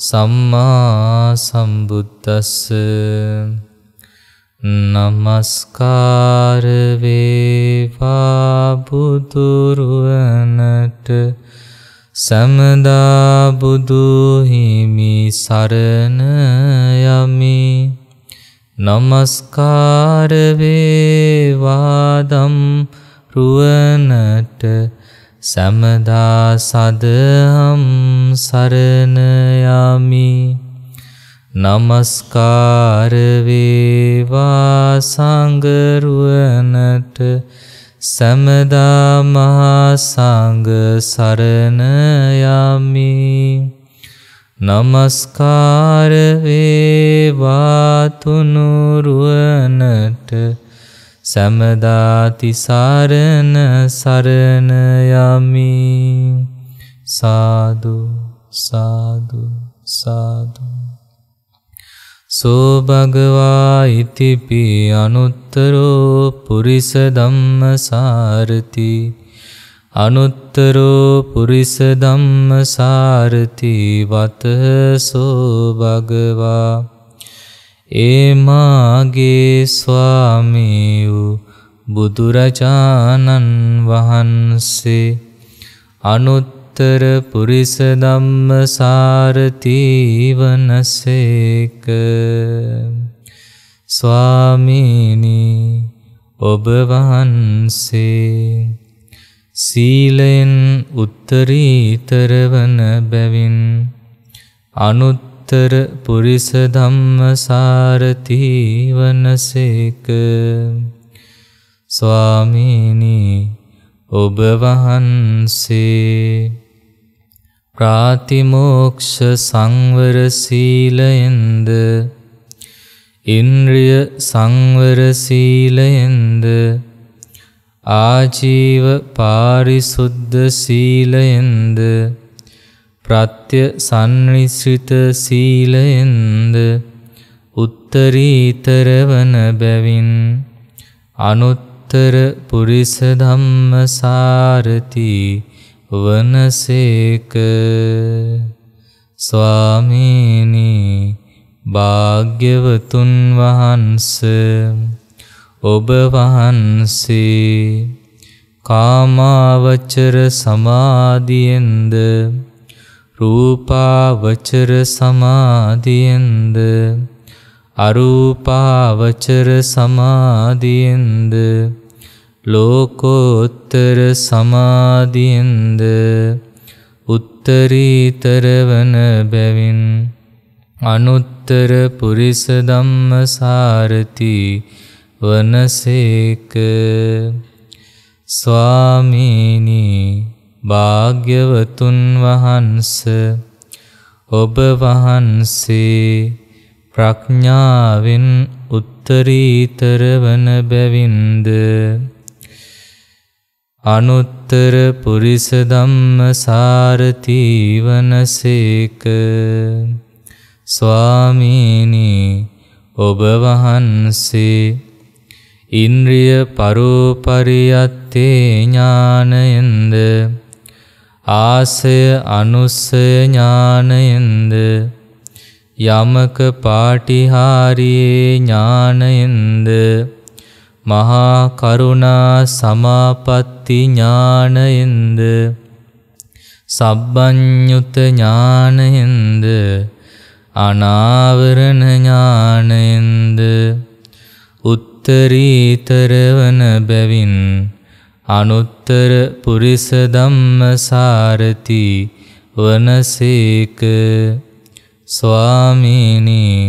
සම්මා සම්බුද්දස්ස නමස්කාර වේවා බුදුරුවනට සමදා බුදු හිමි සරණ යමි නමස්කාර වේවා ධම් රුවනට සැමදා සදහම් සරණයමි නමස්කාරවේවා සංගරුවනට සැමදා මහා සංග සරණයමි නමස්කාරවේවා තුනුරුවනට සැමදාතිසාරණ සරණයමි සාදු සාදු සාදු සෝභගවා ඉතිපි අනුත්තරෝ පුරිස දම්ම සාරති අනුත්තරෝ පුරිස දම්ම සාරති වත සෝභගවා ඒමාගේ ස්වාමීවූ බුදුරජාණන් වහන්සේ අනුත්තර පුරිස ධම්ම සාරතිවනසේක ස්වාමීනී ඔබ වහන්සේ සීලෙන් උත්තරීතරවන බැවින් අනුත්තර උත්තර පුරිස ධම්මසාරතිී වනසේක ස්වාමීනී ඔබ වහන්සේ ප්‍රාතිමෝක්ෂ සංවර සීලයෙන්ද ඉන්ද්‍රිය සංවර සීලයෙන්ද ආජීව පාරිසුද්ධ සීලයෙන්ද ප්‍රත්‍ය සන්නිශ්‍රිත සීලයෙන්ද උත්තරීතර වන බැවින් අනුත්තර පුරිස ධම්මසාරති වනසේක ස්වාමීනි භාග්‍යවතුන් වහන්ස ඔබ වහන්සේ කාමාවචර සමාධියෙන්ද රූපාවචර සමාධියෙන්ද අරූපාවචර සමාධියෙන්ද ලෝකෝත්තර සමාධියෙන්ද උත්තරීතර වන බැවින් අනුත්තර පුරිස ධම්ම සාරති වනසේක ස්වාමීනී භාග්‍යවතුන් වහන්ස ඔබ වහන්සේ ප්‍රඥාවෙන් උත්තරීතර වන බැවින්ද අනුත්තර පුරිස ධම්ම සාරති වනසේක ස්වාමීනි ඔබ වහන්සේ ඉන්ද්‍රිය පරෝපරියත්තේ ඥානයෙන්ද ආසය අනුස්සය ඥානයෙන්ද යමක පාටිහාරියේ ඥානයෙන්ද මහා කරුණා සමාපatti ඥානයෙන්ද සබ්බඤ්ඤුත ඥානයෙන්ද අනාවරණ ඥානයෙන්ද උත්තරීතර වන බැවින් අනුත්තර පුරිස ධම්මසාරති වනසේක ස්වාමීනී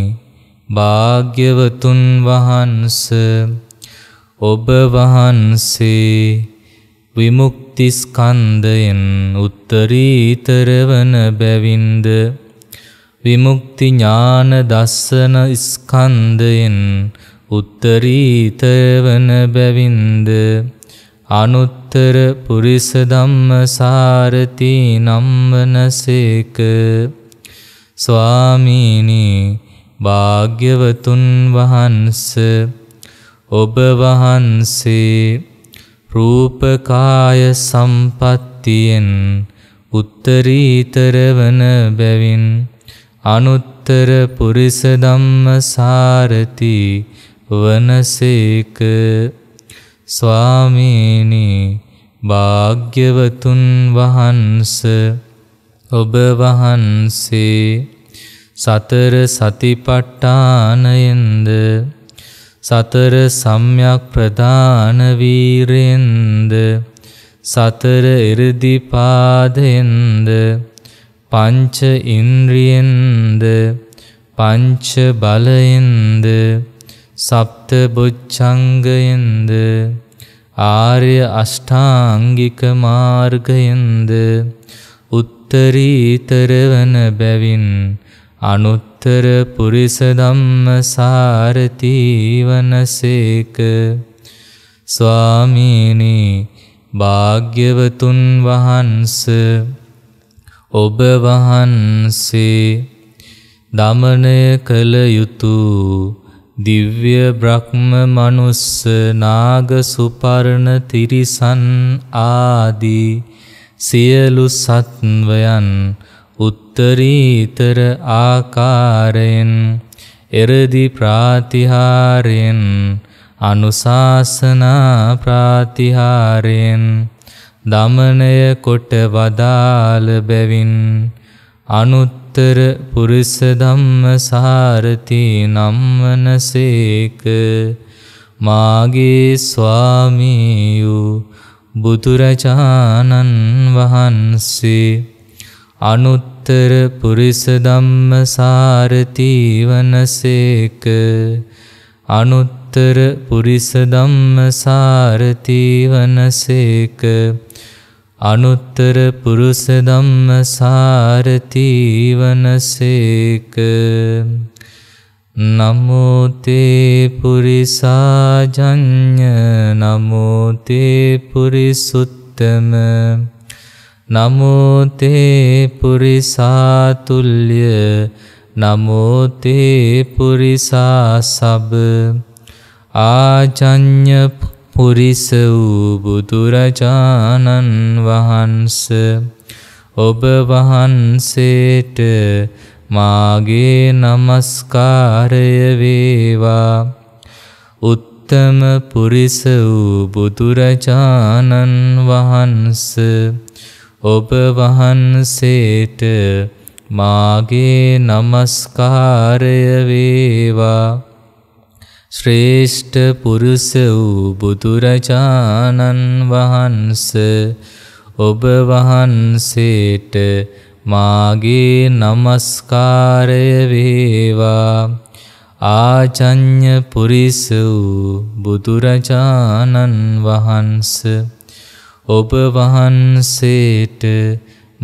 භාග්‍යවතුන් වහන්ස ඔබ වහන්සේ විමුක්තිස්කන්ධයෙන් උත්තරීතර වන බැවින්ද විමුක්ති ඥාන දස්සන ස්කන්ධයෙන් උත්තරීතර වන බැවින්ද අනුත්තර පුරිස ධම්ම සාරති නම්වනසේක ස්වාමීනී භාග්‍යවතුන් වහන්ස ඔබ වහන්සේ රූපකාය සම්පත්තියෙන් උත්තරීතර වන බැවින් අනුත්තර පුරිස ධම්ම සාරති වනසේක ස්වාමීනී භාග්‍යවතුන් වහන්ස ඔබ වහන්සේ සතර සතිපට්ඨානයෙන්ද සතර සම්‍යක් ප්‍රධාන වීරෙන්ද සතර ඉර්ධිපාදෙන්ද පංච ඉන්ද්‍රියෙන්ද පංච බලයෙන්ද සප්ත බොච්චංගයෙන්ද ආර්ය අෂ්ඨාංගික මාර්ගයෙන්ද උත්තරීතර වන බැවින් අනුත්තර පුරිස ධම්ම සාරතිවනසේක ස්වාමීනි භාග්‍යවතුන් වහන්ස ඔබ වහන්සේ දමනය කළ යුතුය දිව්‍ය බ්‍රහ්ම මනුස්ස නාග සුපර්ණ තිරිසන් ආදී සියලු සත්වයන් උත්තරීතර ආකාරයෙන් එරදි ප්‍රාතිහාරයෙන් අනුශාසනා ප්‍රාතිහාරයෙන් දමනය කොට වදාළ බැවින් අනුත් උත්තර පුරිස ධම්ම සාරති නම්මනසේක මාගේ ස්වාමීයු බුදුරජාණන් වහන්සේ අනුත්තර පුරිස ධම්ම සාරති වනසේක අනුත්තර පුරිස ධම්ම සාරති වනසේක අනුත්තර පුරුස ධම්ම සාරතිවනසේක නමෝතේ පුරිසාජ්ඥ නමෝතේ පුරිසුත්තම නමෝතේ පුරිසාතුල්්‍ය නමෝතේ පුරිසා සබ ආචඥ්ඥපු පුරිස වූ බුදුරජාණන් වහන්ස ඔබ වහන්සේට මාගේ නමස්කාරය වේවා උත්තම පුරිස වූ බුදුරජාණන් වහන්ස ඔබ වහන්සේට මාගේ නමස්කාරය වේවා ශ්‍රේෂ්ඨ පුරුෂ වූ බුදුරජාණන් වහන්ස ඔබ වහන්සේට මාගේ নমස්කාරය වේවා ආචඤ්‍ය පුරිස වූ බුදුරජාණන් වහන්ස ඔබ වහන්සේට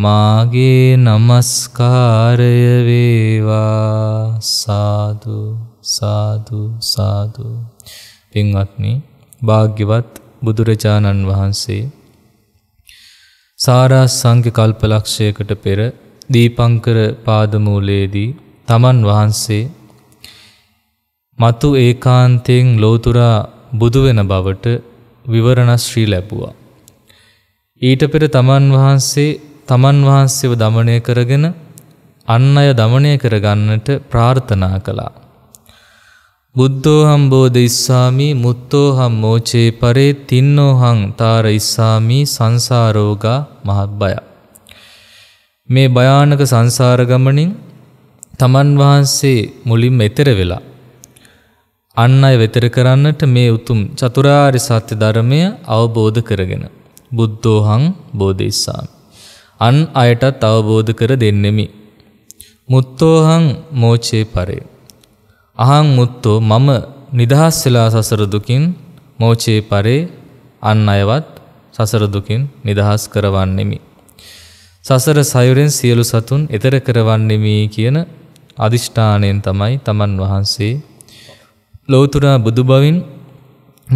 මාගේ নমස්කාරය වේවා සාදු සාදු සාදු පින්වත්නි භාග්‍යවත් බුදුරජාණන් වහන්සේ සාරා සංඝ කල්පලක්ෂයකට පෙර දීපංකර පාදමූලයේදී තමන් වහන්සේ මතු ඒකාන්තයෙන් ලෝතුරා බුදු වෙන බවට විවරණ ශ්‍රී ලැබුවා. ඊට පෙර තමන් වහන්සේ තමන් වහන්සේව දමණය කරගෙන අන් අය දමණය කරගන්නට ප්‍රාර්ථනා කළා. බුද්ධෝහම් බෝධ ඉස්සාමී මුත්තෝහම් මෝචේ පරේ තින්නෝහං තාර ඉස්සාමී සංසාරෝගා මහත් බය. මේ භයානක සංසාරගමනින් තමන් වහන්සේ මුලින් එතෙර වෙලා. අන්න අය වෙතර කරන්නට මේ උතුම් චතුරාරි සත්‍ය ධර්මය අවබෝධ කරගෙන. බුද්ධෝහං බෝධ ඉස්සාමි. අන් අයටත් අවබෝධ කර දෙන්නෙමි. මුත්තෝහං මෝචේ පරේ. අහං මුත්තෝ මම නිදහස් වෙලා සසර දුකින් මෝචේ පරේ අන් අයවත් සසර දුකින් නිදහස් කරවන්නෙමි. සසර සයුරෙන් සියලු සතුන් එතර කරවන්නෙමි කියන අදිෂ්ඨානයෙන් තමයි තමන් වහන්සේ ලෞතුරා බුදුබවින්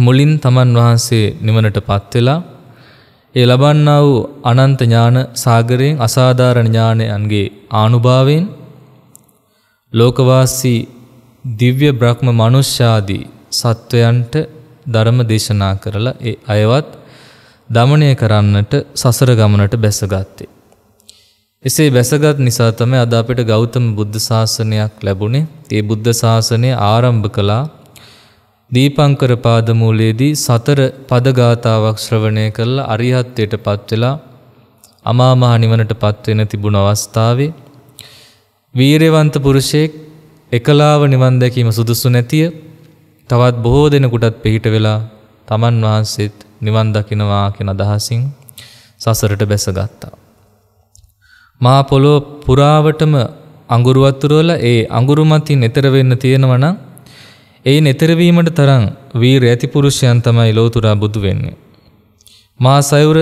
මුලින් තමන් වහන්සේ නිවනටපත් වෙලා ඒ ලබන්නා වූ අනන්ත ඥාන සාගරයෙන් අසාධාරණ ඥානයන්ගේ ආනුභාවයෙන් ලෝකවාසී දිව්‍ය බ්‍රහ්ම මනුෂ්‍යාදී සත්වයන්ට ධර්ම දේශනා කරලා ඒ අයවත් දමනය කරන්නට සසර ගමනට බැසගත්තේ. එසේ බැසගත් නිසා තමයි අද අපිට ගෞතම බුද්ධ ශාසනයක් ලැබුණේ. ඒ බුද්ධ ශාසනය ආරම්භ කළා දීපංකර පාදමූලයේදී සතර පදගාතාවක් ශ්‍රවණය කරලා අරිහත්ත්වයට පත් වෙලා අමා මහ නිවනට පත් වෙන තිබුණ අවස්ථාවේ වීරවන්ත පුරුෂයෙක් එකලාව නිවන් දැකීම සුදුසු නැතිය තවත් බොහෝ දෙනෙකුටත් පිහිට වෙලා තමන් වහන්සේත් නිවන් දකිනවා කෙන අදහසින් සසරට බැසගත්තා. මා පොලෝ පුරාවටම අඟුරුවත්තුරෝල ඒ අඟුරුමතින් එතර වෙන්න තියෙනවන ඒ නෙතරවීමට තරං වීර ඇතිපුරුෂයන් තමයි ලෝතුරා බුදු වෙන්නේ. මා සයුර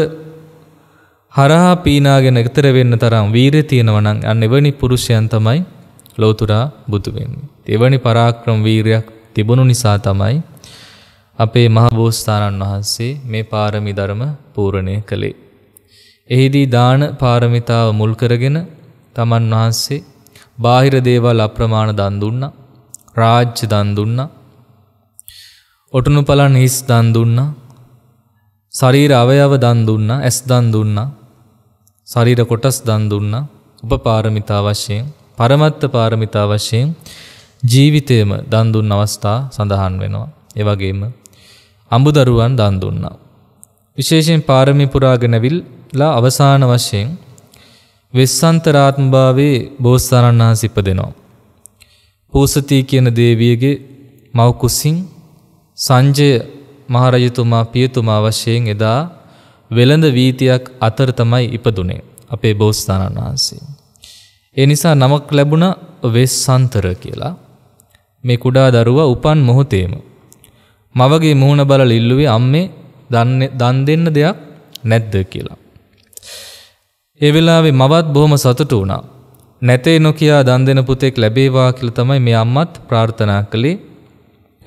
හරහා පීනාගෙන එතර වෙන්න තරම් වීරය තියෙනවනං අන්න එවැනි පුරුෂයන් තමයි ලෝතුරා බුදු වෙන්නේ. එවැනි පරාක්‍රම වීරයක් තිබුණු නිසා තමයි අපේ මහබෝසතාණන් වහන්සේ මේ පාරමී ධර්ම පූර්ණණය කළේ. එහිදී දාන පාරමිතාව මුල් කරගෙන තමන් වහන්සේ බාහිර දේවල් අප්‍රමාණ දන් දුන්නා. රාජ්‍ය දන් දුන්නා. ඔටුනුපලන් හිස් දන් දුන්නා. ශරීර අවයව දන් දුන්නා, ඇස් දන් දුන්නා. ශරීර කොටස් දන් දුන්නා. උපපාරමිතා වශයෙන් පරමත්ත පාරමිතා වශයෙන් ජීවිතයම දන්දුන් අවස්ථා සඳහන් වෙනවා. එවගේම අඹුදරුවන් දන් දුන්නා. විශේෂයෙන් පාරමී පුරාගෙනවිල්ලා අවසාන වශයෙන් වෙස්සන්තරාත්මභාවේ බෝසතාණන් වහන්සේ ඉපදෙනවා. පූසති කියන දේවියගේ මව්කුසින් සංජය මහරජතුමා පියතුමා වශයෙන් එදා වෙළඳ වීතියක් අතර තමයි ඉපදුනේ අපේ බෝසතාණන් වහන්සේ. ඒ නිසා නමක් ලැබුණ වෙස්සන්තර කියලා. මේ කුඩා දරුවා උපන් මොහොතේම. මවගේ මුහුණ බලල ඉල්ලුවේ අම්මේ දන් දෙන්න දෙයක් නැද්ද කියලා. ඒ වෙලාවේ මවත් බොහොම සතුටු වුණා. නැතේ නොකියා දන් දෙන පුතෙක් ලැබේවා කියලා තමයි මේ අම්මත් ප්‍රාර්ථනා කළේ.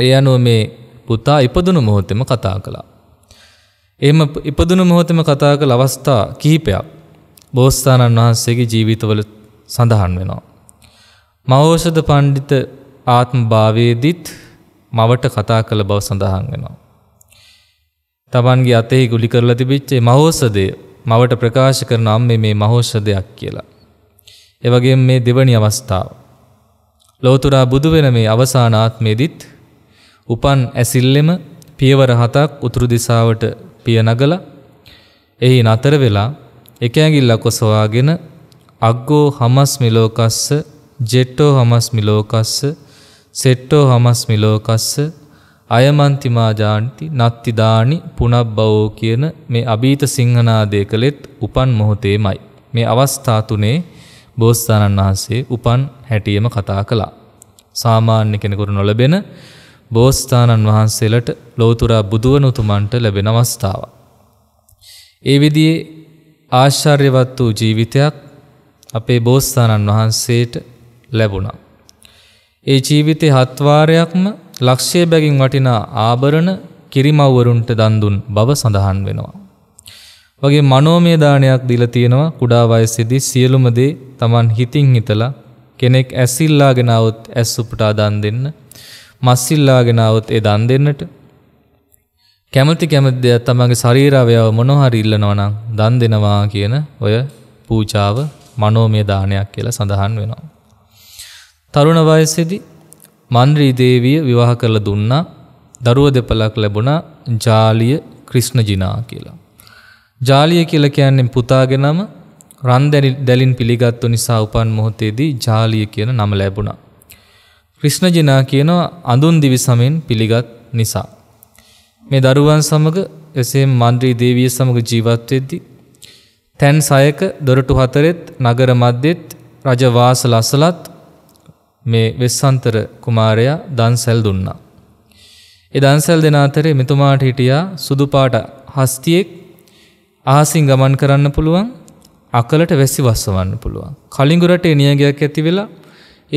ඒ අනුව මේ පුතා ඉපදුණු මොහොතේම කතා කළා. එහෙම ඉපදුණු මොහොතේම කතා කළ අවස්ථා කිහිපයක් බෝසතාණන් වහන්සේගේ ජීවිතවල සඳහන් වෙනවා. මවෝෂධ පණ්ඩිත ආත්ම භාවයේදීත් මවට කතා කළ බව සඳහන් වෙනවා. තමන්ගේ අතෙහි ගුලි කරලා තිබිච්චේ මහෝසදය මවට ප්‍රකාශ කරන අම්ම මේ මහෝෂධයක් කියලා. එවගේ මේ දෙවනි අවස්ථාව. ලෝතුරා බුදු වෙන මේ අවසාන ආත්මේදිත් උපන් ඇසිල්ලෙම පියවර හතක් උතුරු දිසාවට පිය නගලා එහි නතර වෙලා එක ඇඟිල්ලක් ඔසවාගෙන අග්ගෝ හමස්මි ලෝකස්ස ජෙට්ටෝ හමස්මි ලෝකස්ස සෙට්ටෝ හමස්මි ලෝකස්ස අයමන්තිමා ජාන්ති නත්තිදානි පුනබ්බවෝ කියන මේ අභීත සිංහනාදය කළෙත් උපන් මොහොතේමයි. මේ අවස්ථා තුනේ බෝස්ථානන් වහන්සේ උපන් හැටියම කතා කළා. සාමාන්‍ය කෙනෙකුට නොලබෙන බෝස්ථානන් වහන්සේලට ලෝතුරා බුදුවනුතුමන්ට ලැබෙන අවස්ථාව. ඒ විදියේ ආශ්චර්යවත් වූ ජීවිතයක් අපේ බෝස්ථානන් වහන්සේට ලැබුණා. ඒ ජීවිතේ හත්වාරයක්ම ලක්ෂය බැගින් වටිනා ආභරණ කිරිමව්වරුන්ට දන්දුන් බව සඳහන් වෙනවා. වගේ මනෝමය දානයක් දීලා තියෙනවා කුඩා වයසේදී සියලුම දේ Taman හිතින් හිතලා කෙනෙක් ඇසිල්ලාගෙන આવොත් ඇස් උපුටා දන් දෙන්න මස්සිල්ලාගෙන આવොත් ඒ දන් දෙන්නට කැමති කැමති දෙයක් තමන්ගේ ශරීරාවයව මොනවා හරි ඉල්ලනවා නම් දන් දෙනවා කියන ඔය පූජාව මනෝමය දානයක් කියලා සඳහන් වෙනවා. තරුණ වයසෙදි මන්ද්‍රී දේවිය විවාහ කරලා දුන්නා දරුව දෙපලක් ලැබුණා ජාලිය ක්‍රිෂ්ණ ජිනා කියලා. ජාලිය කියලා කියන්නේ පුතාගෙනම රන් දැලින් පිළිගත්තු නිසා උපන් මොහොතේදී ජාලිය කියන නම ලැබුණා. ක්‍රිෂ්ණ ජිනා කියනවා අඳුන් දිවි සමෙන් පිළිගත් නිසා. මේ දරුවන් සමග එසේ මන්ද්‍රී දේවිය සමග ජීවත් වෙද්දී තැන් සයක දොරටු හතරෙත් නගර මැදෙත් රජවාස ලසලත් මේ වෙස්සන්තර කුමාරයා දන්සැල් දුන්නා. ඒ දන්සැල් දෙන අතරේ මෙතුමාට හිටියා සුදු පාට හස්තියෙක් අහසින් ගමන් කරන්න පුළුවන් අකලට වැසි වස්සවන්න පුළුවන්. කලිඟු රටේ නියගයක් ඇති වෙලා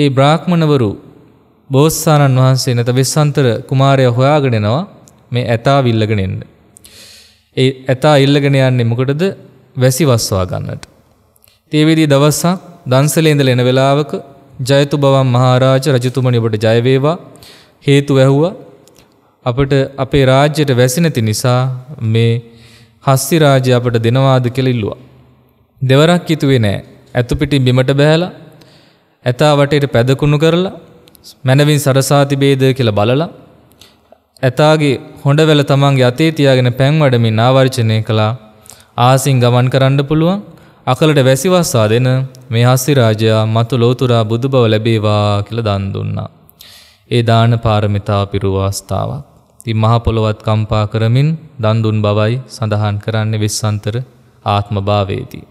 ඒ බ්‍රාහ්මණවරු බෝසතාණන් වහන්සේ නැත වෙස්සන්තර කුමාරයා හොයාගෙන එනවා මේ ඇතා විල්ලගෙන එන්න. ඒ ඇතා ඉල්ලගෙන යන්නේ මොකටද? වැසි වස්වා ගන්නට. තේවේදී දවසක් දන්සලේ ඉඳලා එන වෙලාවක ජයතුබවම් මහරජා රජතුමනි ඔබට ජය වේවා හේතු ඇහුවා අපිට අපේ රාජ්‍යයට වැසි නැති නිසා මේ හස්ති රාජ්‍ය අපට දෙනවාද කියලා ඉල්ලුවා. දෙවරක් කිතුවේ නෑ. ඇතු පිටින් බිමට බැහැලා ඇතා වටේට පැදකුණු කරලා මැනවින් සරසා තිබේද කියලා බලලා ඇතාගේ හොඬවැල තමන්ගේ අතේ තියාගෙන පැන් වඩමින් ආවර්ජනය කළා ආසින් ගමන් කරන්න පුළුවන් අකලට වැසිවස්සා දෙන මේ හස්සිරාජයා මතු ලෝතුරා බුදු බව ලැබේවා කියල දන් දුන්නා. ඒ දාන පාරමිතා පිරුවාස්ථාවක්. ති මහපොළොවත් කම්පා කරමින් දන්දුන් බවයි සඳහන් කරන්නේ විස්සන්තර ආත්මභාවේදී.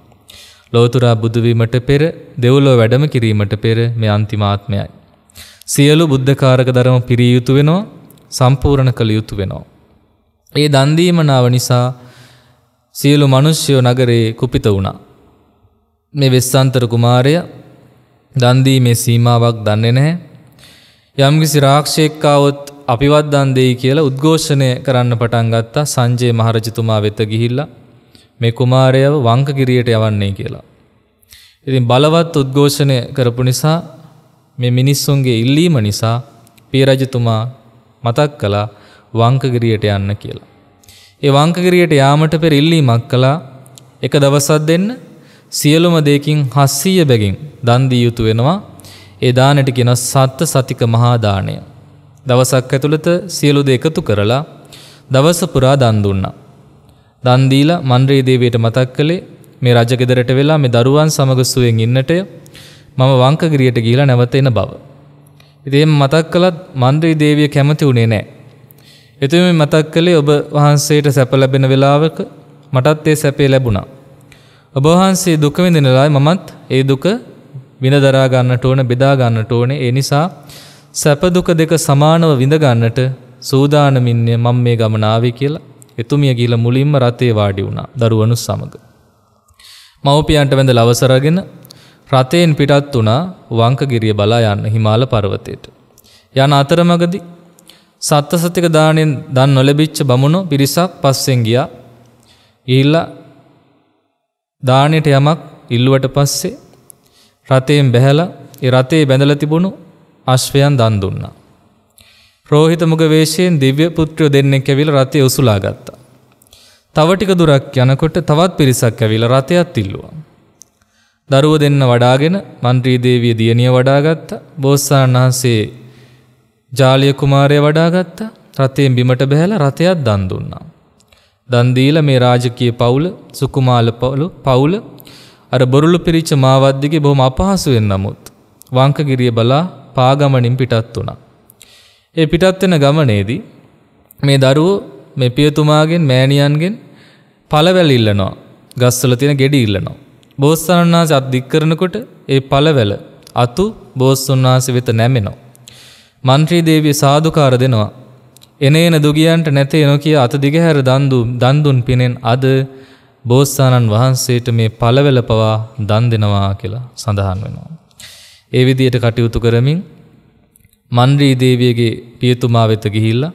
ලෝතුරා බුදුවීමට පෙර දෙව්ලෝ වැඩම කිරීමට පෙර මේ අන්තිමාත්මයයි. සියලු බුද්ධකාරක ධර්ම පිරිය යුතු වෙනවා සම්පූර්ණ කළ යුතු වෙනවා. ඒ දන්දීමනාව නිසා සියලු මිනිස්සුયો නගරේ කුපිත වුණා. මේ වෙස්සන්තර කුමාරයා දන් දීමේ සීමාවක් දන්නේ නැහැ. යම්කිසි රාක්ෂයෙක් ආවොත් අපිවත් දන් දෙයි කියලා උද්ඝෝෂණය කරන්න පටන් ගත්තා සංජය මහරජතුමා වෙත ගිහිල්ලා මේ කුමාරයව වංකගිරියට යවන්නේ කියලා. ඉතින් බලවත් උද්ඝෝෂණය කරපු නිසා මේ මිනිස්සුන්ගේ ඉල්ලීම නිසා පිය රජතුමා මතක් කළා වංකගිරියට යන්න කියලා. ඒ වංකගිරියට යාමට පෙර ඉල්ලීමක් කළා එක දවසක් දෙන්න සියලුම දෙයකින් 700 බැගින් දන් දී යුතු වෙනවා ඒ දාණයට කියන සත්ත සතික මහා දාණය දවසක් ඇතුළත සියලු දේ එකතු කරලා දවස පුරා දන් දුන්නා දන් දීලා මන්ත්‍රී දේවියට මතක් කළේ මේ රජගෙදරට වෙලා මේ දරුවන් සමග සුවෙන් ඉන්නට මම වංකගිරියට ගිහිලා නැවත එන බව ඉතින් මතක් කළත් මන්ත්‍රී දේවිය කැමති වුණේ නැහැ එතුම මතක් කළේ ඔබ වහන්සේට සැප ලැබෙන වෙලාවක මටත් ඒ සැපේ ලැබුණා. ඔබ වහන්සේ දුක විඳිනලායි මමත් ඒ දුක විඳදරා ගන්නට ඕන බෙදා ගන්නට ඕනේ. ඒ නිසා සැප දුක දෙක සමානව විඳ ගන්නට සූදානමින්ය මම මේ ගමන ආවේ කියලා එතුමිය ගිහිල්ලා මුලින්ම රතේ වාඩි වුණා දරුවනු සමග. මව්පියන්ට වැඳලා අවසරගෙන රතයෙන් පිටත් වුණා වංකගිරිය බලා යන්න හිමාල පර්වතයට. යන අතරමඟදී සත්තසතික දාණයෙන් දන් නොලැබිච්ච බමුණු පිරිසක් පස්සෙන් ගියා. ගිහිල්ලා දාණයට යමක් ඉල්ලුවට පස්සේ රතයෙන් බැහැලා ඒ රතේ බැඳලා තිබුණු අශ්වයන් දන් දුන්නා. රෝහිත මුග වේශයෙන් දිව්‍ය පුත්‍රයෝ දෙන්නෙක් ඇවිල්ලා රතේ උසුලා ගත්තා. තව ටික දුරක් යනකොට තවත් පිරිසක් ඇවිල්ලා රතයත් ඉල්ලුවා. දරුව දෙන්න වඩාගෙන මන්ත්‍රී දේවිය දියණිය වඩාගත්තා. බෝසතාණන් වහන්සේ ජාලිය කුමාරය වඩාගත්ත රථයෙන් බිමට බැහැල රථයක් දන් දුන්නා. දන්දීල මේ රාජකය පවුල සුකුමාල පවුලු පවුල අර බොරුළු පිරිච්ච මාවද්දිගේ බොහොම අපහසුවෙන් නමුත් වංකගිරිය බලා පාගමනින් පිටත් වුණා. ඒ පිටත්වෙන ගමනේදී මේ දරුවෝ මේ පියතුමාගෙන් මෑණියන්ගෙන් පළවැල් ඉල්ලනවා. ගස්වල තියෙන ගෙඩි ඉල්ලනවා. බෝසතාණන් වහන්සේ අත් දික් කරනකොට ඒ පළවැල අතු බෝසතුන් වහන්සේ වෙත නැමෙනවා. මන්ත්‍රීදේවිය සාධකාර දෙනවා. එනේන දුගියන්ට නැතේ නොකිය අත දිගහැර දන්දු දන්දුන් පිනෙන් අද බෝස්ථානන් වහන්සේට මේ පළවෙල පවා දන් දෙනවා කියලා සඳහන් වෙනවා. ඒ විදියට කටයුතු කරමින් මන්ද්‍රීදේවියගේ පියතුමා වෙත ගිහිල්ලා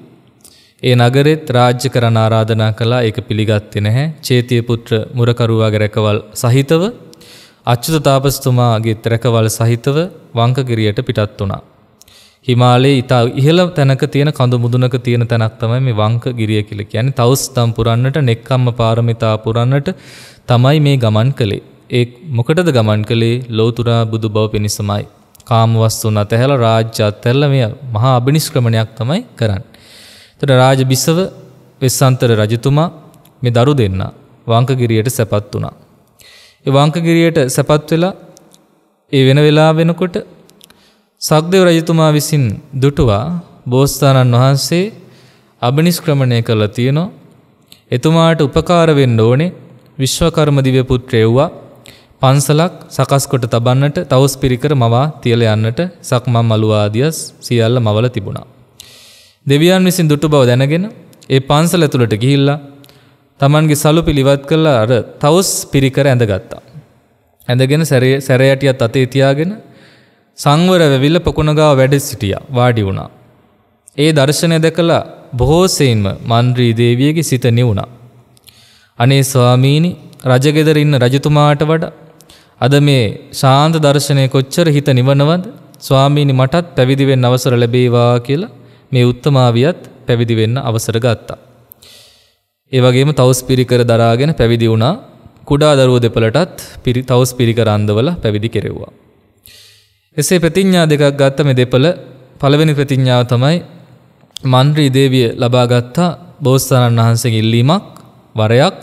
ඒ නගරෙත් රාජ්‍ය කරන ආරාධනා කළා ඒක පිළිගත්තේ නැහැ. චේතිය පුත්‍ර මුරකරුවාගේ රැකවල් සහිතව අච්චුත තාපස්තුමාගේ රැකවල් සහිතව වංකගිරියට පිටත් වුණා. හිමාලයේ ඉතා ඉහළ තැනක තියෙන කඳු මුදුනක තියෙන තැනක් තමයි මේ වංක ගිරිය කියලා කියන්නේ. තවුස්තම් පුරන්නට, නෙක්කම්ම පාරමිතා පුරන්නට තමයි මේ ගමන් කළේ. ඒ මොකටද ගමන් කළේ? ලෞතුරා බුදු බව පිණිසමයි. කාම වස්තුන් අතහැලා රාජ්‍ය අතහැරලා මේ මහා අබිනිෂ්ක්‍රමණයක් තමයි කරන්නේ. එතකොට රාජ බිසව වෙස්සන්තර රජතුමා මේ දරු දෙන්නා වංකගිරියට සැපත් වුණා. ඒ වංකගිරියට සැපත් වෙලා ඒ වෙන වෙලා වෙනකොට සක්දෙව රජතුමා විසින් දුටුවා බෝස්ථානන් වහන්සේ අභිනිෂ්ක්‍රමණය කළා තියෙනවා. එතුමාට උපකාර වෙන්න ඕනේ විශ්වකර්ම දිව්‍ය පුත්‍රයෙව්වා පන්සලක් සකස් කොට තබන්නට තවුස් පිරිකර මවා තියලා යන්නට සක්මන් මලු ආදියස් සියල්ල මවල තිබුණා. දෙවියන් විසින් දුටු බව දැනගෙන ඒ පන්සල ඇතුළට ගිහිල්ලා Tamanගේ සලු පිළිවත් කළා අර තවුස් පිරිකර ඇඳගත්තා. ඇඳගෙන සැරේ සැරයටියත් අතේ තියාගෙන සංවර වෙවිල්ල පොකුණගාව වැඩ සිටිය වාඩි වුණා. ඒ දර්ශනය දැකලා බොහෝසයින්ම මන්ද්‍රී දේවියගේ සිත නිවුණා. අනේ ස්වාමීණි රජගෙදර ඉන්න රජතුමාට වඩ අද මේ ශාන්ත දර්ශනය කොච්චර හිත නිවනවද ස්වාමීණි මටත් පැවිදිවෙන්න අවසර ලැබේවා කියලා මේ උත්තමාවියත් පැවිදිවෙන්න අවසර ගත්තා. ඒවගේම තවස් පිරිකර දරාගෙන පැවිදි වුණා කුඩා දරුව දෙපළටත් තවස් පිරිකරන්දවල පැවිදි කෙරෙව්වා. එසේ ප්‍රතිඥා දෙකක් ගත්ත මේ දෙපළ පළවෙනි ප්‍රතිඥාව තමයි මන්ත්‍රී දේවිය ලබා ගත්තා බෝසතාණන් වහන්සේගේ ඉල්ලීමක් වරයක්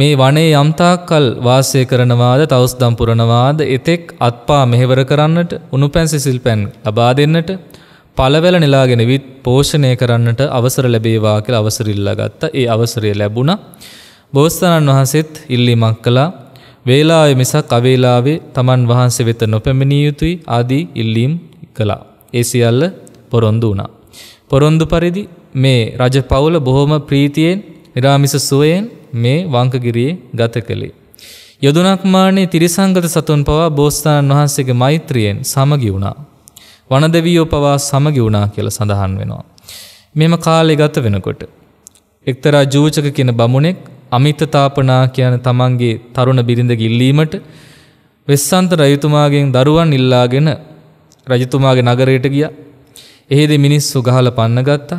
මේ වනයේ යම්තාක්කල් වාසය කරනවාද තවුස්දම් පුරනවාද එතෙක් අත්පා මෙහෙවර කරන්නට උණුපැන් සිසිල් පැන් ලබා දෙන්නට පළවැල නෙලාගෙන විත් පෝෂණය කරන්නට අවසර ලැබේවා කියලා අවසර ඉල්ලා ගත්තා. ඒ අවසරය ලැබුණා. බෝසතාණන් වහන්සේත් ඉල්ලීමක් කළා. වේලාය මිසක් අවේලාවේ තමන් වහන්සේ වෙත නොපැමිණිය යුතුයි ආදී ඉල්ලීම් කළා. ඒ සියල්ල පොරොන්දු වුණා. පොරොන්දු පරිදි මේ රජ පවුල බොහොම ප්‍රීතියෙන් නිරාමිස සුවයෙන් මේ වංකගිරියේ ගත කළේ. යොදුනක් මානේ තිරිසංගත සතුන් පවා බෝස්ථානන් වහන්සේගේ මෛත්‍රියෙන් සමගි වුණා. වනදවියෝ පවා සමගි වුණා කියලා සඳහන් වෙනවා. මෙම කාලේ ගත වෙනකොට. එක්තරා ජූචක කියන බමුණෙක් අමිතතාපනා කියන තමන්ගේ තරුණ බිරිඳ ගිල්ලීමට වෙස්සන්ත රජතුමාගෙන් දරුවන් ඉල්ලාගෙන රජතුමාගේ නගරයට ගියා. එහෙදි මිනිස්සු ගහල පන්න ගත්තා.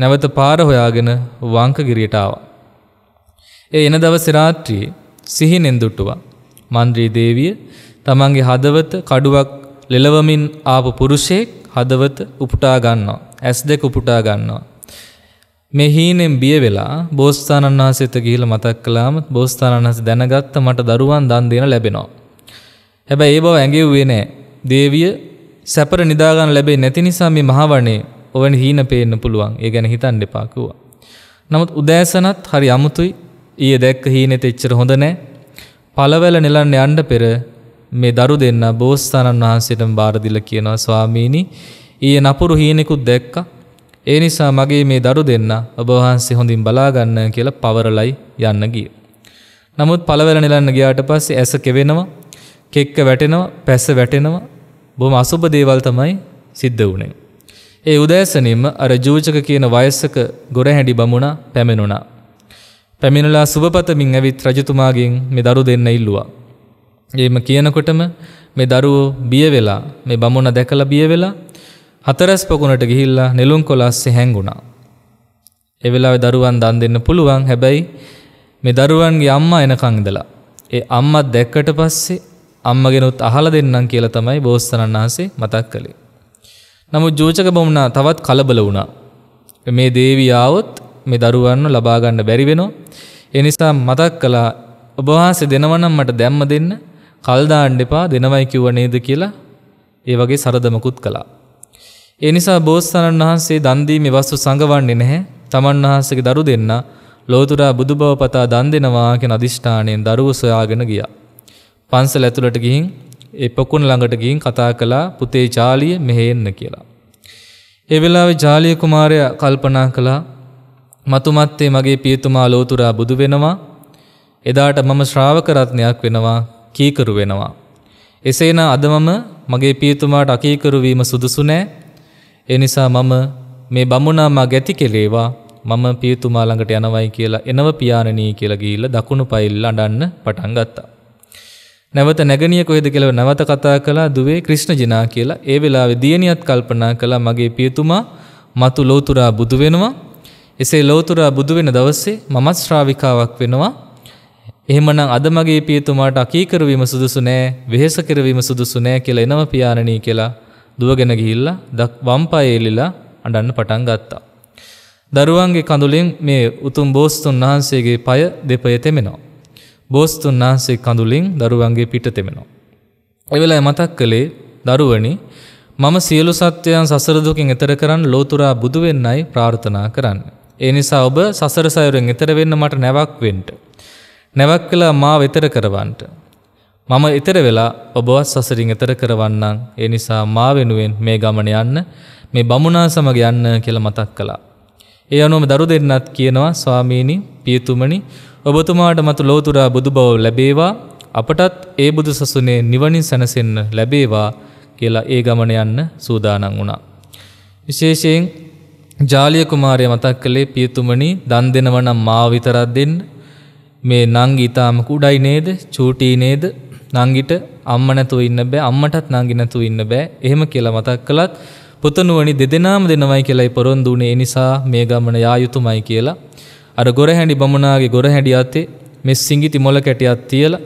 නැවත පාර හොයාගෙන වංකගිරියට ආවා. ඒ එන දවසේ රාත්‍රියේ සිහිනෙන් දුටුවා. මන්ද්‍රී දේවිය තමන්ගේ හදවත කඩුවක් ලෙලවමින් ආපු පුරුෂයෙක් හදවත උපුටා ගන්නවා. ඇස් දෙක උපුටා ගන්නවා. මේ හීනෙන් බිය වෙලා බෝස්ථානන් වහන්සේට ගිහිල්ලා මතක් කළාම බෝස්ථානන් වහන්සේ දැනගත්ත මට දරුවන් දන් දෙන ලැබෙනවා. හැබැයි ඒ බව ඇඟෙව්වේ නෑ. දේවිය සැපර නිදා ගන්න ලැබෙන්නේ නැති නිසා මේ මහවණේ ඔවැනි හීන පේන්න පුළුවන්. ඒ ගැන හිතන්න එපා කිව්වා. නමුත් උදෑසනත් හරි අමුතුයි. ඊයේ දැක්ක හීනෙත් එච්චර හොඳ නෑ. පළවැල නෙලන්න යන්න පෙර මේ දරු දෙන්න බෝස්ථානන් වහන්සේටම බාර දීලා කියනවා ස්වාමීනි ඊයේ නපුරු හීනෙකුත් දැක්කා. ඒ නිසා මගේ මේ දරු දෙන්න ඔබ වහන්සේ හොඳින් බලාගන්න කියලා පවරලයි යන්න ගිය. නමුත් පළවැල නිලන්න ගියාට පස්සේ ඇස කෙවෙනවා, කෙක්ක වැටෙනවා, පැස වැටෙනවා. බොහොම අසුබ දේවල් තමයි සිද්ධ වුණේ. ඒ උදෑසනින්ම අර ජූජක කියන වයසක ගොරහැඩි බමුණා පැමිණුණා. පැමිණලා සුබපතමින් ඇවිත් රජතුමාගෙන් මේ දරු දෙන්න ඉල්ලුවා. ඒම කියනකොටම මේ දරුවෝ බිය වෙලා මේ බමුණ දැකලා බිය වෙලා හතරැස් පොකුණට ගිහිල්ලා නෙළුම් කොලස්සේ හැංගුණා. එවෙලා දරුවන් දන් දෙන්න පුළුවන් හැබැයි මේ දරුවන්ගේ අම්මා එනකං ඉඳලා. ඒ අම්මත් දැක්කට පස්සේ අම්මගෙනුත් අහලා දෙන්නම් කියලා තමයි බෝසතනන් වහන්සේ මතක් කළේ. නමුත් ජෝචක බමුණා තවත් කලබල වුණා. මේ දේවියාවොත් මේ දරුවන්ව ලබා ගන්න බැරි වෙනවා. ඒ නිසා මතක් කළා ඔබ වහන්සේ දෙනවනම් මට දැම්ම දෙන්න කල් දාන්න එපා දෙනවයි කිව්ව නේද කියලා ඒ වගේ සරදමකුත් කළා. එනිසා බෝස්සණන් වහන්සේ දන්දීමේ වස්තු සංගවන්නේ නැහැ. තමන් වහන්සේගේ දරු දෙන්න ලෝතුරා බුදු බව පතා දන් දෙනවා කියන අදිෂ්ඨාණයෙන් දරුවෝ සොයාගෙන ගියා. පන්සල ඇතුළට ගිහින් ඒ පොකුණ ළඟට ගිහින් කතා කළා පුතේ ජාලිය මෙහෙ එන්න කියලා. ඒ වෙලාවේ ජාලිය කුමාරයා කල්පනා කළා මතුමත්තේ මගේ පියතුමා ලෝතුරා බුදු වෙනවා. එදාට මම ශ්‍රාවක රත්නයක් වෙනවා, කීකරු වෙනවා. එසේනම් අද මම මගේ පියතුමාට අකීකරු වීම සුදුසු නෑ. එනිසා මම මේ බමුණාමා ගැති කෙලේවා මම පියතුමා ළඟට යනවයි කියලා එනව පියාණනී කියලා ගිහිල්ලා දකුණු පයිල්ල අඬන්න පටන් ගත්තා. නැවත නැගණිය කොහෙද කියලා නැවත කතා කළා දුවේ ක්‍රිෂ්ණ ජිනා කියලා. ඒ වෙලාවේ දියණියත් කල්පනා කළා මගේ පියතුමා මතු ලෞතුරා බුදු වෙනවා. එසේ ලෞතුරා බුදු වෙන දවසේ මමත් ශ්‍රාවිකාවක් වෙනවා. එහෙමනම් අද මගේ පියතුමාට අකීකර වීම සුදුසු නෑ, වෙහෙස කරවීම සුදුසු නෑ කියලා එනව පියාණනී කියලා දුවගෙන ගිහිල්ලා දක් වම් පායේ එලිලා අඬන්න පටන් ගත්තා. දරුවන්ගේ කඳුලින් මේ උතුම් බෝසතුන් වහන්සේගේ পায় දෙපය තෙමෙනවා. බෝසතුන් වහන්සේ කඳුලින් දරුවන්ගේ පිට තෙමෙනවා. ඒ වෙලාවේ මතක් කළේ දරුවනි මම සියලු සත්වයන් සසර දුකින් එතර කරන් ලෝතුරා බුදු වෙන්නයි ප්‍රාර්ථනා කරන්නේ. ඒ නිසා ඔබ සසර සයුරෙන් එතර වෙන්න මට නැවක් වෙන්න. නැවක් වෙලා මාව එතර කරවන්න. මම එතර වෙලා ඔබවත් සසරින් එතර කරවන්නන් ඒ නිසා මා වෙනුවෙන් මේ ගමන යන්න මේ බමුණා සමග යන්න කියල මතක් කළා. ඒ අනුවම දරු දෙන්නත් කියනවා ස්වාමීණි පියතුමනි ඔබතුමාට මතු ලෝතුරා බුදු බව ලැබේවා අපටත් ඒ බුදු සසුනේ නිවනින් සැනසෙන්න ලැබේවා කියලා ඒ ගමන යන්න සූදානන් වුණා. විශේෂයෙන් ජාලිය කුමාරය මතක් කළේ පියතුමනි දන් දෙනවනම් මා විතරක් දෙන්න මේ නංග ඉතාම කුඩයි නේද චූටී නේද නංගිට අම්ම නැතුව ඉන්න බෑ අම්මටත් නංගි නැතුව ඉන්න බෑ එහෙම කියලා මතක් කළත් පුතණුවනි දෙදෙනාම දෙනවයි කියලායි පොරොන්දු වුණේ ඒ නිසා මේ ගමන යා යුතුමයි කියලා අර ගොරහැඩි බමුණාගේ ගොරහැඩි අතේ මේ සිඟිති මොල කැටියක් තියලා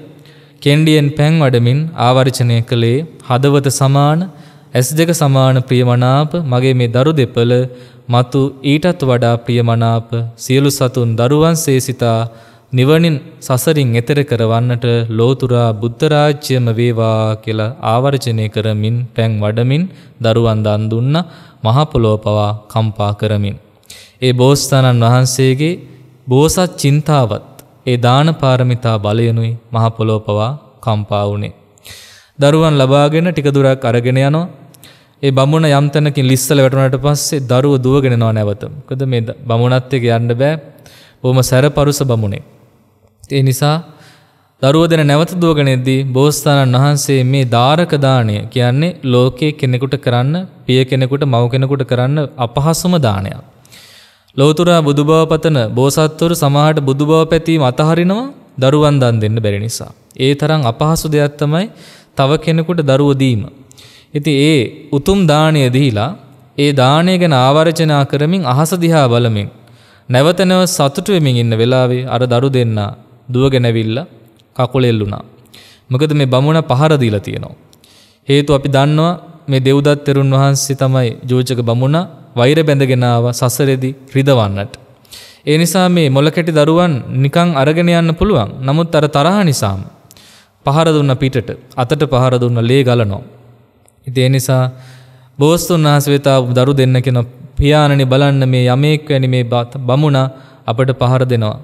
කෙන්ඩියෙන් පැන් වඩමින් ආවර්ජනය කළේ හදවත සමාන ඇස් දෙක සමාන ප්‍රියමනාප මගේ මේ දරු දෙපළ මතු ඊටත් වඩා ප්‍රියමනාප සියලු සතුන් දරුවන් සේසිතා නිවනින් සසරින් එතෙර කරවන්නට ලෝතුරා බුද්ධරාජ්‍යම වේවා කියලා ආවර්ජනය කරමින් පැන් වඩමින් දරුවන් දන් දුන්න මහපොළොව පවා කම්පා කරමින්. ඒ බෝස්ථානන් වහන්සේගේ බෝසත් චින්තාවත් ඒ දාන පාරමිතා බලයනුයි මහපොළොව පවා කම්පා වුණේ. දරුවන් ලබාගෙන ටික දුරක් අරගෙන යනවා. ඒ බමුණ යම් තැනකින් ලිස්සල වැටුණාට පස්සේ දරුව දුවගෙන යනවා නැවත. මොකද මේ බමුණත් එක්ක යන්න බෑ. බොහොම සැරපරුස බමුණෙක්. ඒ නිසා දරුව දෙන නැවත දුවගෙනෙද්දී බෝස්ථානන් වහන්සේ මේ ධාරකදානය කියන්නේ ලෝකයේ කෙනෙකුට කරන්න පිය කෙනෙකුට මව කෙනෙකුට කරන්න අපහසුම දානයක්. ලෝතුරා බුදුබව පතන බෝසත්වරු සමහට බුදුබව පැතීම අතහරිනවා දරුවන් දන් දෙන්න බැරි නිසා. ඒ තරම් අපහසු දෙයක් තමයි තව කෙනෙකුට දරුව දීම. ඉතින් ඒ උතුම් දාණය දීලා ඒ දාණය ගැන ආවර්ජනා කරමින් අහස දිහා බලමින් නැවත නැවත සතුටු වෙමින් ඉන්න වෙලාවේ අර දරු දෙන්නා දුවගෙනවිල්ලා කකුල එල්ලුණා. මොකද මේ බමුණ පහර දීලා තියෙනවා. හේතුව අපි දන්නවා මේ දෙව්දත් තෙරුන් වහන්සේ තමයි ජෝචක බමුණ වෛර බැඳගෙන ආව සසරේදී රිදවන්නට. ඒ නිසා මේ මොලකැටි දරුවන් නිකන් අරගෙන යන්න පුළුවන්. නමුත් අර තරහ නිසාම පහර දුන්න පිටට අතට පහර දුන්න ලේ ගලනවා. ඉතින් ඒ නිසා බෝසතුන් වහන්සේ වෙත දරු දෙන්න කියන පියාණනි බලන්න මේ යමෙක් වැනි මේ බමුණ අපට පහර දෙනවා.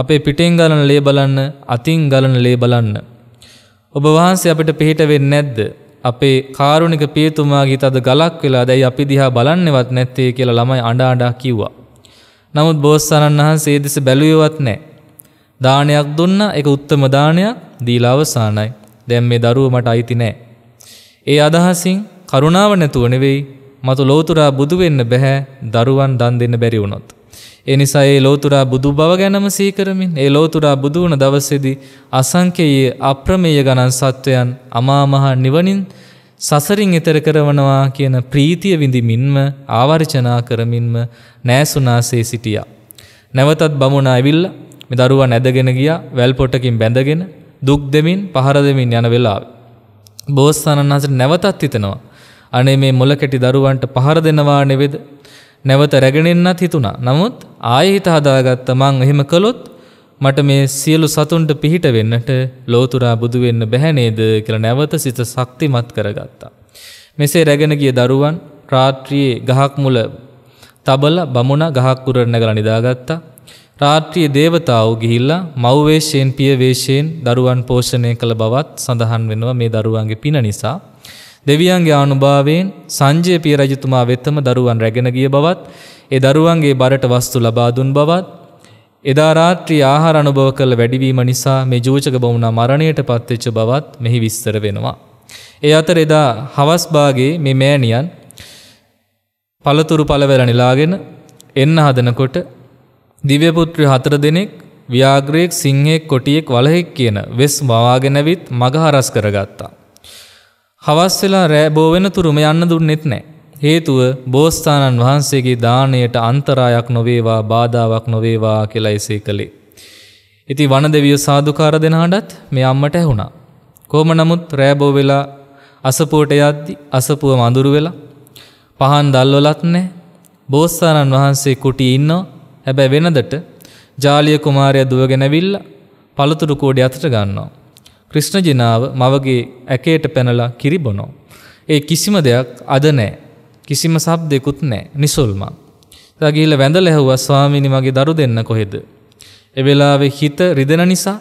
අපේ පිටෙන් ගලන ලේ බලන්න අතින් ගලන ලේ බලන්න. ඔබ වහන්සේ අපිට පිහිට වෙන්නේ නැද්ද? අපේ කාරුණික පියතුමාගේ තද ගලක් වෙලා දැයි අපි දිහා බලන්නේවත් නැත්තේ කියලා ළමයි අඬ අඬා කිව්වා. නමුත් බෝසතාණන් වහන්සේ දෙස බැලුවේවත් නැහැ. දානයක් දුන්නා ඒක උත්තරම දානයක් දීලා අවසానයි. දැන් මේ දරුව මට අයිති නැහැ. ඒ අදහසින් කරුණාව නැතුව නෙවෙයි මතු ලෝතුරා බුදු වෙන්න බෑ දරුවන් දන් දෙන්න බැරි වුණොත්. එනිසා ඒ ලෝතුරා බුදු බව ගැනම සීකරමින් ඒ ලෝතුරා බුදුවන දවසෙදි අසංකයේ අප්‍රමේය ගණන් සත්වයන් අමාමහා නිවනින් සසරින් එතර කරවනවා කියන ප්‍රීතිය විඳිමින්ම ආවර්චනා කරමින්ම නෑසුනාසේ සිටියා. නැවතත් බමුණ ඇවිල්ල මෙ දරුවා නැදගෙන ගියා වැල්පොටකින් බැඳගෙන දුක් දෙමින් පහර දෙමින් යන වෙලාවේ. බෝස්ථානන් වහන්සට නැවතත් හිතනවා. අනේ මේ මොලකැටි දරුවන්ට පහර දෙනවා නෙවෙද. නැවත රැගෙනෙන්නත් හිතුණා. නමුත් ආයෙහිත හදාගත්ත මං එහෙම කළොත් මට මේ සියලු සතුන්ට පිහිට වෙන්නට ලෝතුරා බුදු වෙන්න බැහැ නේද කියලා නැවත සිත ශක්තිමත් කරගත්තා. මෙසේ රැගෙන ගිය දරුවන් රාත්‍රියේ ගහක් මුල තබල බමුණ ගහක් උඩ නැගලා නිදාගත්තා. රාත්‍රියේ దేవතාවු ගිහිල්ලා මව් වේශයෙන් පිය වේශයෙන් දරුවන් පෝෂණය කළ බවත් සඳහන් වෙනවා මේ දරුවන්ගේ පින නිසා. දෙවියන්ගේ ආනුභාවයෙන් සංජය පිය රජතුමා වෙතම දරුවන් රැගෙන ගිය බවත් ඒ දරුවන්ගේ බරට වස්තු ලබා දුන් බවත් එදා රාත්‍රී ආහාර අනුභව කළ වැඩිවීම නිසා මේ ජෝචක බමුණා මරණයට පත්වෙච්ච බවත් මෙහි විස්තර වෙනවා. ඒ අතර එදා හවස් භාගයේ මේ මෑණියන් පළතුරු පළවැල නිලාගෙන එන්න හදනකොට දිව්‍ය පුත්‍රය හතර දෙනෙක් ව්‍යාග්‍රයෙක් සිංහෙක් කොටියෙක් වලහෙක් කියන වෙස් මවාගෙනවිත් මගහරස් කරගත්තා. හවස් වෙලා රෑ බෝ වෙනතුරුම යන්න දුන්නෙත් නෑ. හේතුව බෝස්ථානන් වහන්සේගේ දානයට අන්තරායක් නොවේවා බාධාවක් නොවේවා කියලා එසේ කළේ. ඉති වන දෙවිය සාධකාර දෙනාටත් මේ අම්මට ඇහුණා. කෝම නමුත් රෑබෝ වෙලා අසපුවට යද්දි අසපුව මඳුරු වෙලා පහන් දල්වලත් නෑ බෝස්ථානන් වහන්සේ කුටි ඉන්නවා හැබැ වෙනදට ජාලිය කුමාරය දුවගෙනැවිල්ල පළතුරු කෝඩි අතට ගන්නවා. ක්‍රිෂ්ණ ජනාව මවගේ ඇකේට පැනලා කිරිබොනෝ. ඒ කිසිම දෙයක් අද නෑ. කිසිම සබ් දෙකුත් නෑ නිසුල්මා. ගිහිල්ල වැඳල ඇහුවා ස්වාමිනි මගේ දරු දෙන්න කොහෙද. එවෙලාවෙ හිත රිදෙන නිසා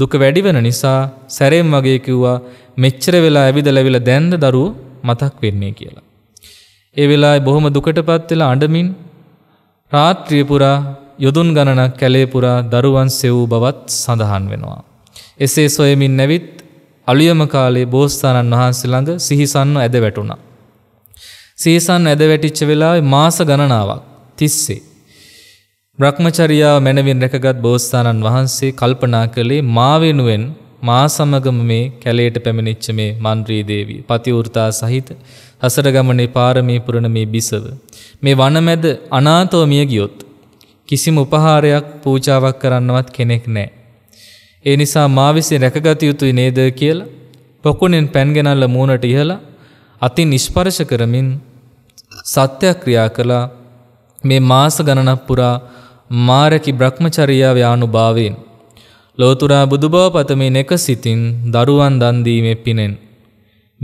දුක වැඩිවෙන නිසා සැරෙම් වගේ කිව්වා මෙච්චර වෙලා ඇවිද ලැවිල දැන්ද දරුව මතක් වෙන්නේ කියලා. ඒ වෙලා බොහොම දුකටපත් වෙලා අඬමින් රාත්‍රියපුරා යොදුන් ගණනක් කැලේපුරා දරුවන් සෙවූ බවත් සඳහන් වෙනවා. එසේ සොයමින් නැවිත් අලුයම කාලේ බෝස්ථානන් වහන්සේ ළඟ සිහිසන්ව ඇද වැටුණා. සිහිසන් ඇද වැටිච්ච වෙලාවේ මාස ගණනාවක් තිස්සේ බ්‍රහ්මචර්යාව මැනවින් රැකගත් බෝස්ථානන් වහන්සේ කල්පනා කළේ මා වෙනුවෙන් මා සමගම මේ කැලේට පැමිණිච්ච මේ මන්ත්‍රී දේවිය පතිවෘතා සහිත හසර ගමනේ පාරමී පුරණ මේ බිසව මේ වනමැද අනාථව මිය ගියොත් කිසිම උපහාරයක් පූජාවක් කරන්නවත් කෙනෙක් නැහැ ඒ නිසා මා විසින් රැකගත යුතුයි නේද කියලා පොකුණෙන් පැන්ගෙනල්ල මූණට ඉහලා අතින් නිෂ්පර්ශ කරමින් සත්‍යක්‍රියා කළා මේ මාස ගණනක් පුරා මාරකි බ්‍රහ්මචර්යාව යානුභාවයෙන් ලෝතුරා බුදුබව පතමින් එක සිතින් දරුවන් දන් දීමේ පිනෙන්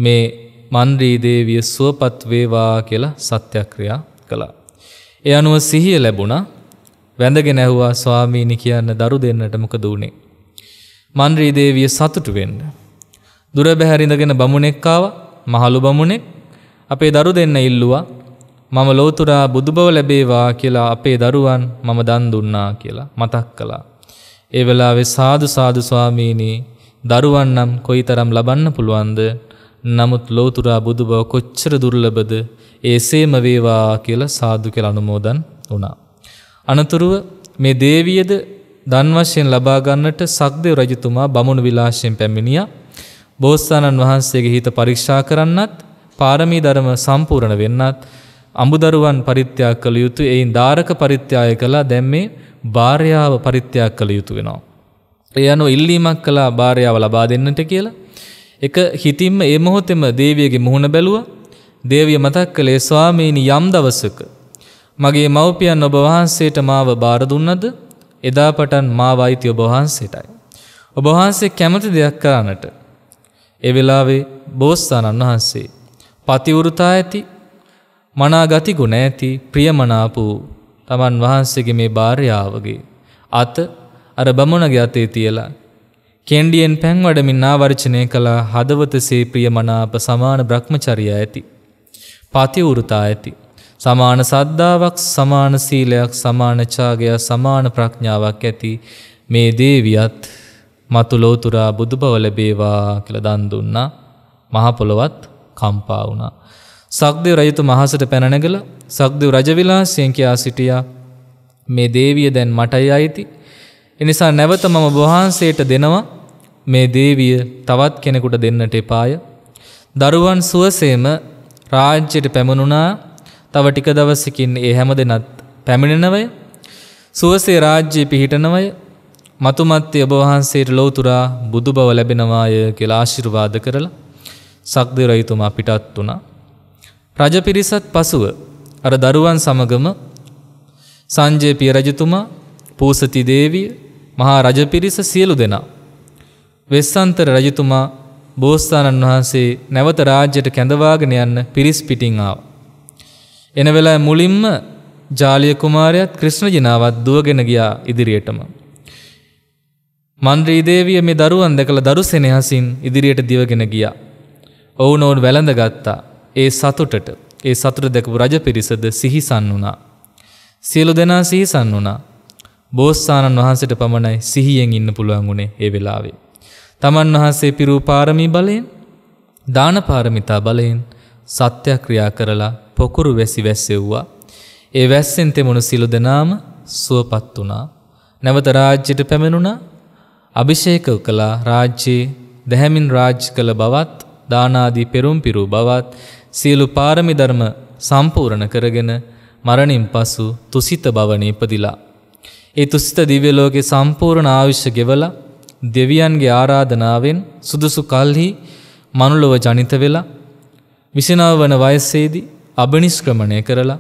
මේ මන්ද්‍රී දේවිය සුවපත් වේවා කියලා සත්‍යක්‍රියා කළා. ඒ අනුව සිහිය ලැබුණා වැඳගෙන ඇහුවා ස්වාමීනි කියන්න දරු දෙන්නට මොකද උනේ මන්ද්‍රීදේවිය සතුටු වෙන්න. දුර බැහැරිඳගෙන බමුණෙක්කාව මහළු බමුණෙක් අපේ දරු දෙන්න ඉල්ලුවා මම ලෝතුරා බුදුබව ලැබේවා කියලා අපේ දරුවන් මම දන් දුන්නා කියලා මතක් කළා. ඒ වෙලාවේ සාදු සාදු ස්වාමීනී දරුවන් නම් කොයි තරම් ලබන්න පුළුවන්ද නමුත් ලෝතුරා බුදුබව කොච්චර දුර්ලබද ඒසේම වේවා කියලා සාදු කෙල අනුමෝදන් වුණා. අනතුරුව මේ දේවියද දන් වශයෙන් ලබා ගන්නට සක්දේව රජතුමා බමුණු විලාසයෙන් පැමිණියා. බෝසතාණන් වහන්සේගේ හිත පරීක්ෂා කරන්නත්, පාරමී ධර්ම සම්පූර්ණ වෙන්නත්, අඹදරුවන් පරිත්‍යාග කළ යුතු, එයින් ධාරක පරිත්‍යාය කළා දැන් මේ භාර්යාව පරිත්‍යාග කළ යුතු වෙනවා. ඒ අනුව ඉල්ලීමක් කළා භාර්යාව ලබා දෙන්නට කියලා. එක හිතින්ම ඒ මොහොතෙම දේවියගේ මුහුණ බැලුවා. දේවිය මතක් කළේ ස්වාමීනි යම් දවසක මගේ මව්පියන් ඔබ වහන්සේට මාව බාර දුන්නද? එදා පටන් මා වෛති ඔබවහන්සේටයි. ඔබවහන්සේ කැමති දෙයක් කරන්නට. එවෙලාවේ බෝස්ථානන් වහන්සේ. පතිවෘතා ඇති මනාගති ගුණ ඇති ප්‍රියමනාපූ තමන් වහන්සේගේ මේ භාර්යාවගේ. අත අර බමුණගේ අතේ තියලා. කෙන්ඩියෙන් පැන් වඩමින් ආවර්චනය කලා හදවතසේ ප්‍රියමනාප සමාන බ්‍රහ්මචරිය ඇති. පතිවෘතා ඇති. සමාන සද්ධාවක් සමාන සීලයක් සමානචාගයක් සමාන ප්‍රඥාවක් ඇති මේ දේවියත් මතු ලෝතුරා බුදුබව ලැබේවා කියල දන් දුන්නා මහපොළොවත් කම්පා වුණා. සක්දෙව රජතු මහසට පැනනගල සක්දෙව රජවිලාසියෙන් කියා සිටියා මේ දේවිය දැන් මටයි අයිති. එනිසා නැවත මම බොහන්සේට දෙනවා මේ දේවිය තවත් කෙනෙකුට දෙන්නට එපාය. දරුවන් සුවසේම රාජ්‍යයට පැමණුනා තව ටික දවසකින් ඒ හැම දෙනත් පැමිණෙනවය සුවසේ රාජ්‍යය පිහිටනවය මතුමත්ති ඔබ වහන්සේට ලෝතුරා බුදු බව ලැබෙනවාය කියලා ආශිර්වාද කරලා සක්දෙරයිතුමා පිටත් වුණා. රජ පිරිසත් පසුව අර දරුවන් සමගම සංජය පිය රජතුමා පූසති දේවිය මහා රජපිරිස සියලු දෙනා. වෙස්සන්තර රජතුමා බෝස්ථානන් වහන්සේ නැවත රාජ්‍යයට කැඳවාගෙන යන්න පිරිස් පිටිං ආව. එන වෙලා මුලින්ම ජාලිය කුමාරයත් ක්‍රිෂ්ණ ජිනාවත් දුවගෙන ගියා ඉදිරියටම. මන්ද්‍රීදේවිය මේ දරුවන් දැකළ දරු සෙනෙහසින් ඉදිරියට දිවගෙන ගියා. ඔවුන ඔවුන් වැළඳ ගත්තා. ඒ සතුටට ඒ සතුට දැකපු රජ පිරිසද සිහිසන් වුණා. සියලු දෙනා සිහිසන් වුණා. බෝස්සාණන් වහන්සට පමණයි සිහියෙන් ඉන්න පුළුවන් වුණේ ඒ වෙලාවේ. තමන් වහන්සේ පිරූ පාරමී බලයෙන් දාන පාරමිතා බලයෙන් සත්‍යක්‍රියා කරලා පොකුරු වැසි වැස්සෙව්වා. ඒ වැස්සෙන් තෙමුණු සිලු දෙනාම සුවපත් වුණා. නැවත රාජ්‍යට පැමිණුණ අභිෂේක කළා රාජ්‍යයේ දැහැමින් රාජ් කළ බවත් දානාදී පෙරුම් පිරූ බවත් සියලු පාරමි ධර්ම සම්පූර්ණ කරගෙන මරණින් පසු තුසිත භවනේ ඉපදිලා. ඒ තුසිත දිව්‍ය ලෝකේ සම්පූර්ණ ආයුෂ ගෙවලා දෙවියන්ගේ ආරාධනාවෙන් සුදුසු කල්හි මනුලොව ජනිත වෙලා විසනාව වන වයස්සේදී අභනිෂ්ක්‍රමණය කරලා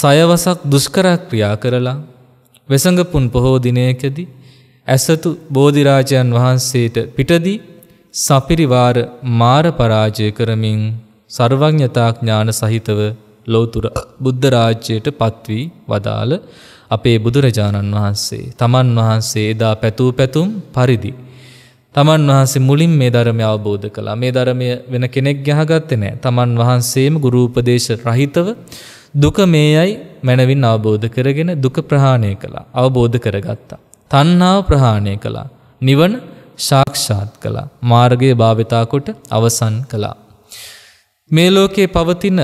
සයවසක් දුෂ්කරා ක්‍රියා කරලා වෙසඟපුන් පොහෝ දිනයකදී ඇසතු බෝධිරාජයන් වහන්සේට පිටදී සපිරිවාර මාර පරාජය කරමින් සර්වඥතාඥාන සහිතව ලෝතුර බුද්ධ රාජ්‍යයට පත්වී වදාළ අපේ බුදුරජාණන් වහන්සේ තමන් වහන්සේ එදා පැතූ පැතුම් පරිදි තමන් වහන්සේ මුලින් මේ ධර්මය අවබෝධ කළා මේ ධර්මය වෙන කෙනෙක් ගහගත්තේ නෑ තමන් වහන්සේම ගුරූපදේශ රහිතව දුක මේයයි මැනවින් අවබෝධ කරගෙන දුක ප්‍රහාණය කළා අවබෝධ කරගත්තා. තන්නාව ප්‍රහාණය කළා. නිවන ශාක්ෂාත් කළා මාර්ගය භාවිතාකොට අවසන් කළා. මේ ලෝකයේ පවතින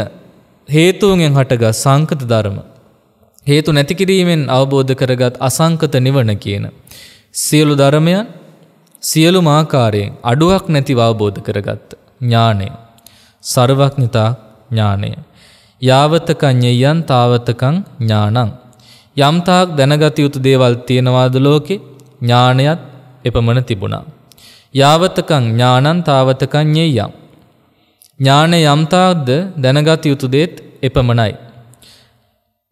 හේතුවෙන් හටගත් සංකත ධර්ම. හේතු නැතිකිරීමෙන් අවබෝධ කරගත් අසංකත නිවන කියන. සියලු ධර්මයන් සියලු මාකාරයෙන් අඩුවක් නැතිව අවබෝධ කරගත්ත ඥානය. සර්වඥතා ඥානය. යාවතකං්ඥයන් තාවතකං ඥානං. යම්තාක් දැනගත යුතු දේවල් තියෙනවාද ලෝකෙ ඥානයත් එපමණ තිබුණා. යාවතකං ඥානන් තාවතකං්ඥෙයම්. ඥාන යම්තාක්ද දැනගත යුතු දේත් එපමණයි.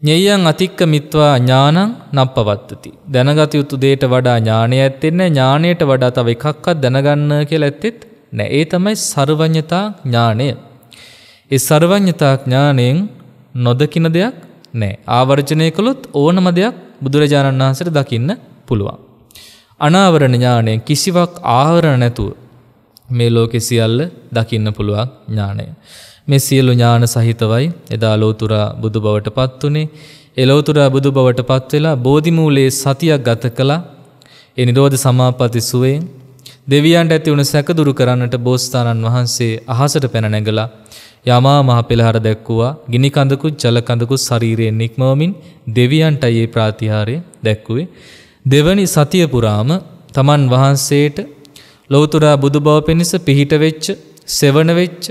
ඥෙයන් අතික්ක මිත්වා ඥානං නප්පවත්තති. දැනගත යුතු දේට වඩා ඥානය ඇත්තෙන්නේ ඥානයට වඩා තව එකක්වත් දැනගන්න කියලා ඇත්තෙත් නෑ. ඒ තමයි සර්වඥතා ඥානය. ඒ සර්වඥතා ඥාණයෙන් නොදකින දෙයක් නෑ. ආවර්ජනය කළොත් ඕනම දෙයක් බුදුරජාණන් වහන්සේට දකින්න පුළුවන්. අනාවරණ ඥාණයෙන් කිසිවක් ආවරණ නැතුව මේ ලෝකෙ සියල්ල දකින්න පුළුවන් ඥාණය. මේ සියලු ඥාන සහිතවයි එදා ලෝතුරා බුදු බවට පත් වුනේ. ඒ ලෝතුරා බුදු බවට පත් වෙලා බෝධි මූලයේ සතියක් ගත කළා. ඒ නිරෝධ සමාපatti සුවයෙන් දෙවියන්ට ඇති වුණ සැක දුරු කරන්නට බෝසතාණන් වහන්සේ අහසට පැන නැගලා යමා මහ පෙළහර දැක්වුවා. ගිනි කඳකුත් ජල කඳකුත් ශරීරයෙන් නික්මවමින් දෙවියන්ටයි ඒ ප්‍රාතිහාර්ය දැක්ුවේ. දෙවනි සතිය පුරාම තමන් වහන්සේට ලෞතර බුදු බව පිණිස පිහිට වෙච්ච, සෙවණ වෙච්ච,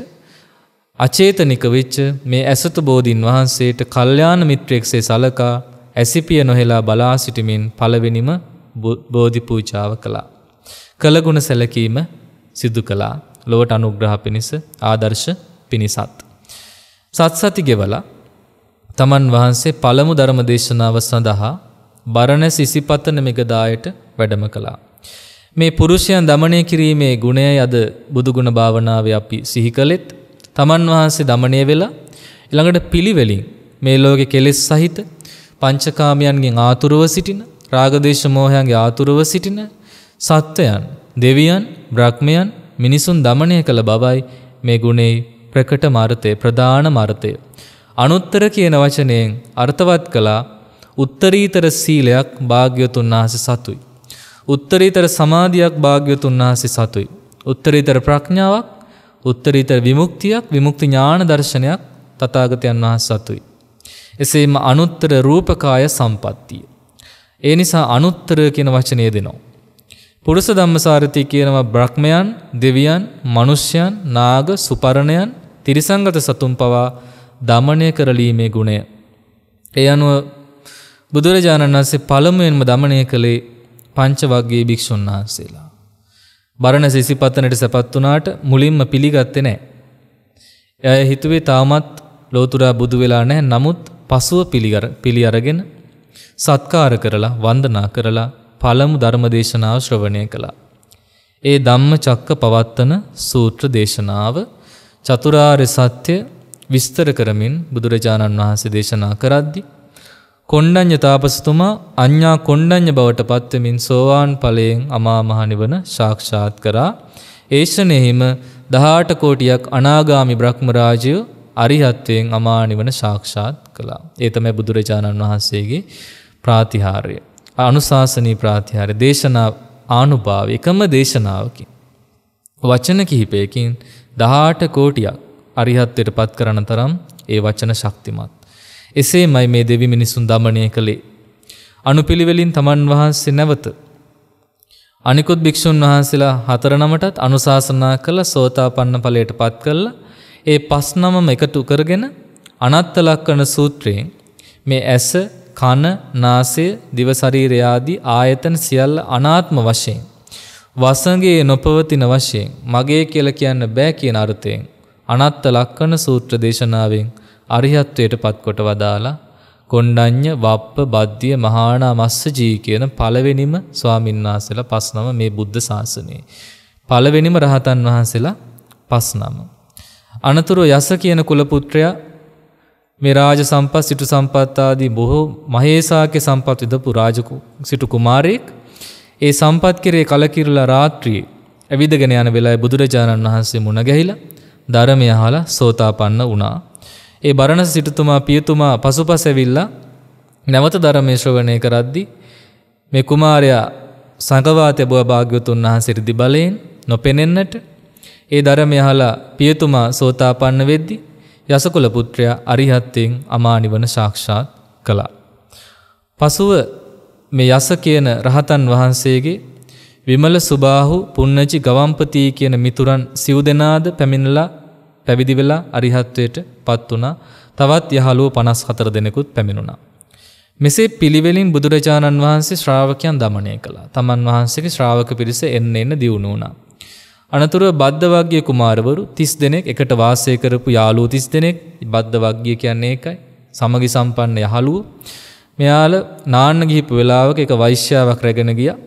අචේතනික වෙච්ච මේ ඇසතු බෝධීන් වහන්සේට කල්්‍යාන මිත්‍රයෙක්සේ සලකා ඇසිපිය නොහෙලා බලා සිටිමින් පළවෙනිම බෝධිපූචාව කළා. කළගුණ සැලකීම සිදු කළා ලොවට අනුග්‍රහ පිණිස ආදර්ශ පිණිසත්. සත්සති ගෙවලා තමන් වහන්සේ පළමු ධර්ම දේශනාව සඳහා බරණ සිසිපත්තන මෙගදායට වැඩම කළා. මේ පුරුෂයන් දමනය කිරීමේ ගුණය අද බුදුගුණ භාවනාව අපි සිහි කළෙත් තමන් වහන්සේ දමණය වෙලා ඊළඟට පිළිවෙලින් මේ ලෝකේ කෙලෙස් සහිත පංචකාමයන්ගෙන් ආතුරව සිටින රාගදේශ මොහයන්ගේ ආතුරව සිටින සත්වයන් දෙවියන් බ්‍රහ්මයන් මිනිසුන් দমনය කළ බවයි මේ ගුණේ ප්‍රකට මාර්ථය ප්‍රධාන මාර්ථය අනුත්තර කියන වචනයෙන් අර්ථවත් කළා උත්තරීතර සීලයක් භාග්‍යතුන් වහන්සේ සතුයි උත්තරීතර සමාධියක් භාග්‍යතුන් වහන්සේ සතුයි උත්තරීතර ප්‍රඥාවක් උත්තරීතර විමුක්තියක් විමුක්ති ඥාන දර්ශනයක් තථාගතයන් වහන්සේ සතුයි. එසේම අනුත්තර රූපකාය සම්පත්තිය. ඒ නිසා අනුත්තර කියන වචනය දෙනවා. පුරුෂ ධම්මසාරති කියනවා බ්‍රහ්මයන්, දෙවියන්, මිනිසයන්, නාග, සුපරණයන්, තිරිසංගත සතුන් පවා දමණය කරලීමේ ගුණය. ඒ අනුව බුදුරජාණන් වහන්සේ පළමුවෙන්ම දමණය කළේ පංච වර්ගයේ භික්ෂුන් වහන්සේලා. බරණ සිසිපත්තනට සැපත් වනාට මුලින්ම පිළිගත්තෙ නෑ. ඇය හිතුවේ තාමත් ලෝතුරා බුදු වෙලා නෑ නමුත් පසුව පිළි අරගෙන සත්කාර කරලා වන්දනා කරලා පළමු ධර්මදේශනාව ශ්‍රවණය කළා. ඒ ධම්ම චක්ක පවත්තන සූත්‍ර දේශනාව චතුරාර්ය සත්‍ය විස්තර කරමින් බුදුරජාණන් වහන්සේ දේශනා කරද්දි කොණ්ඩඤ්ඤ තාපසතුමා අඤ්ඤා කොණ්ඩඤ්ඤ බවට පත්වෙමින් සෝවාන් ඵලයෙන් අමා මහ නිවන සාක්ෂාත් කරා. ඒ ශ්‍රණයෙහිම 18 කෝටියක් අනාගාමි බ්‍රහ්ම රාජය අරිහත්වයෙන් අමා නිවන සාක්ෂාත් කළා. ඒ තමයි බුදුරජාණන් වහන්සේගේ ප්‍රාතිහාර්ය. අනුශාසනීය ප්‍රාතිහාර්ය දේශනා ආනුභාව එකම දේශනාවකින් වචන කිහිපයකින් 18 කෝටියක් අරිහත්වයට පත් කරන තරම් ඒ වචන ශක්තිමත් එසේමයි මේ දෙවි මිනිසුන් දමනය කළේ. අනුපිළිවෙලින් තමන් වහන්සේ නැවත. අනිකුත් භික්‍ෂූන් වහන්සේලා හතරනමටත් අනුශාසනා කළ සෝතාපන්න ඵලයට පත් කළා. ඒ පස් නමම එකතු කරගෙන අනත්ත ලක්කන සූත්‍රයෙන් මේ ඇස, කන, නාසය, දිව ශරීරය ආදී ආයතන සියල්ල අනාත්ම වශයෙන් වසඟේ නොපවතින වශයෙන් මගේ කියලා කියන්න බෑ කියන අර්ථයෙන් අනත්ත ලක්කන සූත්‍ර දේශනාවෙන් අරිහත්වයට පත්කොට වදාලා කොණ්ඩඤ්ඤ වප්ප බද්ධිය මහානාමස්ස ජී කියන පළවෙනිම ස්වාමීන් වහන්සේලා පස් නම මේ බුද්ධ ශාසනයේ. පළවෙනිම රහතන් වහන්සේලා පස් නම. අනතුරු යස කියන කුල පුත්‍රයා මේ රාජ සම්පත් සිටු සම්පත් ආදී බොහෝ මහේසාගේ සම්පත් විදපු රාජ සිටු කුමාරයෙක් ඒ සම්පත් කෙරේ කලකිරලා රාත්‍රියේ ඇවිදගෙන යන වෙලාවේ බුදුරජාණන් වහන්සේ මුණ ගැහිලා ධර්මය අහලා සෝතාපන්න වුණා. ඒ බරණස සිටුතුමා පියතුමා පසුපසැවිල්ලා නැවත ධර්මයේ ශ්‍රවණය කරද්දී මේ කුමාරයා සංඝවාතය බව භාග්‍යවතුන් වහන්සේ ඍදි බලයෙන් නොපෙනෙන්නට ඒ ධර්මය අහලා පියතුමා සෝතාපන්න වෙද්දී යසකුල පුත්‍රයා අරිහත්යෙන් අමා නිවන සාක්ෂාත් කළා. පසුව මේ යස කියන රහතන් වහන්සේගේ විමල සුබාහු පුන්නචි ගවම්පති කියන මිතුරන් සිව් දෙනාද පැමිණලා පැවිදි වෙලා අරිහත්වයට පත් වුණ තවත් යහලුව පනස් හතර දෙනෙකුත් පැමිණුණා. මෙසේ පිළිවෙලින් බුදුරජාණන් වහන්සේ ශ්‍රාවකයන් දමනය කළා තමන් වහන්සේගේ ශ්‍රාවක පිරිස එන්න එන්න දියුණු වුණා. අනතුරුව බද්ධ වග්ගිය කුමාරවරු 30 දෙනෙක් එකට වාසය කරපු යාළුවෝ 30 දෙනෙක් බද්ධ වග්ගිය කියන්නේ ඒකයි සමගි සම්පන්න යහළුවෝ මෙයාල නාන්න ගිහිපු වෙලාවක එක වෛශ්‍යාවක් රැගෙන ගියා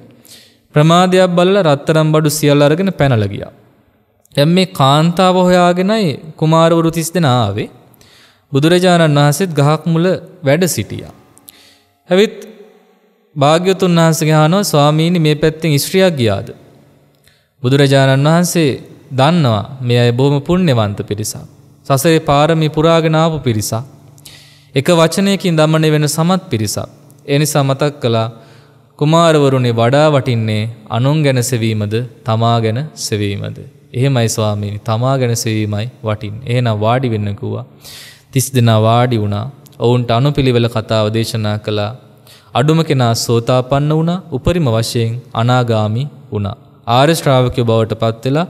ප්‍රමාදයක් බලලා රත්තරම් බඩු සියල්ල අරගෙන පැනලා ගියා දැන් මේ කාන්තාව හොයාගෙනයි කුමාරවරු 32 ආවේ. බුදුරජාණන් වහන්සේත් ගහක් මුල වැඩ සිටියා. හැවිත් භාග්‍යවතුන් වහන්සේ ගහනවා ස්වාමීනි මේ පැත්තෙන් ස්ත්‍රියක් ගියාද? බුදුරජාණන් වහන්සේ දන්නවා මේ අය බොහොම පුණ්‍යවන්ත පිරිසක්. සසරේ පාරමී පුරාගෙන ආපු පිරිසක්. එක වචනයකින් දමණය වෙන සමත් පිරිසක්. ඒ නිසා මතක් කළා කුමාරවරුනේ වඩා වටින්නේ අනුන් ගැන සෙවීමද තමා ගැන සෙවීමද එහෙමයි ස්වාමීනි තමා ගැන සෙවීමයි වටින්. එහෙනම් වාඩි වෙන්න කිව්වා. 30 දෙනා වාඩි වුණා. ඔවුන්ට අනුපිළිවෙල කතාව දේශනා කළා. අඩුම කෙනා සෝතාපන්න වුණා. උපරිම වශයෙන් අනාගාමි වුණා. ආර්ය ශ්‍රාවකයෝ බවට පත් වෙලා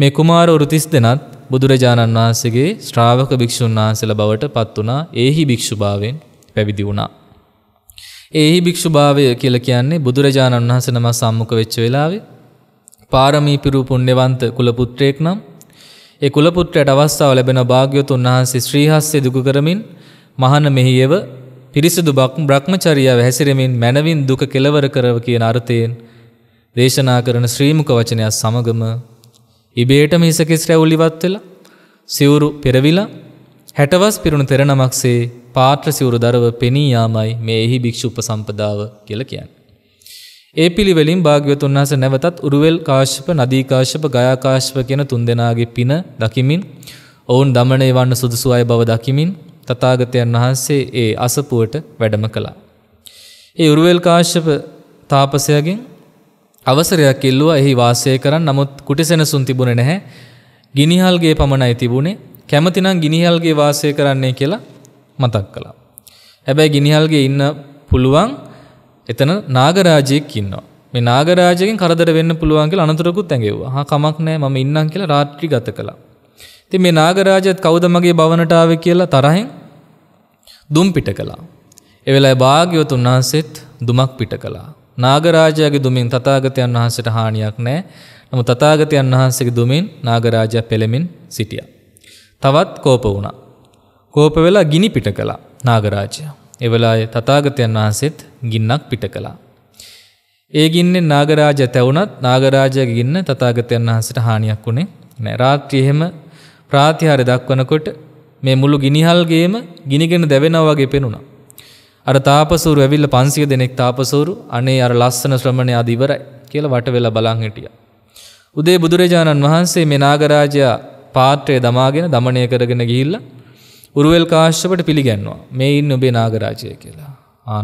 මේ කුමාරවරු 30 දෙනාත් බුදුරජාණන් වහන්සේගේ ශ්‍රාවක භික්ෂුන් වහන්සේලා බවට පත් වුණා. ඒහි භික්ෂුභාවයෙන් පැවිදි වුණා. ඒහි භික්ෂුභාවය කියලා කියන්නේ බුදුරජාණන් වහන්සේ නම සම්මුඛ වෙච්ච වෙලාවේ පාරමී පිරූ පුණ්‍යවන්ත කුලපුත්‍රයෙක් නම් ඒ කුලපුත්‍රයට අවස්ථාව ලැබෙන භාග්‍යවතුන් වහන්සේ ශ්‍රීහස්සේ දුක කරමින් මහන මෙහියව පිරිසිදු බ්‍රහ්මචරියාව හැසිරෙමින් මනවින් දුක කෙලවර කරව කියන අර්ථයෙන් දේශනා කරන ශ්‍රීමුක වචනය සමගම ඉබේටම හිසකිස් රැවුලිවත් වෙලා සිවුරු පෙරවිලා හැටවස් පිරුණු තෙරණමක්සේ පාත්‍ර සිවුරු දරව පෙනී යාමයි මේ එහි භික්ෂු උපසම්පදාව කියලා කියන්නේ. ඒ පිළිවෙලින් භාග්‍යවතුන් වහන්සේ නැවතත් උරුවෙල් කාශ්‍යප, නදී කාශ්‍යප, ගයා කාශ්‍යප කියන තුන්දෙනාගේ පින දකිමින් ඔවුන් দমনය වන්න සුදුසු අය බව දකිමින් තථාගතයන් වහන්සේ ඒ අසපුවට වැඩම කළා. ඒ උරුවෙල් කාශ්‍යප තාපසයාගෙන් අවසරයක් ඉල්ලුවා එහි වාසය කරන්න. නමුත් කුටිසෙනසුන් තිබුණේ නැහැ. ගිනිහල්ගේ පමණයි තිබුණේ. කැමතිනම් ගිනිහල්ගේ වාසය කරන්නේ කියලා මතක් කළා. හැබැයි ගිනිහල්ගේ ඉන්න පුළුවන් එතන නාගරාජයෙක් ඉන්නවා. මේ නාගරාජයෙන් කරදර වෙන්න පුළුවන් කියලා අනතුරකුත් ඇඟෙව්වා. හා කමක් නැහැ මම ඉන්නම් කියලා රාත්‍රී ගත කළා. ඉතින් මේ නාගරාජයත් කවුද මගේ භවනට ආවේ කියලා තරහෙන් දුම් පිට කළා. ඒ වෙලාවේ භාග්‍යවතුන් වහන්සේත් දුමක් පිට කළා. නාගරාජයාගේ දුමින් තථාගතයන් වහන්සේට හානියක් නැහැ. නමුත් තථාගතයන් වහන්සේගේ දුමින් නාගරාජයා පෙළමින් සිටියා. තවත් කෝප වුණා. කෝප වෙලා ගිනි පිට කළා නාගරාජයා. එවලාය තථාගතයන් වහන්සේත් ගින්නක් පිට කළා. ඒ ගින්නෙන් නාගරාජ තැවුණත් නාගරාජගේ ගින්න තථාගතයන් වහන්සේට හානියක් උනේ නැහැ. රාත්‍රියේ හැම ප්‍රාතිහාර දක්වනකොට මේ මුළු ගිනිහල්ගේම ගිනිගෙන දැවෙනවා වගේ පෙනුණා. අර තාපසූරු ඇවිල්ලා 500 දෙනෙක් තාපසූරු අනේ අර ලස්සන ශ්‍රමණේ ආදි ඉවරයි කියලා වට වෙලා බලන් හිටියා. උදේ බුදුරජාණන් වහන්සේ මේ නාගරාජයා පාත්‍රය දමාගෙන দমনය කරගෙන ගිහිල්ලා උරුවල් කාශ්‍යපට පිළිගැන්වා මේ ඉන්න ඔබේ නාගරාජය කියලා.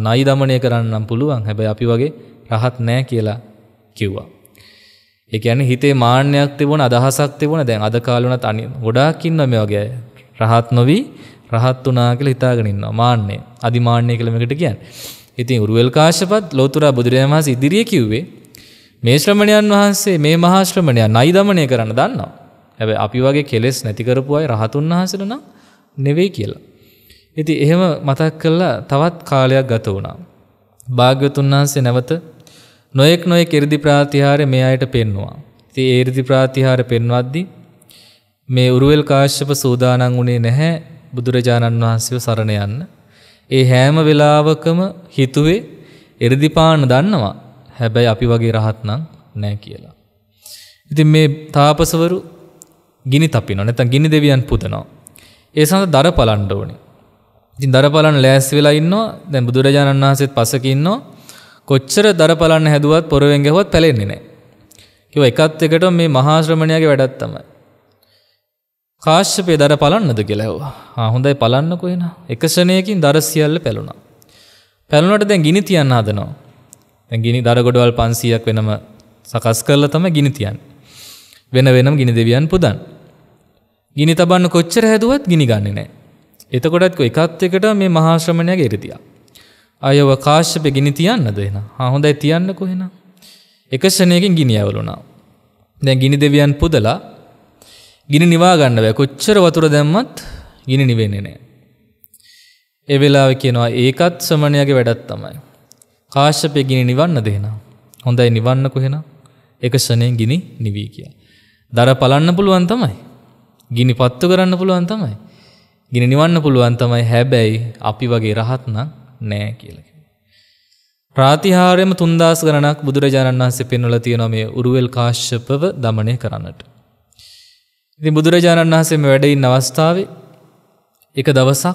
නයි දමනය කරන්නම් පුළුවන් හැබැයි අපි වගේ රහත් නෑ කියලා කිව්වා. ඒ කියන්නේ හිතේ මාන්නයක් තිබුණ අදහසක් තිබුණ දැන් අද කාලුණත් අනි ගොඩාක් ඉන්න මේ වගේ අය. රහත් නොවි රහත් වුණා කියලා හිතාගෙන ඉන්නවා මාන්නය. අදිමාන්නය කියලා මේකට කියන්නේ. ඉතින් උරුවල් කාශ්‍යපත් ලෝතුරා බුදුරජාණන් වහන්සේ ඉදිරියේ කිව්වේ මේ ශ්‍රමණයන් වහන්සේ මේ මහා ශ්‍රමණයා නයි දමනය කරන්න දන්නවා. හැබැයි අපි වගේ කෙලෙස් නැති කරපු අය රහතුන් වහන්සේලා නම් නෙවෙයි කියලා. ඉති එහෙම මතක් කල්ලා තවත් කාලයක් ගත වුණා. භාග්‍යතුන් වහන්සේ නැවත නොයෙක් නොය කෙරදි ප්‍රාතිහාරය මේ අයට පෙන්වා. ති ඒරිදි ප්‍රාතිහාර පෙන්වද්දි මේ උරුවල් කාශ්‍යප සූදානන් වුණේ නැහැ බුදුරජාණන් වහන්සේව සරණ යන්න. ඒ හෑම වෙලාවකම හිතුවේ එරදිපාන දන්නවා හැබැයි අපි වගේ රහත්නම් නෑ කියලා. ඉතින් මේ තාපසවරු ගිනි තපිනවා නැතන් ගිනි දෙවියන් පුදනවා. ඒ සඳ දර පලන්ඩ ඕනි. ඉතින් දරපලන්න ලෑස් වෙලා ඉන්නවා දැන් බුදුරජාණන් වහන්සේත් පසක ඉන්නවා කොච්චර දරපලන්න හැදුවත් පොරවෙන් ගැහුවත් පැලෙන්නේ නැහැ. කිව්ව එකත් එකට මේ මහා ශ්‍රමණයාගේ වැඩක් තමයි. කාශ්‍යපේ දර පලන්නද කියලා ඇහුවා. ආ හොඳයි පලන්නකෝ එන. එක ශණයකින් දර සියල්ල පැලුණා. පැලුණාට දැන් ගිනි තියන්න හදනවා. දැන් ගිනි දර ගොඩවල් 500ක් වෙනම සකස් කරලා තමයි ගිනි තියන්නේ. වෙන වෙනම ගිනි දෙවියන් පුදන්නේ. ගිනි තබන්න කොච්චර හැදුවත් ගිනි ගන්නේ නෑ. එතකොටත් එකත් එකට මේ මහාශ්‍රමණයගේ ඉරිදියා. අයව කාශ්‍යප ගිනි තියන්නද එන හොඳයි තියන්න කොහෙන. එකෂණයකින් ගිනි ඇවලුනා. දැන් ගිනි දෙවියන් පුදලා ගිනි නිවාගන්න බෑ කොච්චර වතුර දැම්මත් ගිනි නිවෙන්නේ නෑ. ඒ වෙලාව කියනවා ඒකත් ශ්‍රමණයගේ වැඩත් තමයි. කාශ්‍යපය ගිනි නිවන්න දෙන. හොඳයි නිවන්න කොහෙන එකෂණයෙන් ගිනි නිවී කිය. දර පලන්න පුළුවන් තමයි ගිනි පත්තු කරන්න පුළුවන් තමයි. ගිනි නිවන්න පුළුවන් තමයි හැබැයි අපි වගේ රහත් නම් නෑ කියලා. ප්‍රාතිහාර්යම 3000 ගණනක් බුදුරජාණන් වහන්සේ පෙන්වලා තියෙනවා මේ උරුවෙල් කාශ්‍යපව দমনය කරන්නට. ඉතින් බුදුරජාණන් වහන්සේ මේ වැඩ ඉන්න අවස්ථාවේ එක දවසක්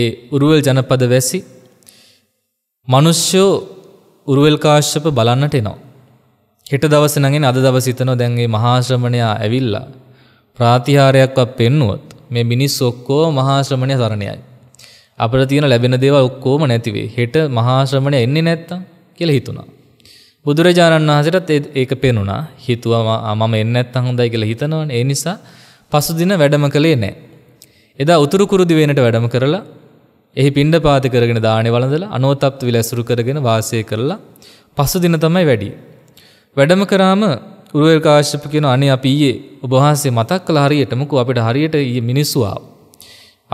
ඒ උරුවෙල් ජනපද වැසි මිනිස්සු උරුවෙල් කාශ්‍යප බලන්නට එනවා. හෙට දවසේ නම් එන්නේ අද දවසේ හිතනවා දැන් මේ මහා ශ්‍රමණයා ඇවිල්ලා ප්‍රාතිහාරයක්වත් පෙන්නුවොත් මේ මිනිස් ඔක්කෝ මහාශ්‍රමණය සරණයයි. අපට තියෙන ලැබෙන දේව ඔක්කෝම නැතිවේ හෙට මහාශ්‍රමණය එන්නේ නැත්තම් කියලා හිතුණා. බුදුරජාණන් වහන්සේටත් ඒක පෙනුණා. හිතුවා මම එන්නේ නැත්තම් හොඳයි කියලා හිතනවනේ. ඒ නිසා පසුදින වැඩම කළේ නැහැ. එදා උතුරු කුරුදි වේනට වැඩම කරලා එහි පිණ්ඩපාත කරගෙන දාණේ වළඳලා අනෝතප්ත විලැසුරු කරගෙන වාසය කරලා පසුදින තමයි වැඩි. වැඩම කරාම උරුවල් කාශ්‍යප කියන අනේ අපි ඊයේ ඔබ වහන්සේ මතක් කළ හරියටමකෝ අපිට හරියට ඊයේ මිනිස්සු ආවා.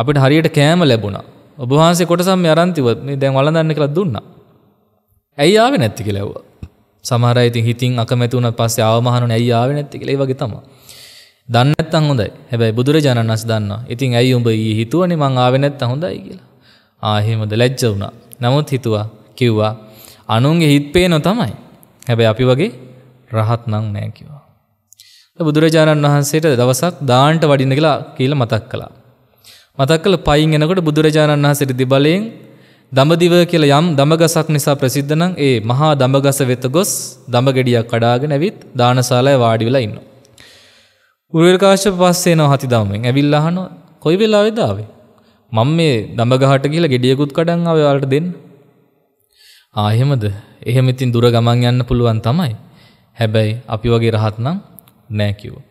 අපිට හරියට කෑම ලැබුණා. ඔබ වහන්සේ කොටසක් මේ අරන් තිබ්බ මේ දැන් වළඳන්න කියලා දුන්නා. ඇයි ආවේ නැත්තේ කියලා ඇහුවා. සමහර අය ඉතින් හිතින් අකමැති වුණාට පස්සේ ආවමහනුනේ ඇයි ආවේ නැත්තේ කියලා ඒ වගේ තමයි. දන්නේ නැත්තම් හොඳයි. හැබැයි බුදුරජාණන් වහන්සේ දන්නවා. ඉතින් ඇයි උඹ ඊයේ හිතුවනේ මං ආවේ නැත්තම් හොඳයි කියලා. ආ එහෙමද ලැජ්ජ වුණා. නමුත් හිතුවා කිව්වා අනුන්ගේ හිත් පේනෝ තමයි. හැබැයි අපි වගේ රහත් නං නෑ කිවා. බුදුරජාණන් වහන්සේට දවසක් දාන්ට වඩින්න කියලා කියල මතක් කලා. මතක් කළ පයින් එනකොට බුදුරජාණන් වහන්සේට දිබලයෙන් දඹදිව කියලා යම් දමගසක් නිසා ප්‍රසිද්ධ නම් ඒ මහා දඹගස වෙත ගොස් දඹගෙඩියක් කඩාගෙන ඇවිත් දානශාලාවේ වාඩි වෙලා ඉන්නවා. උරුල්කාශ්‍යප පස්සේ එනවා හති දමෙන්. ඇවිල්ලා අහනවා කොයි වෙලාවේද ආවේ? මම මේ දඹගහට කියලා ගෙඩියකුත් කඩන් ආවේ ඔයාලට දෙන්න. ආ එහෙමද? එහෙම ඉතින් දුර ගමන් යන්න පුළුවන් තමයි. හැබැයි අපි වගේ රහත්නම් නෑ කිව්වා.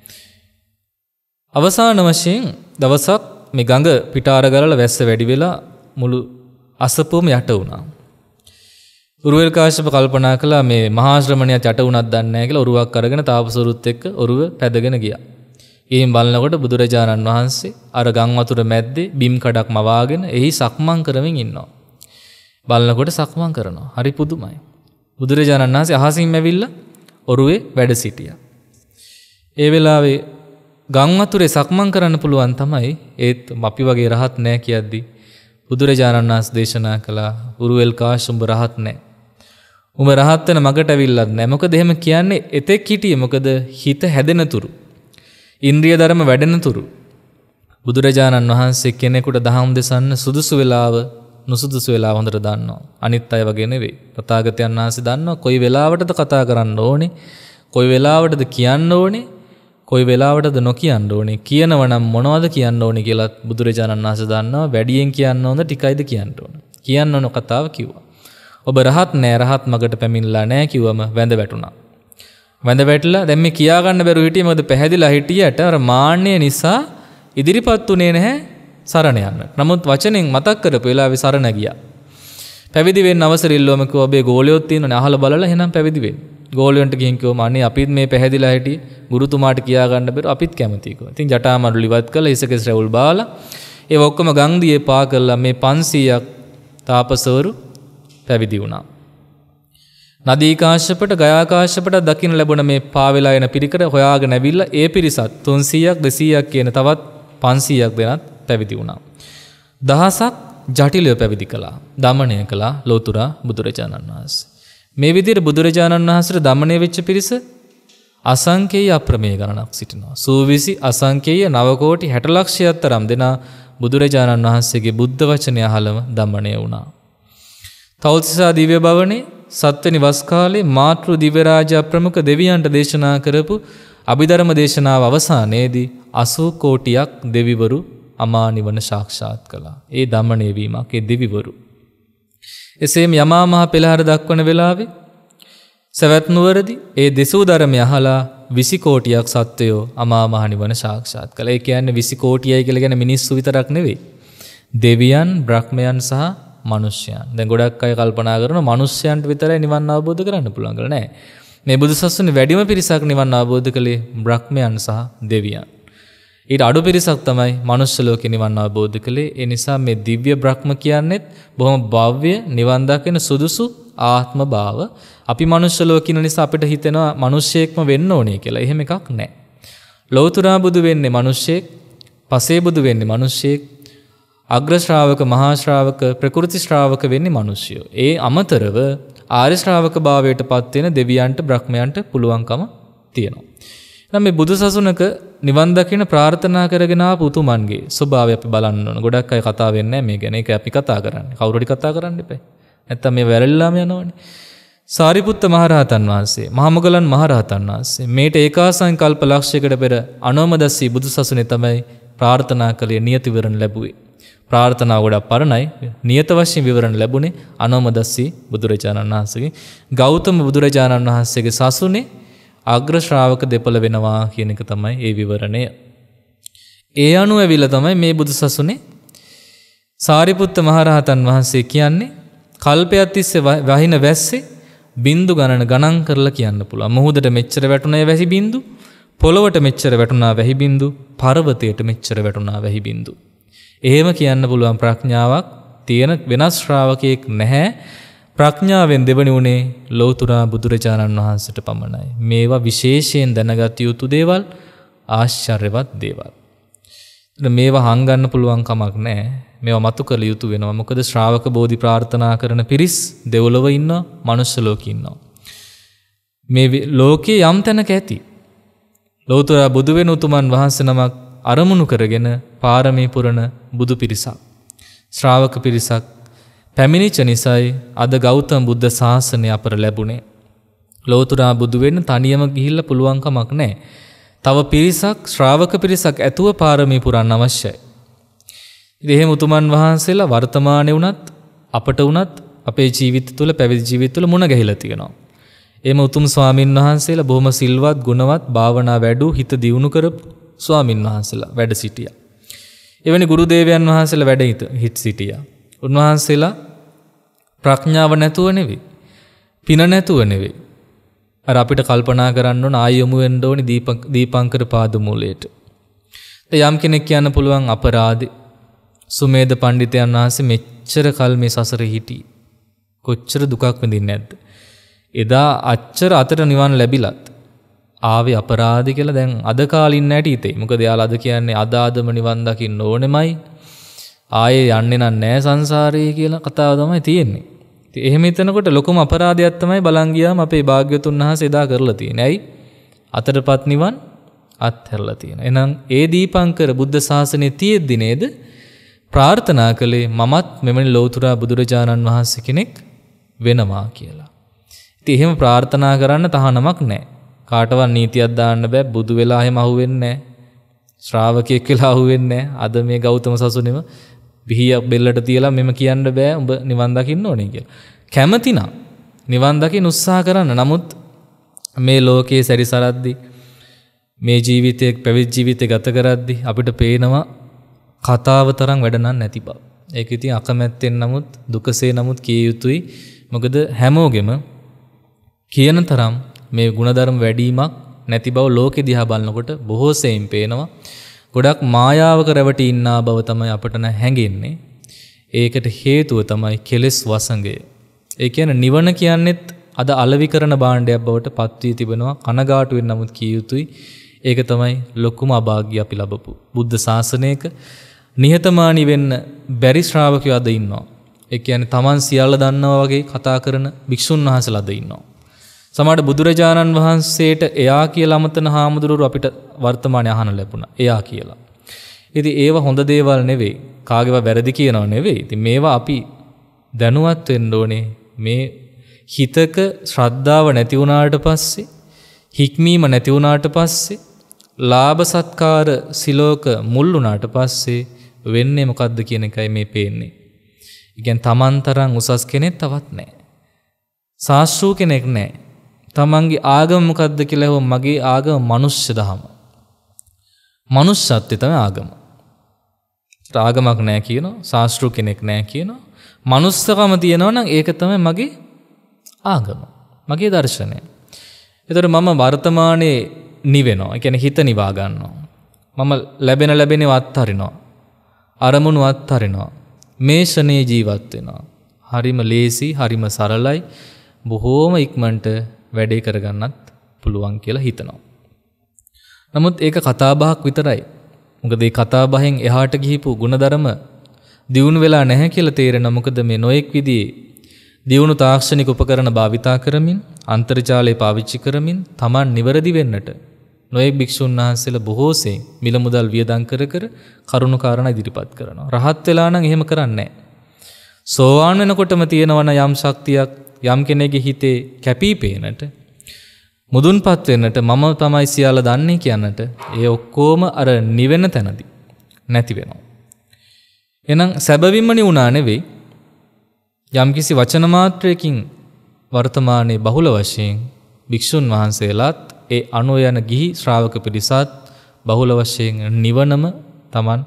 අවසාන වශයෙන් දවසක් මේ ගඟ පිටාර ගලලා වැස්ස වැඩි වෙලා මුළු අසපුවම යට වුණා. උරුවෙල් කාශ්‍යප කල්පනා කළා මේ මහා ශ්‍රමණයාට යට වුණත් දන්නේ නැහැ කියලා ඔරුවක් අරගෙන තාපසවරුත් එක්ක ඔරුව පැදගෙන ගියා. ඊයින් බලනකොට බුදුරජාණන් වහන්සේ අර ගම් වතුර මැද්දේ බිම් කඩක් මවාගෙන එහි සක්මන් කරමින් ඉන්නවා. බලනකොට සක්මන් කරනවා. හරි පුදුමයි. බුදුරජාණන් වහන්සේ අහසින් ඇවිල්ලා ඔරුවේ වැඩ සිටිය. ඒ වෙලාවේ ගංවතුරේ සක්මං කරන්න පුළුවන් තමයි ඒත් අපි වගේ රහත් නෑ කියද්දි. බුදුරජාණන් වන්ස් දේශනා කළා උරුවල් කාශුම්ඹ රහත් නෑ. උම රහත්වන මඟට ඇවිල්ලත් නැමක දෙහෙම කියන්නේ එතෙක් හිටිය මොකද හිත හැදෙනතුරු. ඉන්ද්‍රිය ධරම වැඩෙනතුරු. බුදුරජාණන් වහන්සේ කෙනෙකුට දහම් දෙසන්න සුදුසු වෙලාව නුසුදුසු වෙලා හොඳට දන්නවා. අනිත් අය වගේ නෙවෙයි. තථාගතයන් වහන්සේ දන්නවා කොයි වෙලාවටද කතා කරන්න ඕනේ, කොයි වෙලාවටද කියන්න ඕනේ, කොයි වෙලාවටද නොකියන්න ඕනේ, කියනවනම් මොනවද කියන්න ඕනේ කියලා බුදුරජාණන් වහන්සේ දන්නවා. වැඩියෙන් කියන්න ඕනද ටිකයිද කියන්න ඕන. කියන්න ඕන කතාව කිව්වා. ඔබ රහත් නෑ රහත් මගට පැමිණලා නෑ කිව්වම වැඳ වැටුණා. වැඳ වැටලා දැන් මේ කියාගන්න බැරුව හිටියේ මොකද පැහැදිලා හිටියට අර මාන්නය නිසා ඉදිරිපත් උනේ නැහැ සරණ යන්න. නමුත් වචනෙන් මතක් කරපු වෙලාවේ සරණ ගියා. පැවිදි වෙන්න අවසර ඉල්ලුවම කිව්වා ඔබේ ගෝලියොත් තියෙනවනේ අහලා බලලා එහෙනම් පැවිදි වෙන්න. ගෝලියන්ට ගිහින් කිව්වම අනේ අපිත් මේ පැහැදිලා හිටි ගුරුතුමාට කියා ගන්න බැරුව අපිත් කැමතියි කිව්වා. ඉතින් ජටාමඩුලි වත් කළා ඉසකෙස් රැවුල් බාලා ඒ ඔක්කොම ගංගියේ පා කළා මේ 500ක් තාපසවරු පැවිදි වුණා. නදී කාශ්‍යපට ගයා කාශ්‍යපට දකින්න ලැබුණ මේ පාවෙලා යන පිරිකර හොයාගෙන ඇවිල්ලා ඒ පිරිසත් 300ක් 200ක් කියන තවත් 500ක් දෙනත් පැවිදි වුණා. දහසක් ජටිලය පැවිදි කළා. දමනය කළා ලෝතුරා බුදුරජාණන් වහන්සේ. මේ විදිහට බුදුරජාණන් වහන්සේට දමණය වෙච්ච පිරිස අසංකේය අප්‍රමේය ගණනක් සිටිනවා. සූවිසි අසංකේය 9 කෝටි 60 ලක්ෂයක් තරම් දෙනා බුදුරජාණන් වහන්සේගේ බුද්ධ වචනය අහලම දමණය වුණා. තෞතිසා දිව්‍ය භවනේ සත්වනි වස් කාලේ මාතෘ දිව්‍ය රාජා ප්‍රමුඛ දෙවියන්ට දේශනා කරපු අභිධර්ම දේශනාව අවසානයේදී 80 කෝටියක් දෙවිවරු අමානිවන ශාක්ෂාත් කලා. ඒ දමනයවීමක් ඒ දෙවිවරු. එසේම යමාමහා පෙළහර දක්වන වෙලාවේ සැවැත්නුවරදි ඒ දෙසූ ධරම යහලා විසිකෝටියක් සත්වයෝ අමාමහනිවන ශාක්ෂාත් කළ ඒ කියන්න විසිකෝටියයි කළ ගැන මිනිස්සු විතරක් නෙවෙයි. දෙවියන් බ්‍රහ්මයන් සහ මනුෂ්‍යයන් දැ ගොඩක් අය කල්පනා කරන මනුස්්‍යයන්ට විතරයි නිවන් අවබෝධ කරන්න පුළන්ගල නෑ මේ බුදු සස්සන වැඩිම පිරිසක් නිවන් අවබෝධ කළේ බ්‍රහ්මයන් සහ දෙවියන්. ඊට අඩු පිරිසක් තමයි මනුස්ස ලෝකේ නිවන් අවබෝධ කළේ. ඒ නිසා මේ දිව්‍ය බ්‍රහ්ම කියන්නේත් බොහොම භව්‍ය නිවන් දකින සුදුසු ආත්ම භාව. අපි මනුස්ස ලෝකින නිසා අපිට හිතෙනවා මිනිස්සෙක්ම වෙන්න ඕනේ කියලා. එහෙම එකක් නැහැ. ලෞතුරා බුදු වෙන්නේ මිනිස්සෙක්, පසේ බුදු වෙන්නේ මිනිස්සෙක්, අග්‍ර ශ්‍රාවක, මහා ශ්‍රාවක, ප්‍රකෘති ශ්‍රාවක වෙන්නේ මිනිස්සයෝ. ඒ අමතරව ආර්ය ශ්‍රාවක භාවයට පත් වෙන දෙවියන්ට, බ්‍රහ්මයන්ට පුළුවන්කම තියෙනවා. එහෙනම් මේ බුදු සසුනක නිවන් දකින ප්‍රාර්ථනා කරගෙන ආපු උතුමන්ගේ ස්වභාවය අපි බලන්න ඕන. ගොඩක් අය කතා වෙන්නේ මේ ගැන. ඒක අපි කතා කරන්නේ. කවුරුරි කතා කරන්න එපා. නැත්තම් මේ වැරලිලාම යනවනේ. සාරිපුත්ත මහරහතන් වහන්සේ, මහමගලන් මහරහතන් වහන්සේ මේට ඒකාසං කල්ප ලක්ෂයකට පෙර අනෝමදස්සී බුදුසසුනේ තමයි ප්‍රාර්ථනා කළේ නියති විවරණ ලැබුවේ. ප්‍රාර්ථනා ගොඩක් පරණයි නියත වශයෙන් විවරණ ලැබුණේ අනෝමදස්සී බුදුරජාණන් වහන්සේගේ ගෞතම බුදුරජාණන් වහන්සේගේ සසුනේ අග්‍රශ්‍රාවක දෙපළ වෙනවා කියන එක තමයි ඒ විවරණය. ඒ අනුව ඇවිල තමයි මේ බුදු සසුනේ සාරිපුත්ත මහරහතන් වහන්සේ කියන්නේ කල්පයක් තිස්සේ වහින වැස්සේ බින්දු ගණන ගණන් කරලා කියන්න පුළුවන්. මොහොතට මෙච්චර වැටුණේ වැහි බින්දු, පොළොවට මෙච්චර වැටුණා වැහි බින්දු, පර්වතයට මෙච්චර වැටුණා වැහි බින්දු. එහෙම කියන්න පුළුවන් ප්‍රඥාවක් තියෙන වෙනස් ශ්‍රාවකයෙක් නැහැ. ප්‍රඥාවෙන් දෙවනි වුණේ ලෝතුරා බුදුරජාණන් වහන්සට පමණයි. මේවා විශේෂයෙන් දැනගත යුතු දේවල් ආශ්චර්යවත් දේවල්. මේවා හංගන්න පුළුවන් කමක් නෑ මේවා මතු කළ යුතු වෙනවා මොකද ශ්‍රාවක බෝධි ප්‍රාර්ථනා කරන පිරිස් දෙවලොව ඉන්න මනුස්සලෝකින්නවා. මේ ලෝකයේ යම් තැනක ඇති. ලෝතුරා බුදුවෙන උතුමන් වහන්ස නමක් අරමුණු කරගෙන පාරමී පුරණ බුදු පිරිසක්. ශ්‍රාවක පිරිසක් පැමිණිච්ච නිසයි අද ගෞතම බුද්ධ ශාසනය අපට ලැබුණේ. ලෝතුරා බුදු වෙන්න තනියම ගිහිල්ලා පුළුවන්කමක් නැහැ. තව පිරිසක් ශ්‍රාවක පිරිසක් ඇතුව පාරමී පුරන්න අවශ්‍යයි. ඉතින් උතුමන් වහන්සේලා වර්තමානයේ වුණත් අපට වුණත් අපේ ජීවිත තුළ පැවිදි ජීවිත තුළ මුණ ගැහිලා තියෙනවා. එම උතුම් ස්වාමින් වහන්සේලා බොහොම සිල්වත් ගුණවත් භාවනා වැඩූ හිත දියුණු කරපු ස්වාමින් වහන්සේලා වැඩ සිටියා. එවැනි ගුරු දේවයන් වහන්සේලා වැඩ හිට සිටියා. උන්වහන්සේලා ප්‍රඥාව නැතුව නෙවෙයි. පින නැතුව නෙවෙයි. අර අපිට කල්පනා කරන්න ඕන ආයමු වෙන්න ඕනි දීපංකර පාදමූලයට. යම් කෙනෙක් කියන්න පුළුවන් අපරාධේ සුමේද පණ්ඩිතයන් වහන්සේ මෙච්චර කල් මේ සසරේ හිටියේ. කොච්චර දුකක් විඳින්නේ නැද්ද? එදා අච්චර අතට නිවන් ලැබිලත් ආවේ අපරාධ කියලා දැන් අද කාලින් නැටි හිතේ. මොකද යාලා අද කියන්නේ අදාදම නිවන් දකින්න ඕනෙමයි. ආයේ යන්නේ නැහැ සංසාරයේ කියලා කතාව තමයි තියෙන්නේ. ඉතින් එහෙම හිතනකොට ලොකුම අපරාධයක් තමයි බලන් ගියාම අපේ භාග්‍යතුන් වහන්සේ එදා කරලා තියෙන්නේ. ඇයි? අතරපත් නිවන් අත්හැරලා තියෙන. එහෙනම් ඒ දීපංකර බුද්ධ ශාසනයේ තියෙද්දි නේද ප්‍රාර්ථනා කළේ මමත් මෙවැනි ලෞතුරා බුදුරජාණන් වහන්සේ කෙනෙක් වෙනවා කියලා. ඉතින් එහෙම ප්‍රාර්ථනා කරන්න තහනමක් නැහැ. කාටවත් නීතියක් දාන්න බෑ බුදු වෙලා එහෙම අහුවෙන්නේ නැහැ. ශ්‍රාවකයෙක් වෙලා අහුවෙන්නේ නැහැ. අද මේ ගෞතම සසුනේම බිහියක් බෙල්ලට තියලා මෙම කියන්න බෑ උඹ නිවන් දකින්න ඕනේ කියලා. කැමතිනම් නිවන් දකින්න උත්සාහ කරන්න. නමුත් මේ ලෝකයේ සැරිසරද්දී මේ ජීවිතයේ පැවිදි ජීවිතය ගත කරද්දී අපිට පේනවා කතාව තරම් වැඩ නම් නැති බව. ඒක ඉතින් අකමැත්තෙන් නමුත් දුකසේ නමුත් කිය යුතුයි. මොකද හැමෝගෙම කියන තරම් මේ ಗುಣධර්ම වැඩිවීමක් නැති බව ලෝකෙ දිහා බලනකොට බොහෝ සෙයින් පේනවා. ගොඩක් මායාවක රැවට ඉන්නා බව තමයි අපට හැඟෙන්නේ. ඒකට හේතුව තමයි කෙලෙස් වසඟය. ඒ කියන්නේ නිවන කියන්නේත් අද අලවිකරන භාණ්ඩයක් බවට පත් වී තිබෙනවා. කනගාටු වෙන්න නමුත් කිය යුතුයි. ඒක තමයි ලොකුම අභාග්‍ය අපි ලබපු බුද්ධ ශාසනයක නිහතමානී වෙන්න බැරි ශ්‍රාවකයෝ අද ඉන්නවා. ඒ කියන්නේ Taman සියල්ල දන්නවා වගේ කතා කරන භික්ෂුන් වහන්සේලා අද ඉන්නවා. සමට බුදුරජාණන් වහන්සේට එයා කියලා අමතන හාමුදුරුවරු අපිට වර්තමානය අහන ලැබුණ එයා කියලා. ඉති ඒව හොඳ දේවල් නෙවෙයි කාගෙව වැරදි කියනව නෙවෙයි ති මේවා අපි දැනුවත් වෙන්ඩෝනේ මේ හිතක ශ්‍රද්ධාව නැතිවුණාට පස්සේ හික්මීම නැතිවුණාට පස්සේ ලාභ සත්කාර සිලෝක මුල්ලුනාට පස්සේ වෙන්නේ මොකද්ද කියන එකයි මේ පේන්නේ. ඉගැන් තමන්තරං උසස් කෙනෙත් තවත් නෑ. ශාස්ත්‍රූ කෙනෙක් නෑ තමන්ගේ ආගම මොකද්ද කියලා හෝ මගේ ආගම මනුස්ස දහම. මනුස්සත්වය තමයි ආගම. ආගමක් නෑ කියනවා, ශාස්ත්‍රු කෙනෙක් නෑ කියනවා. මනුස්සකම තියෙනවා නම් ඒක තමයි මගේ ආගම. මගේ දර්ශනය. එතකොට මම වර්තමානයේ නිවෙනවා. ඒ කියන්නේ හිත නිවා ගන්නවා. මම ලැබෙන ලැබෙනව අත්හරිනවා. අරමුණු අත්හරිනවා. මේ ෂනේ ජීවත් වෙනවා. හරිම ලේසි, හරිම සරලයි. බොහෝම ඉක්මනට වැඩේ කරගන්නත් පුළුවන් කියලා හිතනවා. නමුත් ඒක කතාබහක් විතරයි. මොකද මේ කතාබහෙන් එහාට ගිහිපු ಗುಣධර්ම දියුණු වෙලා නැහැ කියලා තේරෙන මොකද මේ නොඑක් විදිහේ දියුණු තාක්ෂණික උපකරණ භාවිතා කරමින් අන්තර්ජාලය පාවිච්චි කරමින් Taman නිවැරදි වෙන්නට නොඑක් භික්ෂුන් වහන්සේලා බොහෝසේ මිල මුදල් වියදම් කර කර කරුණු කාරණා ඉදිරිපත් කරනවා. රහත් වෙලා නම් එහෙම කරන්නේ නැහැ. සෝවාන් වෙනකොටම තියෙනවන යම් ශක්තියක් යම් කෙනෙගේ හිතේ කැපීපේනට මුදුන්පත් වෙන්නට මම තමයි සියල්ල දන්නේ කියන්නට ඒ ඔක්කොම අර නිවෙන තැනදී නැති වෙනවා. එහෙනම් සැබවින්ම නිවුණා නෙවෙයි යම්කිසි වචන මාත්‍රයකින් වර්තමානයේ බහුල වශයෙන් භික්ෂුන් වහන්සේලාත් ඒ අනුව යන ගිහි ශ්‍රාවක පිරිසත් බහුල වශයෙන් නිවනම Taman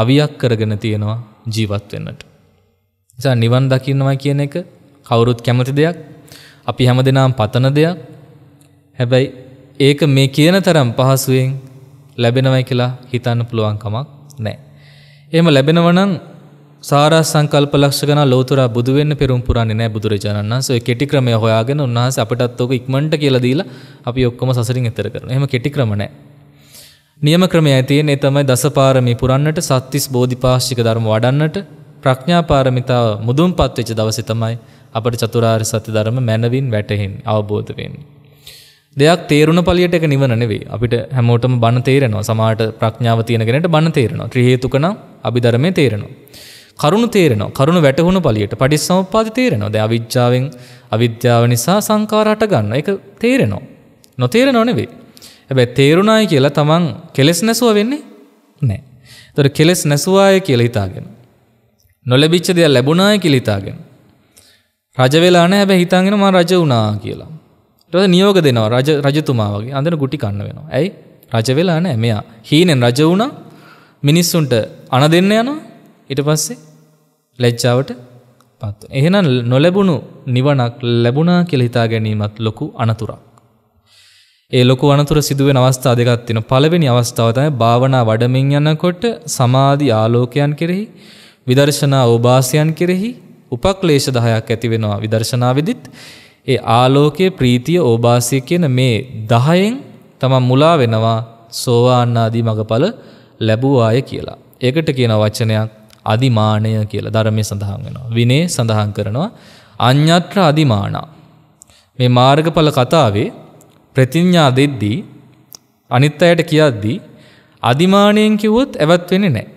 අවියක් කරගෙන තියෙනවා ජීවත් වෙන්නට. නිසා නිවන් දකින්නවා කියන එක කවුරුත් කැමති දෙයක් අපි හැම දෙනාම් පතන දෙයක් හැබැයි ඒක මේ කියන තරම් පහසුවෙන් ලැබෙනවයි කියලා හිතන්න පුළුවන් කමක් නෑ. එහෙම ලැබෙනවනම් සාරා සංකල්ප ලක්ෂ ගණන් ලෝතුරා බුදු වෙන්න පෙරුම් පුරන්නේ නෑ බුදුරජාණන් වහන්සේ. ඒ කෙටි ක්‍රමය හොයාගෙන උන්වහන්සේ අපටත් ඕක ඉක්මනට කියලා දීලා අපි ඔක්කොම සසරින් එතර කරනවා. එහෙම කෙටි ක්‍රම නෑ. නියම ක්‍රමයයි තියෙන්නේ තමයි දසපාරමී පුරන්නට සත්තිස් බෝධිපාශ්චික ධර්ම වඩන්නට ප්‍රඥාපාරමිතාව මුදුන්පත් වෙච්ච දවසේ තමයි අපට චතුරාර් සත්‍ය ධර්ම මැනවින් වැටහෙන් අවබෝධ වෙන්. දෙයක් තේරුණ පලියට එක නිවන නෙවේ අපිට හැමෝටම බණ තේරෙනවා සමාට ප්‍රඥාව තියෙනගෙනට බණ තේරෙනවා ත්‍රිහේතුකන අභිධර්මය තේරෙනවා. කරුණු තේරෙනවා කරුණු වැටහුණු පලියට පටිස් සමපාති තේරෙනවා ද අවිද්‍යාවෙන් අවිද්‍යාව නිසා සංකාරහට ගන්න එක තේරෙනවා. නොතේරෙනව නෙවේ. හැබැයි තේරුණාය කියලා තමන් කෙලෙස් නැසුව වෙන්නේ නෑ. තොර කෙලෙස් නැසුවාය කියලා හිතාගෙන. නොලැබිච්ච දෙයක් ලැබුණාය කියලා හිතාගෙන. රජ වෙලා නැහැ හැබැයි හිතන්ගෙන මම රජ වුණා කියලා. ඊට පස්සේ නියෝග දෙනවා රජ රජතුමා වගේ. අන්දර ගුටි කන්න වෙනවා. ඇයි? රජ වෙලා නැහැ මෙයා. හීනෙන් රජ වුණා. මිනිස්සුන්ට අණ දෙන්න යනවා. ඊට පස්සේ ලැජ්ජාවට පත් වෙනවා. එහෙනම් නොලැබුණු නිවනක් ලැබුණා කියලා හිතා ගැනීමත් ලොකු අනතුරක්. ඒ ලොකු අනතුර සිදුවෙන අවස්ථා දෙකක් තියෙනවා. පළවෙනි අවස්ථාව තමයි භාවනා වඩමින් යනකොට සමාධි ආලෝකයන් කෙරෙහි විදර්ශනා ඕබාසයන් කෙරෙහි උපක්ලේශ 10ක් ඇති වෙනවා විදර්ශනාවේදීත් ඒ ආලෝකයේ ප්‍රීතිය ඕබාසය කියන මේ 10ෙන් තමන් මුලා වෙනවා සෝවාන් ආදී මගඵල ලැබුවාය කියලා. ඒකට කියන වචනයක් අදිමාණය කියලා ධර්මයේ සඳහන් වෙනවා. විනේ සඳහන් කරනවා අඤ්ඤත්‍ර අදිමාණා. මේ මාර්ගඵල කතාවේ ප්‍රතිඥා දෙද්දී අනිත් අයට කියද්දී අදිමාණයෙන් කිව්වොත් ඇවත් වෙන්නේ නැහැ.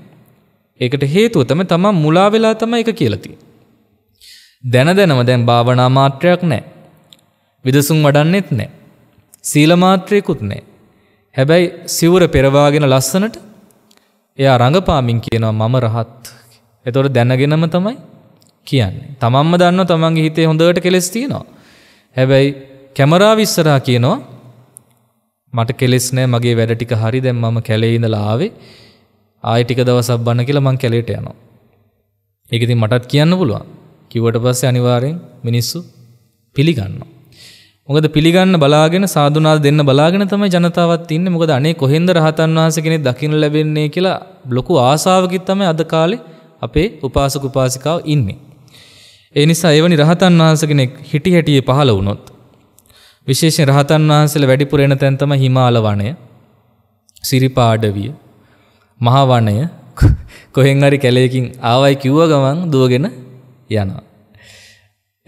ඒකට හේතුව තමයි තමන් මුලා වෙලා තමයි ඒක කියලා තියෙන්නේ. දැන දැනම දැන් භාවනා මාත්‍රයක් නැහැ. විදසුන් වඩන්නෙත් නැහැ. සීල මාත්‍රයකුත් නැහැ. හැබැයි සිවුර පෙරවාගෙන ලස්සනට එයා රඟපාමින් කියනවා මම රහත්. එතකොට දැනගෙනම තමයි කියන්නේ. තමන්ම දන්නවා තමන්ගේ හිතේ හොඳට කෙලෙස් තියෙනවා. හැබැයි කැමරාව ඉස්සරහා කියනවා මට කෙලෙස් නෑ මගේ වැඩ ටික හරි දැන් මම කැලේ ඉඳලා ආවේ ආයෙ ටික දවසක් බන්න කියලා මං කැලේට යනවා. ඒක ඉතින් මටත් කියන්න පුළුවන්. කිව්වට පස්සේ අනිවාර්යෙන් මිනිස්සු පිළිගන්නවා. මොකද පිළිගන්න බලාගෙන සාදුනාද දෙන්න බලාගෙන තමයි ජනතාවත් ඉන්නේ. මොකද අනේ කොහෙන්ද රහතන් වහන්සේ කෙනෙක් දකින්න ලැබෙන්නේ කියලා ලොකු ආසාවකින් තමයි අද කාලේ අපේ උපාසක උපාසිකාව ඉන්නේ. ඒ නිසා එවැනි රහතන් වහන්සේ කෙනෙක් හිටි හැටියේ පහළ වුණොත් විශේෂයෙන් රහතන් වහන්සේලා වැඩිපුර එන තැන තමයි හිමාල වනය, සිරිපාඩවිය, මහා වනය කොහෙන් හරි කැලේකින් ආවයි කිව්ව ගමන් දුවගෙන යනවා.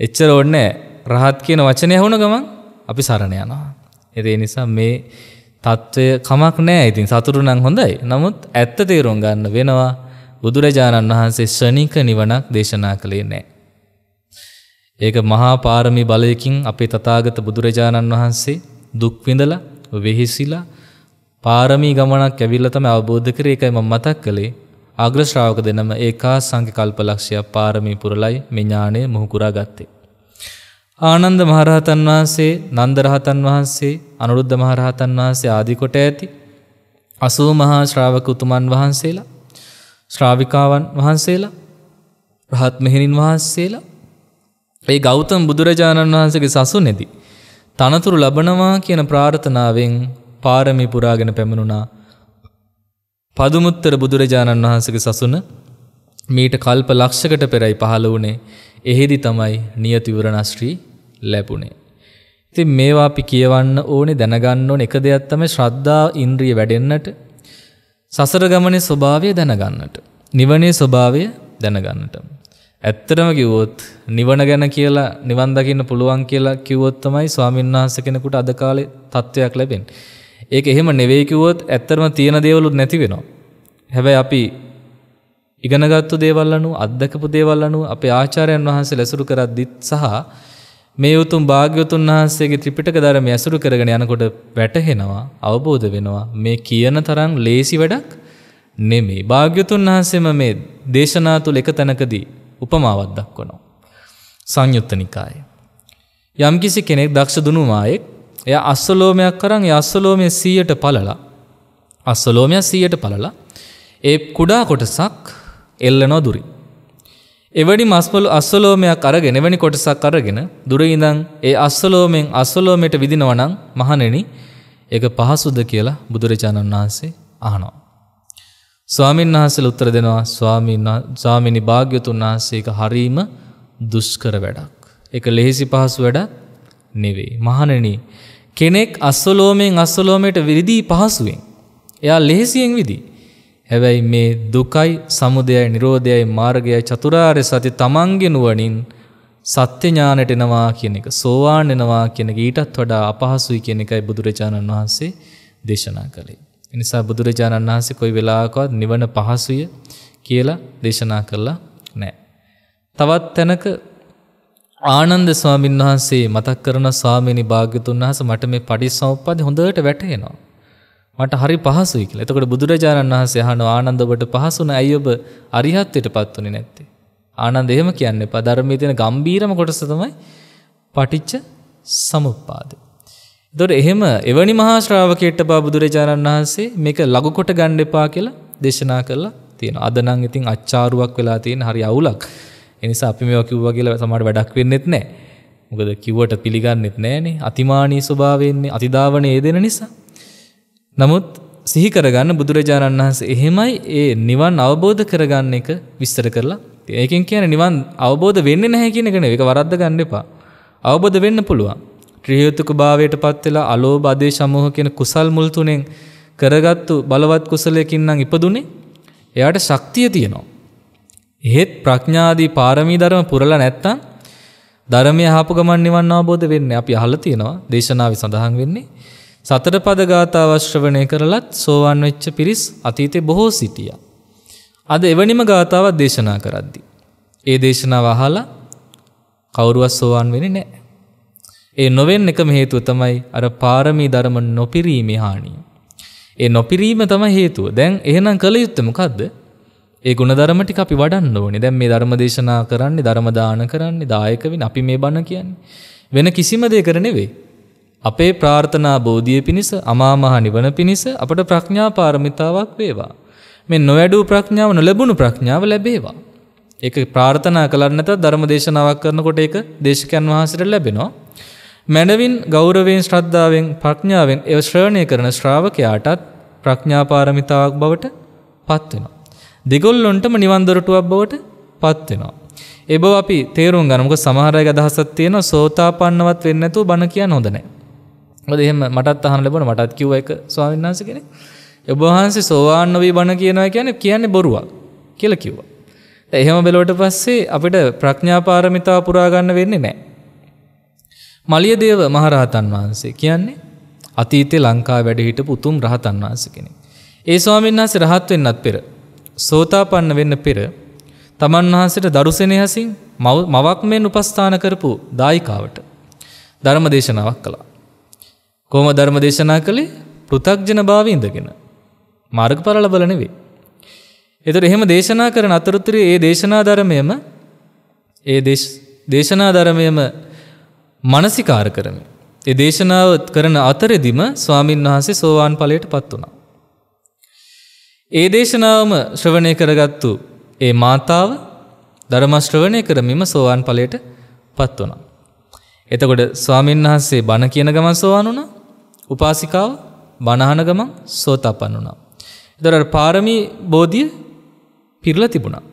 එච්චර ඔන්නේ රහත් කියන වචනය හුණ ගමන් අපි සරණ යනවා. එදේ නිසා මේ තත්ත්වය කමක් නෑ ඉතින් සතුරු නම් හොඳයි. නමුත් ඇත්ත තේරුම් ගන්න වෙනවා බුදුරජාණන් වහන්සේ ශ්‍රණික නිවනක් දේශනා කළේ නෑ. ඒක මහා පාරමී බලයකින් අපේ තථාගත බුදුරජාණන් වහන්සේ දුක් විඳලා වෙහිසිලා පාරමී ගමනක් ඇවිල්ලා තමයි අවබෝධ කරේ ඒකයි මම මතක් කළේ අග්‍රශ්‍රාවක දෙනම ඒකා සංකකල්ප ලක්ෂයක් පාරමී පුරලයි මෙඥානය මුහුකුරා ගත්තේ. ආනන්ද මහරහතන් වහන්සේ නන්දරහතන් වහන්සේ අනුරුද්ධ මහරහතන් වහන්සේ ආදිකොට ඇති අසූ මහා ශ්‍රාවක උතුමන් වහන්සේලා ශ්‍රාවිකාවන් වහන්සේලා රහත් මෙහෙණින් වහන්සේලා ඒ ගෞතම බුදුරජාණන් වහන්සේගේ සසුනෙදි. තනතුරු ලබනවා කියන ප්‍රාර්ථනාවෙන් පාරමි පුරාගෙන පැමිණුණා පදුමුත්තර බුදුරජාණන් වහන්සගේ සසුන මීට කල්ප ලක්ෂකට පෙරයි පහළ වුණේ එහෙදි තමයි නියතිවරණශ්‍රී ලැබුණේ. ඉතින් මේවා අපි කියවන්න ඕනේ දැනගන්න ඕනේ එක දෙයක් තමයි ශ්‍රද්ධා ඉන්ද්‍රිය වැඩෙන්නට සසර ගමනේ ස්වභාවය දැනගන්නට නිවනේ ස්වභාවය දැනගන්නට ඇත්තටම කිව්වොත් නිවන ගැන කියලා නිවන් දකින්න පුළුවන් කියලා කිව්වොත් තමයි ස්වාමීන් වහන්සේ කෙනෙකුට අද කාලේ තත්වයක් ලැබෙන්නේ ඒක එහෙම නෙවෙයි කිව්වොත් ඇත්තටම තියෙන දේවලුත් නැති වෙනවා. හැබැයි අපි ඉගෙනගත්තු දේවල් අනුව අත්දකපු දේවල් අනුව අපේ ආචාර්යයන් වහන්සේ ලැසුරු කරද්දිත් සහ මේ උතුම් භාග්‍යවතුන් වහන්සේගේ ත්‍රිපිටක ධර්මය ඇසුරු කරගෙන යනකොට වැටහෙනවා අවබෝධ වෙනවා මේ කියන තරම් ලේසි වැඩක් නෙමෙයි. භාග්‍යවතුන් වහන්සේම මේ දේශනා තුල එක තැනකදී උපමාවක් දක්වනවා. සංයුත්ත නිකායේ. යම්කිසි කෙනෙක් දක්ෂ දුනුමායෙක් එය අස්සලෝමයක් කරන් අස්සලෝමය සීයට පලලා අස්සලෝමය සීයට පලලා ඒ කුඩා කොටසක් එල්ලනෝ දුරි. එවැනි මස්පලු අස්සලෝමයක් අරගෙන එවැනි කොටසක් අරගෙන දුරඉඳං ඒ අස්සලෝමෙන් අස්සලෝමයට විදිනවනං මහනෙනි එක පහසුද කියලා බුදුරජාණන් වහන්සේ අහනවා. ස්වාමීන් වහන්සල උත්තර දෙනවා ස්වාමිනි භාග්‍යතුන් වහන්සේක හරීම දුෂ්කර වැඩක්. එක ලෙහිසි පහසු වැඩක් නෙවෙයි. මහනනී කෙනෙක් අස්සලෝමයෙන් අස්සලෝමයට විරිදී පහසුවෙන්. එයා ලෙහෙසියෙන් විදි. හැබැයි මේ දුකයි සමුදයයි නිරෝධයයි මාර්ගයයි චතුරාර්ය සති තමන්ගෙනුවනින් සත්‍ය ඥානට එනවා කියන එක සෝවාන් වෙනවා කියන එක ඊටත් වඩා අපහසුයි කියන එකයි බුදුරජාණන් වහන්සේ දේශනා කළේ. ඒ නිසා බුදුරජාණන් වහන්සේ කොයි වෙලාවකවත් නිවන පහසුය කියලා දේශනා කළා නැහැ. තවත් තැනක ආනන්ද ස්වාමීන් වහන්සේ මතක් කරන ස්වාමීනි භාග්‍යතුන් වහන්සේ මට මේ පටිසමුප්පාදේ හොඳට වැටහෙනවා. මට හරි පහසුයි කියලා. එතකොට බුදුරජාණන් වහන්සේ අහනවා ආනන්ද ඔබට පහසුන ඇයි ඔබ අරිහත්ත්වයටපත් උනේ නැත්තේ? ආනන්ද එහෙම කියන්නේ එපා. ධර්මයේ තියෙන ගම්බීරම කොටස තමයි පටිච්ච සමුප්පාද. එතකොට එහෙම එවැනි මහා ශ්‍රාවකයෙක්ට බා බුදුරජාණන් වහන්සේ මේක ලඝු කොට ගන්න එපා කියලා දේශනා කළා තියෙනවා. අද නම් ඉතින් අච්චාරුවක් වෙලා තියෙන හරි අවුලක්. එනිසා අපි මේවා කිව්වා කියලා සමහර වැඩක් වෙන්නෙත් නැහැ. මොකද කිව්වට පිළිගන්නෙත් නැහනේ. අතිමානී ස්වභාවයෙන්නේ අතිදාවණේ දෙන නිසා. නමුත් සිහි කරගන්න බුදුරජාණන් වහන්සේ එහෙමයි ඒ නිවන් අවබෝධ කරගන්න එක විස්තර කරලා ඒකෙන් කියන්නේ නිවන් අවබෝධ වෙන්නේ නැහැ කියන එක නෙවෙයි. ඒක වරද්ද ගන්න එපා. අවබෝධ වෙන්න පුළුවන්. ත්‍රිහේතුක භාවයට පත් වෙලා අලෝභ ආදේශ සමෝහ කියන කුසල් මුල් තුනෙන් කරගත්තු බලවත් කුසලයකින් නම් ඉපදුනේ එයාට ශක්තිය තියෙනවා. එහෙත් ප්‍රඥාදී පාරමී ධර්ම පුරලා නැත්තම් ධර්මය අහපු ගමන් නිවන් අවබෝධ වෙන්නේ අපි අහලා තියෙනවා දේශනාවේ සඳහන් වෙන්නේ සතර පද ගාථාව ශ්‍රවණය කරලත් සෝවන් වෙච්ච පිරිස් අතීතේ බොහෝ සිටියා. අද එවැනිම ගාථාවක් දේශනා කරද්දී ඒ දේශනාව අහලා කවුරුවත් සෝවන් වෙන්නේ නැහැ. ඒ නොවෙන්න එකම හේතුව තමයි අර පාරමී ධර්ම නොපිරීමේ හානිය. ඒ නොපිරීම තමයි හේතුව. දැන් එහෙනම් කළ යුත්තේ මොකද්ද? ඒ ගුණධර්ම ටික අපි වඩන්න ඕනේ. දැන් මේ ධර්ම දේශනා කරන්නේ, ධර්ම දාන කරන්නේ, දායක වෙන්නේ අපි මේ බණ කියන්නේ. වෙන කිසිම දෙයකට නෙවෙයි. අපේ ප්‍රාර්ථනා බෝධිය පිණිස, අමා මහ නිවන පිණිස අපට ප්‍රඥා පාරමිතාවක් වේවා. මේ නොවැඩූ ප්‍රඥාව නොලැබුණු ප්‍රඥාව ලැබේවා. ඒක ප්‍රාර්ථනා කළා නැතත් ධර්ම දේශනාවක් කරනකොට ඒක දේශකයන් වහන්සේට ලැබෙනවා. මනවින් ගෞරවයෙන් ශ්‍රද්ධාවෙන් ප්‍රඥාවෙන් ඒ ශ්‍රවණය කරන ශ්‍රාවකයාටත් ප්‍රඥාපාරමිතාවක් බවට පත් වෙනවා. දෙගොල්ලොන්ටම නිවන්දොරටුවක් බවට පත්වෙනවා. එබ අපි තේරුම් ගනමක සමහරය අදහසත් තියෙන සෝතාපන්නවත් වෙන්නතු බණ කියන්න හොඳනෑ. ද එහෙම මටත් අහන ලබන මටත් කිව්ව එක ස්වාවින්නාස කෙනෙ. එබහන්සේ සෝවාන්න වී බණ කියනවා කියන කියන්නේ බොරුවක් කියල කිව්වා. එහෙම බෙලෝට පස්සේ අපිට ප්‍රඥාපාරමිතා පුරාගන්න වෙන්නේ නෑ. මලියදේව මහරහතන් වහන්සේ කියන්නේ අතීතය ලංකා වැඩ හිට පුතුම් රහතන් වහන්ස කෙනෙ. ඒ ස්වාමීන් වහන්සේ රහත් වෙන්නත් පෙර සෝතාපන්න වෙන්න පෙර තමන් වහන්සට දරුසෙනහසින් මවක් මෙන් උපස්ථාන කරපු දායිකාවට ධර්ම දේශනාවක් කළා. කෝම ධර්ම දේශනා කළේ පෘථක්ජන භාව ඉඳගෙන. මාර්ග පරලබල නෙවේ. එතට එහෙම දේශනා කරන අතරතුර ඒ දේශනා ධර්මයම ඒ දේශනා ධර්මයම මනසිකාර කරමින්. ඒ දේශනාව කරන අතරෙදිම ස්වාමීන් වහන්සේ සෝවාන් පලයට පත් වනා. ඒ දේශනාවම ශ්‍රවණය කරගත්තු ඒ මාතාව ධර්මශ්‍රවණය කරමිම සෝවාන් ඵලයට පත් වුණා. එතකොට ස්වාමීන් වහන්සේ බණ කියන ගමන් සෝවාන් වුණා. උපාසිකාව බණහන ගමන් සෝතපන්න වුණා. එතකොට පාරමී බෝධිය පිරලා තිබුණා.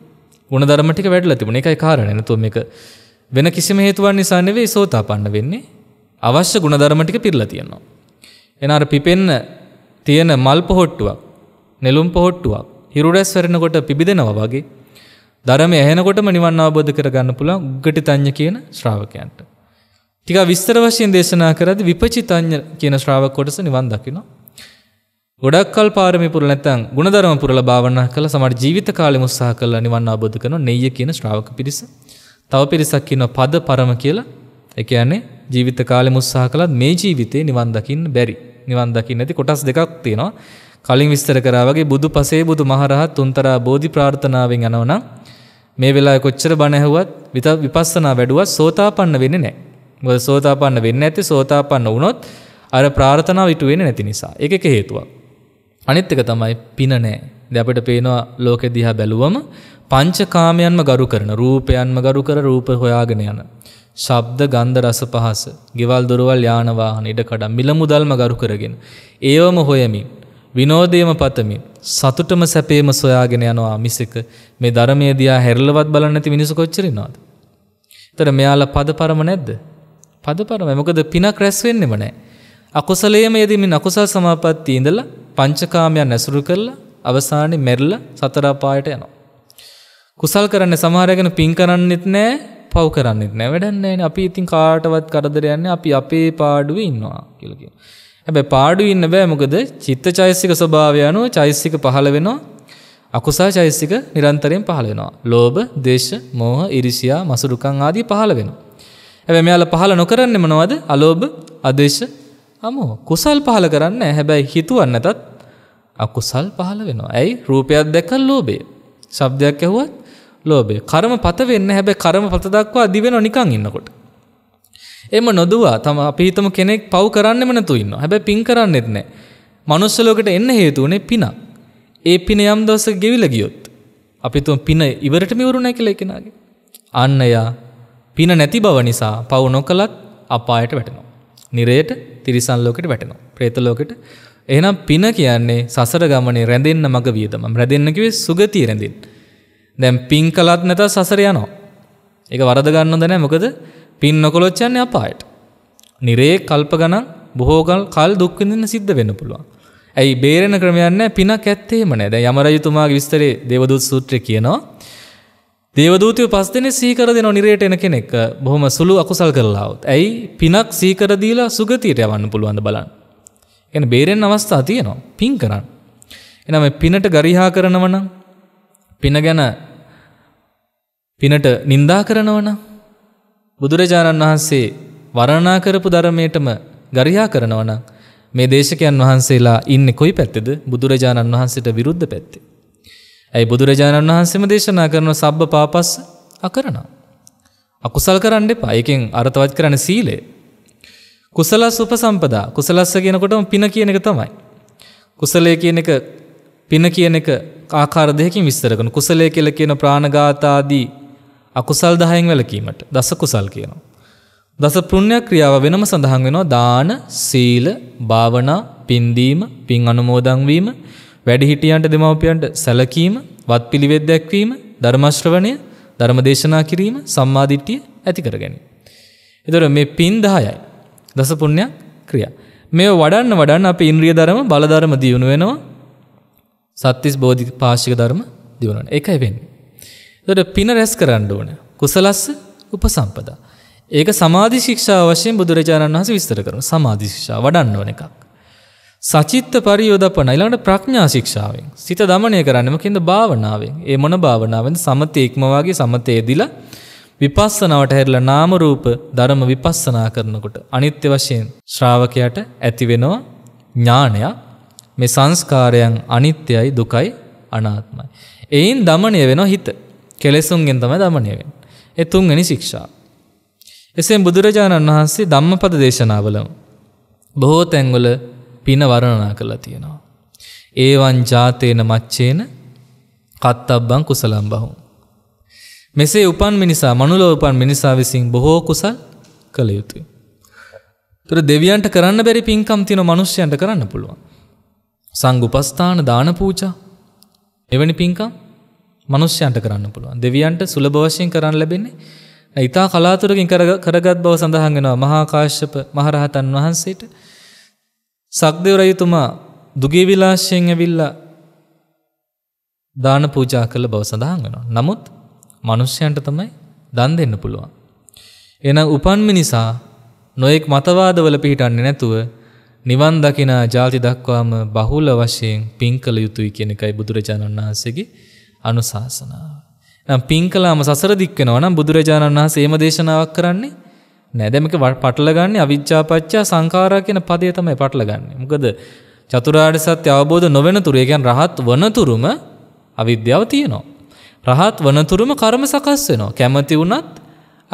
ගුණ ධර්ම ටික වැඩිලා තිබුණා. ඒකයි කාරණේ. නැතුව මේක වෙන කිසිම හේතුවක් නිසා නෙවෙයි සෝතාපන්න වෙන්නේ. අවශ්‍ය ගුණ ධර්ම ටික පිරලා තියෙනවා. එන අර පිපෙන්න තියෙන මල් පොහට්ටුවක් නෙළුම් පොහොට්ටුවක් හිරුරැස් වෙරෙනකොට පිබිදෙනවා වගේ ධර්මය ඇහෙනකොටම නිවන් අවබෝධ කරගන්න පුළුවන් උග්ගටිතඤ්ඤ කියන ශ්‍රාවකයන්ට. ටික විස්තර වශයෙන් දේශනා කරද්දී විපචිතඤ්ඤ කියන ශ්‍රාවක කොටස නිවන් දකිනවා. ගොඩක් කල් පාරමී පුරල නැත්නම් ಗುಣධර්ම පුරල භාවනා කළා සමහර ජීවිත කාලෙම උත්සාහ කළා නිවන් අවබෝධ කරන නෙయ్య කියන ශ්‍රාවක පිරිස. තව පිරිසක් කියනවා පද පරම කියලා. ඒ කියන්නේ ජීවිත කාලෙම උත්සාහ කළත් මේ ජීවිතේ නිවන් දකින්න බැරි. නිවන් දකින්න ඇති කොටස් දෙකක් තියෙනවා. කලින් විස්තර කරා වගේ බුදු පසේ බුදු මහරහත් උන්තරා බෝධි ප්‍රාර්ථනාවෙන් යනවනම් මේ වෙලාවේ කොච්චර බණ ඇහුවත් විපස්සනා වැඩුවත් සෝතාපන්න වෙන්නේ නැහැ. මොකද සෝතාපන්න වෙන්නේ නැති සෝතාපන්න වුණොත් අර ප්‍රාර්ථනාව ඉටු වෙන්නේ නැති නිසා. ඒක එක හේතුවක්. අනිත් එක තමයි පින නැහැ. දැන් අපිට පේනවා ලෝකෙ දිහා බැලුවම පංචකාමයන්ම ගරු කරන රූපයන්ම ගරු කර රූප හොයාගෙන යන ශබ්ද ගන්ධ රස පහස ගෙවල් දොරවල් යාන වාහන ඉඩකඩම් මිල මුදල්ම ගරු කරගෙන ඒවම හොයමින් විනෝදයම පතමි. සතුටම සැපේම සොයාගෙන යනවා මිසක මේ ධර්මය දියා හැරලවත් බලන්න නැති මිනිසු කොච්චරනවාද. තර මෙයාලා පද පරම නැද්ද. පද පරම මොකද පිනක් රැස් වෙන්නෙම නෑ. අකුසලේම යෙදමින් අකුසල් සමාපත්තිය ඉඳලා පංචකාමයන් ඇසුරු කරලා අවසානෙ මෙරල සතරාපායට යනවා. කුසල් කරන්න සමහරගෙන පින් කරන්නෙත් නෑ පව් කරන්නෙත් නෑ වැඩන්නේ අපි ඉතින් කාටවත් කරදරයන්නේ අපි අපේ පාඩුවේ ඉන්නවා කියලකිය. හැබැයි පාඩු ඉන්න බෑ මොකද චිත්තචෛසික ස්වභාවය අනුව චෛසික පහළ වෙනවා. අකුසල චෛසික නිරන්තරයෙන් පහළ වෙනවා. ලෝභ, දේශ, මෝහ, iriසියා, මසුරුකම් ආදී පහළ වෙනවා. හැබැයි මෙයාලා පහළ නොකරන්නේ මොනවද? අලෝභ, අදේශ, අමෝහ. කුසල් පහළ කරන්නේ හැබැයි හිතුවන් නැතත් අකුසල් පහළ වෙනවා. ඇයි? රූපයක් දැක්කම ලෝභය. ශබ්දයක් ඇහුවත් ලෝභය. කර්මපත වෙන්න හැබැයි කර්මපත දක්වා දිවෙනවා නිකන් ඉන්නකොට. එම නොදවා තම අපිහිතම කෙනෙක් පව් කරන්නෙම නැතු ඉන්න හැබැයි පින් කරන්නෙත් නෑ. මනුස්සලෝකට එන්න හේතුවනේ පිනක්. ඒ පින යම් දවස ගෙවිල ගියොත්. අපි තුම පින ඉවරට මිවරුණැ කියලා එකෙනගේ. අන්න එයා පින නැති බව නිසා පව් නොකලත් අපායට වැටනවා. නිරයට තිරිසන් ලෝකට වැටනවා. ප්‍රේත ලෝකට. එහෙනම් පින කියන්නේ සසර ගමනේ රැඳෙන්න මඟ වියදම. රැඳෙන්න කිව්වේ සුගතිය රැඳෙන්න. දැන් පින් කළත් නැතත් සසර යනවා. ඒක වරද ගන්න හොඳ නැහැ. මොකද පින් නොකොලොත් යන්නේ අපායට. නිරේ කල්ප ගණන් බොහෝකල් කල් දුක් විඳින්න සිද්ධ වෙන්න පුළුවන්. ඇයි බේරෙන ක්‍රමයක් නැහැ පිනක් ඇත්තේම නැහැ. දැන් යමරජතුමාගේ විස්තරේ දේවදූත සූත්‍රයේ කියනවා දේවදූතයෝ පස් දෙනෙක් සීකර දෙනවා නිරයට එන කෙනෙක් බොහොම සුළු අකුසල් කරලා આવොත්. ඇයි පිනක් සීකර දීලා සුගතියට යවන්න පුළුවන් ද බලන්න. කියන්නේ බේරෙන්න අවස්ථා තියෙනවා. පින් කරන්න. එනම පිනට ගරිහා කරනවනම් පින ගැන පිනට නින්දා කරනවනම් බුදුරජාණන් වහන්සේ වරණා කරපු ධර්මයටම ගරියා කරනවා නම් මේ දේශකයන් වහන්සේලා ඉන්නේ කොයි පැත්තේද? බුදුරජාණන් වහන්සේට විරුද්ධ පැත්තේ. ඇයි බුදුරජාණන් වහන්සේම දේශනා කරන සබ්බ පාපස්ස අකරණා. අකුසල් කරන්න එපා. ඒකෙන් අර්ථවත් කරන්නේ සීලය. කුසලස් උපසම්පදා. කුසලස්ස කියනකොටම පින කියන එක තමයි. කුසලය කියන එක පින කියන එක ආකාර දෙකකින් විස්තර කරන කුසලය කියලා කියන ප්‍රාණඝාත ආදී අකුසල් දහයෙන් වැලකීමට දස කුසල් කියනවා. දස පුණ්‍ය ක්‍රියාව වෙනම සඳහන් වෙනවා දාන, සීල, භාවනා, පින්දීම, පින් අනුමෝදන් වීම, වැඩිහිටියන්ට දෙමව්පියන්ට සැලකීම, වත්පිළිවෙත් දැක්වීම, ධර්ම ශ්‍රවණය, ධර්ම දේශනා කිරීම, සම්මා දිට්ඨිය ඇති කර ගැනීම. එතකොට මේ පින් 10යි. දස පුණ්‍ය ක්‍රියා. මේව වඩන්න වඩන්න අපේ ඉන්ද්‍රිය ධර්ම බල ධර්ම දියුණු වෙනවා. සත්‍තිස් බෝධි පාශික ධර්ම දියුණු වෙනවා. ඒකයි වෙන්නේ. තොට පින රැස් කරන්න ඕන. කුසලස්ස උපසම්පදා. ඒක සමාධි ශික්ෂා වශයෙන් බුදුරජාණන් වහස විස්තර කරන සමාධි ශික්ෂා වඩන්න ඕන එකක්. සචිත්ත පරියෝදපන ඊළඟට ප්‍රඥා ශික්ෂාවෙන් සිත දමනය කරන්නම කියන භාවනාවෙන්. ඒ මොන භාවනාවෙන්ද සමතේ ඉක්මවාගේ සමතේදීලා විපස්සනාවට හැරිලා නාම රූප ධර්ම විපස්සනා කරනකොට අනිත්‍ය වශයෙන් ශ්‍රාවකයාට ඇති වෙනවා ඥානයක්. මේ සංස්කාරයන් අනිත්‍යයි දුකයි අනාත්මයි. එයින් দমনය වෙනවා හිත. කෙලෙසුන්ගෙන් තම දමනයවෙන්. එතුන්ගනි ශික්ෂා. එසේ බුදුරජාණන් වහන්සේ ධම්මපද දේශනාවලම. බොහෝ තැංගොල පින වරණනා කරලා තියෙනවා. ඒවන් ජාතයන මච්චේන කත්තබ්බං කුසලම් බහු. මෙසේ උපන් මිනිසා මනුලව උපන් මිනිසා විසින් බොහෝ කුසල් කළ යුතුයි. තුර දෙවියන්ට කරන්න බැරි පින්කම් තියෙන මනුෂ්‍යයන්ට කරන්න පුළුවන්. සංගුපස්ථාන දාන පූචා එවැනි පින්කම් මනුෂ්‍යයන්ට කරන්න පුළුවන් දෙවියන්ට සුලභ වශයෙන් කරන්න ලැබෙන්නේ ඉතා කලාතුරකින් කරගත් බව සඳහන් වෙනවා මහාකාශ්‍යප මහරහතන් වහන්සේට සක්දෙව රජතුමා දුගේ විලාශයෙන් ඇවිල්ලා දාන පූජා කළ බව සඳහන් වෙනවා. නමුත් මිනිස්යන්ට තමයි දන් දෙන්න පුළුවන්. එහෙනම් උපන්ම නිසා නොඑක් මතවාදවල පිහිටන්නේ නැතුව නිවන් දකිනා ಜಾති දක්වාම බහුල වශයෙන් පින් කළ යුතුයි කියන එකයි බුදුරජාණන් වහන්සේගේ අනුශාසනාව. නම් පින්කලාම සසර දික් වෙනවා නම් බුදුරජාණන් වහන්සේ එහෙම දේශනාවක් කරන්නේ නෑ. දැන් මේක පටලගන්නේ අවිජ්ජාපච්චා සංඛාරා කියන පදේ තමයි පටලගන්නේ. මොකද චතුරාර්ය සත්‍ය අවබෝධ නොවන තුරු, ඒ කියන්නේ රහත් වනතුරුම අවිද්‍යාව තියෙනවා. රහත් වනතුරුම කර්ම සකස් වෙනවා. කැමති වුණත්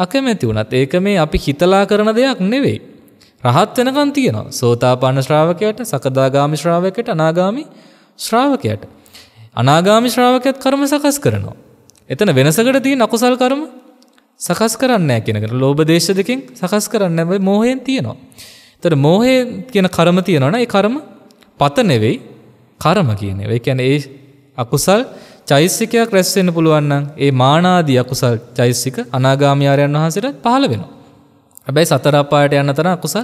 අකමැති වුණත් ඒක මේ අපි හිතලා කරන දෙයක් නෙවෙයි. රහත් වෙනකන් තියෙනවා. සෝතාපන්න ශ්‍රාවකයට, සකදාගාමි ශ්‍රාවකයට, අනාගාමි ශ්‍රාවකයට. අනාගාමි ශ්‍රාවකයත් කර්ම සකස් කරනවා. එතන වෙනසකට තියෙන අකුසල් කර්ම සකස් කරන්නේ නැහැ කියනකට ලෝභ දේශ දෙකෙන් සකස් කරන්නේ නැහැ මොහයෙන් තියෙනවා. එතකොට මෝහය කියන කර්ම තියෙනවනේ ඒ කර්ම පත නෙවෙයි කර්ම කියන ඒවා. ඒ කියන්නේ ඒ අකුසල් චෛසිකයක් රැස් වෙන්න පුළුවන් නම් ඒ මානාදී අකුසල් චෛසික අනාගාමී ආරයන් වහන්සේට පහළ වෙනවා. හැබැයි සතර අපායට යන තරම් අකුසල්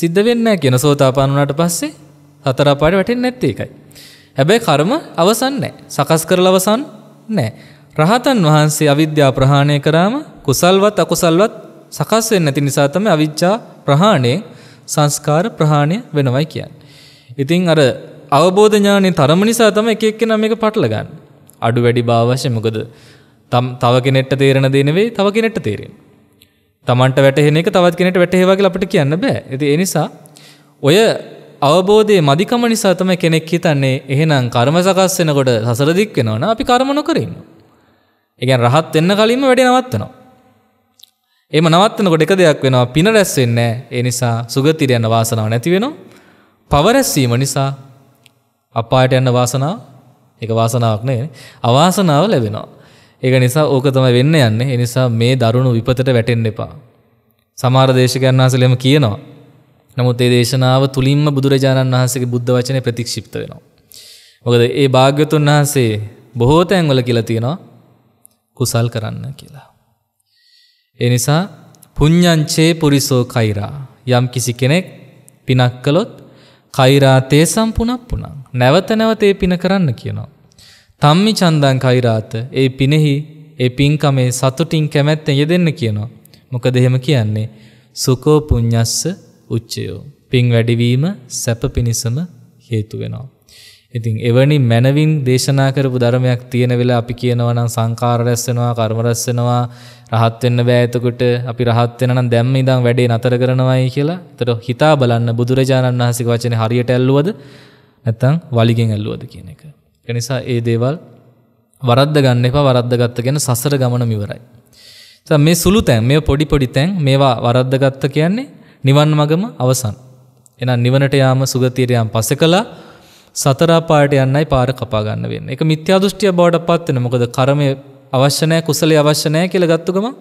සිද්ධ වෙන්නේ නැහැ කියන සෝතාපන්න වුණාට පස්සේ සතර අපායට වැටෙන්නේ නැත්තේ ඒකයි. හැබැයි කර්ම අවසන් නෑ. සකස් කරලා අවසන් නෑ. රහතන් වහන්සේ අවිද්‍යාව ප්‍රහාණය කරාම කුසල්වත් අකුසල්වත් සකස් වෙන්නේ නැති නිසා තමයි අවිජ්ජා ප්‍රහාණය සංස්කාර ප්‍රහාණය වෙනවයි කියන්නේ. ඉතින් අර අවබෝධ ඥානේ තරම නිසා තමයි එක එක්කෙනා මේක පටල ගන්න. අඩු වැඩි බව වශයෙන් මොකද තම් තව කෙනෙක්ට තේරෙන දේ නෙවෙයි තව කෙනෙක්ට තේරෙන්නේ. Tamanට වැටහෙන එක තවත් කෙනෙක්ට වැටහෙවා කියලා අපිට කියන්න බෑ. ඉතින් ඒ නිසා ඔය අවබෝධය මදිකම නිසා තමයි කෙනෙක් හිතන්නේ එහෙනම් කර්ම සකස් වෙනකොට සසර දික් වෙනවනම් අපි කර්ම නොකර ඉන්නවා. ඒ කියන්නේ රහත් වෙන්න කලින්ම වැඩේ නවත්තනවා. එහෙම නවත්තනකොට එක දෙයක් වෙනවා පින රැස් වෙන්නේ නැහැ. ඒ නිසා සුගතියට යන වාසනාව නැති වෙනවා. පව රැස්වීම නිසා අපායට යන වාසනාව ඒක වාසනාවක් නෙවෙයි. අවාසනාව ලැබෙනවා. ඒක නිසා ඕක තමයි වෙන්න යන්නේ. ඒ නිසා මේ දරුණු විපතට වැටෙන්න එපා. සමහර දේශකයන් වහන්සේලෙම කියනවා නමුත් ඒ දේශනාව තුළින්ම බුදුරජාණන් වහන්සේගේ බුද්ධ වචනය ප්‍රතික්ෂිප්ත වෙනවා. මොකද ඒ භාග්‍යතුන් වහන්සේ බොහෝ තැන්වල කියලා තියෙනවා කුසල් කරන්න කියලා. ඒ නිසා පුඤ්ඤංචේ පුරිසෝ කෛරා යම් කිසි කෙනෙක් පිනක් කළොත් කෛරා තේ සම්පුනප්පුණං නැවත නැවත ඒ පින කරන්න කියනවා. තම්මි චන්දං කෛරාත ඒ පිනෙහි ඒ පින්කමේ සතුටින් කැමැත්තෙන් යෙදෙන්න කියනවා. මොකද එහෙම කියන්නේ සුකෝ පුඤ්ඤස්ස උච්චයෝ. පින් වැඩිවීම සැප පිණිසම හේතු වෙනවා. ඉතින් එවැනි මනවින් දේශනා කරපු ධර්මයක් තියෙන වෙලා අපි කියනවා නම් සංකාර රැස් වෙනවා කර්ම රැස් වෙනවා රහත් වෙන්න බෑ එතකොට අපි රහත් වෙන නම් දැම්ම ඉඳන් වැඩේ නතර කරනවායි කියලා. ඒතර හිතා බලන්න බුදුරජාණන් වහන්සේගේ වචනේ හරියට ඇල්ලුවද නැත්නම් වලිගෙන් ඇල්ලුවද කියන එක. ඒ නිසා ඒ දේවල් වරද්ද ගන්න එපා වරද්දගත්ත කියන සසර ගමනම ඉවරයි. මේ සුළු තැන් මේ පොඩි පොඩි තැන් මේවා වරද්දගත්ත කියන්නේ නිවන් මගම අවසන්. එහෙනම් නිවනට යාම සුගතියට යාම පස්සේ කළා සතර පායට යන්නයි පාර කපා ගන්න වෙන්නේ. ඒක මිත්‍යා දෘෂ්ටිය බවට පත් වෙන. මොකද කර්මය අවශ්‍ය නැහැ, කුසලයේ අවශ්‍ය නැහැ කියලා ගත්ත ගමන්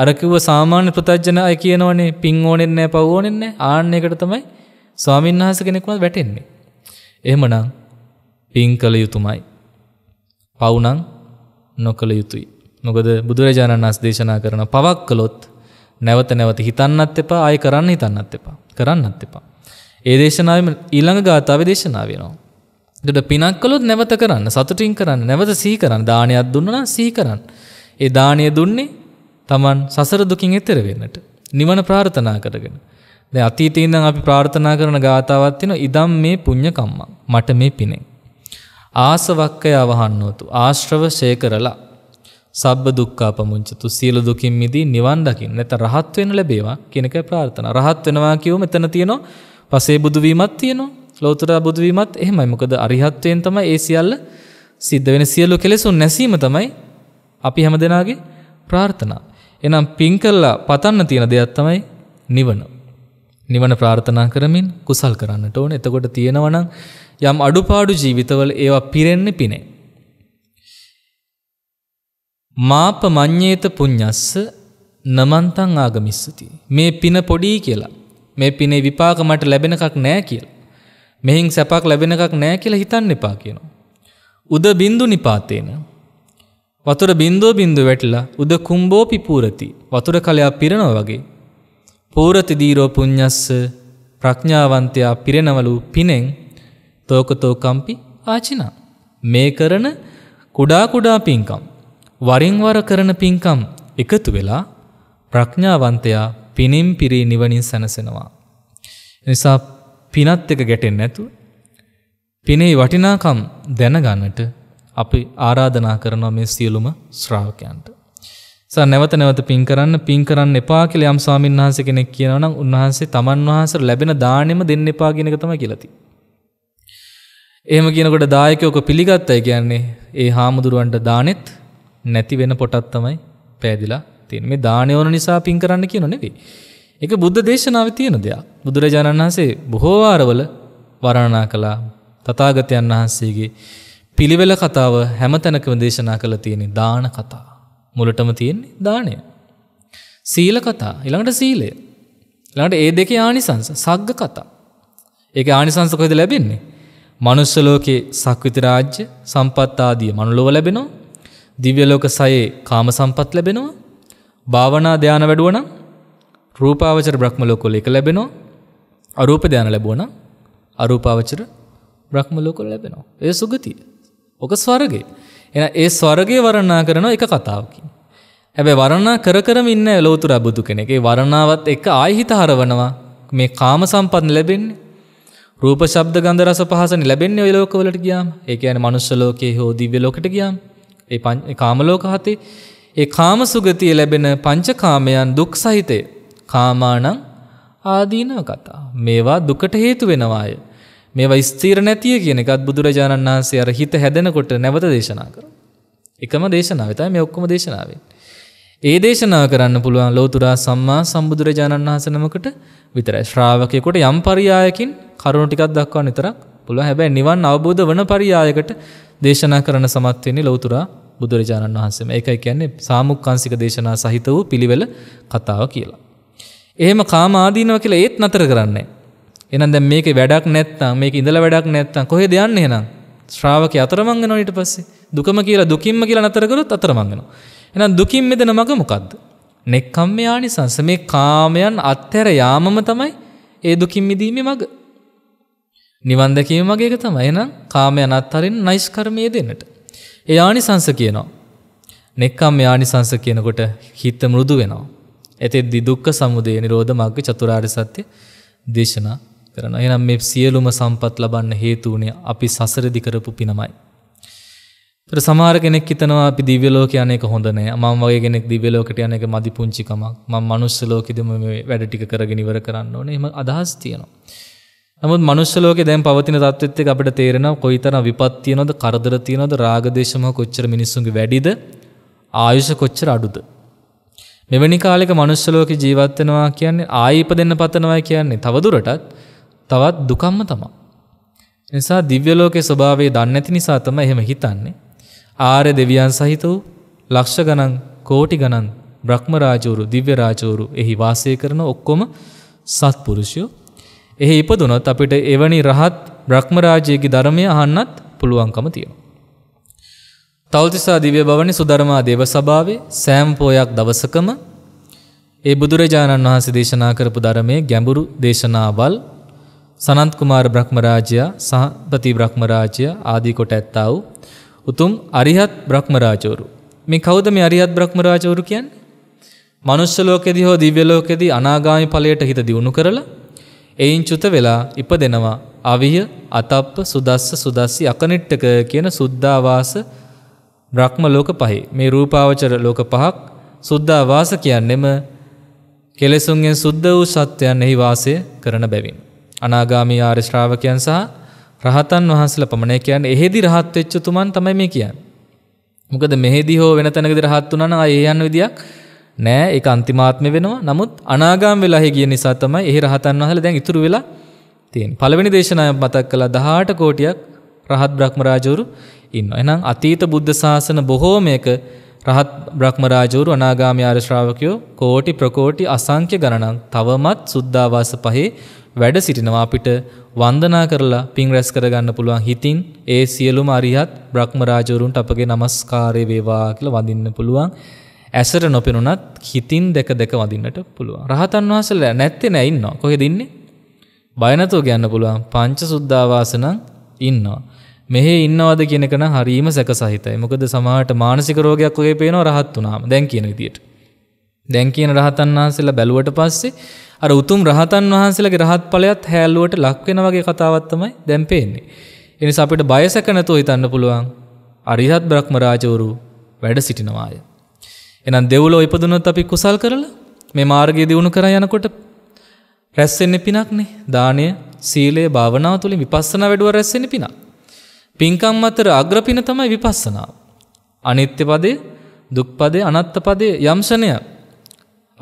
අර කිව්ව සාමාන්‍ය ප්‍රත්‍යජන අය කියනවනේ පිං ඕනෙන්නේ නැහැ, පව් ඕනෙන්නේ නැහැ. ආන්න එකට තමයි ස්වාමීන් වහන්සේ කෙනෙක් වුණත් වැටෙන්නේ. එහෙමනම් පිං කළ යුතුමයි. පව් නම් නොකළ යුතුයි. මොකද බුදුරජාණන් වහන්සේ දේශනා කරන පවක් කළොත් නැවත නැවත හිතන්නත් එපා ආය කරන්න හිතන්නත් එපා කරන්නත් එපා. ඒ දේශනාවම ඊළඟ ගාථාව දේශනාවයනවා. දට පිනක් කළොත් නැවත කරන්න සතුටින් කරන්න නැවත සී කරන්න දානයක් දුන්නන සී කරන්න. ඒ දානය දුන්නේ තමන් සසර දුකින් එතෙර වෙන්නට. නිවන ප්‍රාර්ථනා කරගෙන. දැන් අතීතේ ඉඳන් අපි ප්‍රාර්ථනා කරන ගාතාවක් තියෙනවා ඉදම් මේ පුණ්‍ය කම්මං මට මේ පිනෙන් ආසවක්කය අවහන්නෝතු ආශ්‍රව ශේකරලා සබ්බ දුක්කාපමුංචතු සියලු දුකින් මිදී නිවන් දකින්න. නැත රහත් වෙන්න ලැබේවා කියන එක ප්‍රාර්ථනා. රහත් වෙනවා කියුවම එතන තියෙනවා පසේ බුදු වීමක් තියෙනවා. ලෞතර බුදු වීමත් එහෙමයි. මොකද අරිහත්ත්වයෙන් තමයි ඒ සියල්ල සිද්ධ වෙන සියලු කෙලෙසුන් නැසීම තමයි අපි හැමදෙනාගේ ප්‍රාර්ථනා. එනම් පින් කළා පතන්න තියෙන දෙයක් තමයි නිවන. නිවන ප්‍රාර්ථනා කරමින් කුසල් කරන්නට ඕන. එතකොට තියෙනවා නම් යම් අඩුපාඩු ජීවිතවල ඒවා පිරෙන්නේ පිනේ. මාප මං්්‍යේත පුං්ඥස්ස නමන්තං ආගමිස්සති. මේ පින පොඩී කියලා. මේ පිනේ විපාක මට ලැබෙනකක් නෑ කියල්. මෙහින් සැපක් ලැබෙනකක් නෑ කියල හිතන්න එපා කියනවා. උද බින්දු නිපාතේන. වතුර බින්දෝ බින්දු වැටලා උද කුම්බෝ පිපූරති වතුර කලයා පිරණව වගේ. පූරති දීරෝ පුං්ඥස්ස ප්‍රඥාවන්තයා පිරෙනවලු පිනෙන් තෝකතෝකම්පි ආචිනා. මේ කරන කුඩා කුඩා පින්කම්. වරින් වර කරන පින්කම් එකතු වෙලා ප්‍රඥාවන්තයා පිනින් පිරී නිවනින් සැනසෙනවා. නිසා පිනත් එක ගැටෙන්නේ නැතුව පිනේ වටිනාකම් දැනගන්නට අපි ආරාධනා කරනවා මේ සියලුම ශ්‍රාවකයන්ට. සා නැවත නැවත පින් කරන්න පින් කරන්න එපා කියලා යම් ස්වාමීන් වහන්සේ කෙනෙක් කියනවා නම් උන්වහන්සේ තමන් වහන්සේට ලැබෙන දාණයම දෙන්න එපා කියන එක තමයි කියලා තියෙන්නේ. එහෙම කියනකොට දායකයෝක පිළිගත්තයි කියන්නේ ඒ හාමුදුරුවන්ට දානෙත් නැති වෙන පොටත් තමයි පෑදිලා තියෙන. මේ දාන ඕන නිසා පින් කරන්න කියන නෙවෙයි. ඒක බුද්ධ දේශනාවේ තියෙන දෙයක්. බුදුරජාණන් වහන්සේ බොහෝ වාරවල වර්ණනා කළා. තථාගතයන් වහන්සේගේ පිළිවෙල කතාව හැමතැනකම දේශනා කළා තියෙන දාන කතා. මුලටම තියෙන්නේ දාණය. සීල කතා ඊළඟට සීලය ඊළඟට ඒ දෙකේ ආනිසංස සග්ග කතා ඒකේ ආනිසංස කොහෙද ලැබෙන්නේ මනුස්ස ලෝකේ සක්විති රාජ්‍ය සම්පත් ආදී මනුලොව ලැබෙනවා දිව්‍යලෝක සයේ කාම සම්පත් ලැබෙනවා. භාවනා ධ්‍යාන වැඩුවනම් රූපාවචර බ්‍රහ්ම ලෝකවල එක ලැබෙනවා. අරූප ධ්‍යාන ලැබුවනම් අරූපාවචර බ්‍රහ්ම ලෝකවල ලැබෙනවා. ඒ සුගතිය. ඔක ස්වර්ගය. එහෙනම් ඒ ස්වර්ගය වර්ණනා කරන එක කතාවකින්. හැබැයි වර්ණනා කර කරම ඉන්න ලෝතුරා බුදු කෙනෙක්. ඒ වර්ණනාවත් එක ආයිහිත හරවනවා. මේ කාම සම්පත් ලැබෙන්නේ රූප ශබ්ද ගන්ධ රස පහසනේ ලැබෙන්නේ ওই ලෝකවලට ගියාම. ඒ කියන්නේ මනුෂ්‍ය ලෝකයේ හෝ දිව්‍ය ලෝකෙට ගියාම. ඒ කාමලෝක හතේ ඒ කාම සුගතිය ලැබෙන පංචකාමයන් දුක් සහිතය කාමානං ආදීනව කතා. මේවා දුකට හේතු වෙනවාය. මේවා ස්ථීර නැතිය කියන එකත් බුදුරජාණන් වහන්සේ අර හිත හැදෙනකොට නැවත දේශනා කර. එකම දේශනාව තමයි මේ ඔක්කොම දේශනාවෙන්. ඒ දේශනා කරන්න පුළුවන් ලෝතුරා සම්මා සම්බුදුරජාණන් වහන්සේ නමකට විතරයි. ශ්‍රාවකයෙකුට යම් පරියායකින් කරුණු ටිකක් දක්වන්න විතරක් පුළුව හැබැයි නිවන් අවබෝධ වන පරියායකට දේශනා කරන සමත්වෙන්නේ ලෞතුරා බුදුරජාණන් වහන්සේම ඒකයි කියන්නේ සාමුක්කාංශික දේශනා සහිත වූ පිළිවෙල කතාව කියලා. එහෙම කාම ආදීනව කියලා ඒත් නතර කරන්නේ. එහෙනම් දැන් මේකේ වැඩක් නැත්නම් මේක ඉඳලා වැඩක් නැත්නම් කොහෙද යන්නේ එහෙනම්? ශ්‍රාවකයා අතරමං වෙනවා ඊට පස්සේ. දුකම කියලා දුකින්ම කියලා නතර කරොත් අතරමං වෙනවා. එහෙනම් දුකින් මිදෙන මඟ මොකද්ද? නෙක්ඛම්ම ආනිසංස මේ කාමයන් අත්හැර යාමම තමයි ඒ දුකින් මිදීමේ මඟ. නිවන් දැකීම මගේ එක තමයි. එහෙනම් කාමය අනත්තරින් නයිස් කර්මයේ දෙන්නට. ඒ ආනිසංස කියනවා. නෙක්ඛම් ආනිසංස කියනකොට හිත මෘදු වෙනවා. එතෙද්දි දුක්ඛ සමුදය නිරෝධ මාර්ග චතුරාර්ය සත්‍ය දේශනා කරනවා. එහෙනම් මේ සියලුම සම්පත් ලබන්න හේතු උනේ අපි සසරදි කරපු පිනමයි. තර සමහර කෙනෙක් හිතනවා අපි දිව්‍ය ලෝක යන එක හොඳ නෑ. මම වගේ කෙනෙක් දිව්‍ය ලෝකට යන එක මදි පුංචිකමක්. මම මනුස්ස ලෝකෙදිම මේ වැඩ ටික කරගෙන ඉවර කරන්න ඕනේ. එහෙම අදහස් තියෙනවා. නමුත් මනුස්සලෝක දැන් පවතින තත්ත්වත් එක අපිට තේරෙන කොයිතරම් විපත් තියනවද කරදර තියනවද රාගදේශම කොච්චර මිනිස්සුන්ගේ වැඩිද ආයුෂ කොච්චර අඩුද මෙවැනි කාලෙක මනුස්සලෝක ජීවත් වෙනවා කියන්නේ ආයිප දෙන්න පතනවා කියන්නේ තව දුරටත් තවත් දුකම්ම තමයි. නිසා දිව්‍ය ලෝකේ ස්වභාවය දන්නේ නැති නිසා තමයි එහෙම හිතන්නේ. ආර්ය දෙවියන් සහිත වූ ලක්ෂ ගණන් කෝටි ගණන් බ්‍රහ්ම රාජවරු දිව්‍ය රාජවරු එහි වාසය කරන ඔක්කොම සත්පුරුෂයෝ එහි ඉපදුනොත් අපිට එවැනි රහත් බ්‍රහ්මරාජයේගේ ධර්මය අහන්නත් පුළුවන්කම තියෙනවා. තෞතිසා දිව්‍ය භවනි සුධර්මා දේව සභාවේ සෑම පෝයක් දවසකම ඒ බුදුරජාණන් වහන්සේ දේශනා කරපු ධර්මයේ ගැඹුරු දේශනාවල් සනන්ත් කුමාර බ්‍රහ්මරාජයා සහපති බ්‍රහ්මරාජයා ආදී කොට ඇත්තා වූ උතුම් අරිහත් බ්‍රහ්මරාජවරු. මේ කවුද මේ අරිහත් බ්‍රහ්මරාජවරු කියන්නේ? මනුෂ්‍ය ලෝකෙදී හෝ දිව්‍ය ලෝකෙදී අනාගාමී ඵලයට හිත දියුණු කරලා එයින් චුත වෙලා ඉපදෙනවා අවිය අතප්ප සුදස්ස සුදස්සි අකනිට්ටක කියන සුද්ධාවාස බ්‍රහ්ම ලෝක පහේ මේ රූපාවචර ලෝක පහක් සුද්ධාවාස කියන්නෙම කෙලෙසුන්ගෙන් සුද්ධ වූ සත්‍යයන්ෙහි වාසය කරන බැවින්. අනාගාමී ආර්ය ශ්‍රාවකයන් සහ රහතන් වහන්සේලා පමණයි කියන්නේ එහෙදි රහත් වෙච්ච තුමන් තමයි මේ කියන්නේ. මොකද මෙහෙදි හෝ වෙන තැනකදී රහත් වුණා නම් ආයෙ යන්න විදියක් නෑ ඒක අන්තිමාත්ම වෙනවා. නමුත් අනාගාම වෙලා හි ගිය නිසා තමයි එහි රහතන් වහන්සේලා දැන් ඉතුරු වෙලා තියෙන්නේ. පළවෙනි දේශනාව මතක් කළා 18 කෝටියක් රහත් බ්‍රහ්ම රාජවරු ඉන්නවා. එහෙනම් අතීත බුද්ධ ශාසන බොහෝමයක රහත් බ්‍රහ්ම රාජවරු අනාගාමී ආර්ය ශ්‍රාවකයෝ කෝටි ප්‍රකෝටි අසංඛ්‍ය ගණනක් තවමත් සුද්ධාවාස පහේ වැඩ සිටිනවා අපිට වන්දනා කරලා පින් රැස් කරගන්න පුළුවන් හිතින් ඒ සියලුම අරිහත් බ්‍රහ්ම රාජවරුන්ට අපගේ নমස්කාරය වේවා කියලා වඳින්න පුළුවන්. ඇසර නොපෙනුනත් හිතින් දෙක දෙක වදින්නට පුළුවන්. රහතන් වහන්සේලා නැත්තේ නෑ ඉන්නවා. කොහෙද ඉන්නේ? බය නැතුව ගන්න පුළුවන්. පංච සුද්ධාවාසනං ඉන්නවා. මෙහි ඉන්නවද කියන එක නම් හරීම සැක සහිතයි. මොකද සමහරට මානසික රෝගයක් වගේ පේනවා රහත් වුණාම. දැන් කියන විදියට. දැන් කියන රහතන් වහන්සේලා බැලුවට පස්සේ අර උතුම් රහතන් වහන්සේලාගේ රහත් ඵලයත් හැලුවට ලක් වෙන වගේ කතාවක් තමයි දැන් පේන්නේ. ඒ නිසා අපිට බය සැක නැතුව හිතන්න පුළුවන්. අරිහත් බ්‍රහ්ම රාජවරු වැඩ සිටිනවාය. එනම් දෙව්ලෝ ඉපදුනොත් අපි කුසල් කරලා මේ මාර්ගය දියුණු කර යනකොට රැස්සෙන්නේ පිනක්නේ. දානය, සීලය, භාවනාව තුලින් විපස්සනා වැඩුව රැස්සෙන්නේ පිනක්. පින්කම් අතර අග්‍රපින තමයි විපස්සනාව. අනිත්‍ය පදේ, දුක් පදේ, අනත්ත් පදේ යම්ෂණය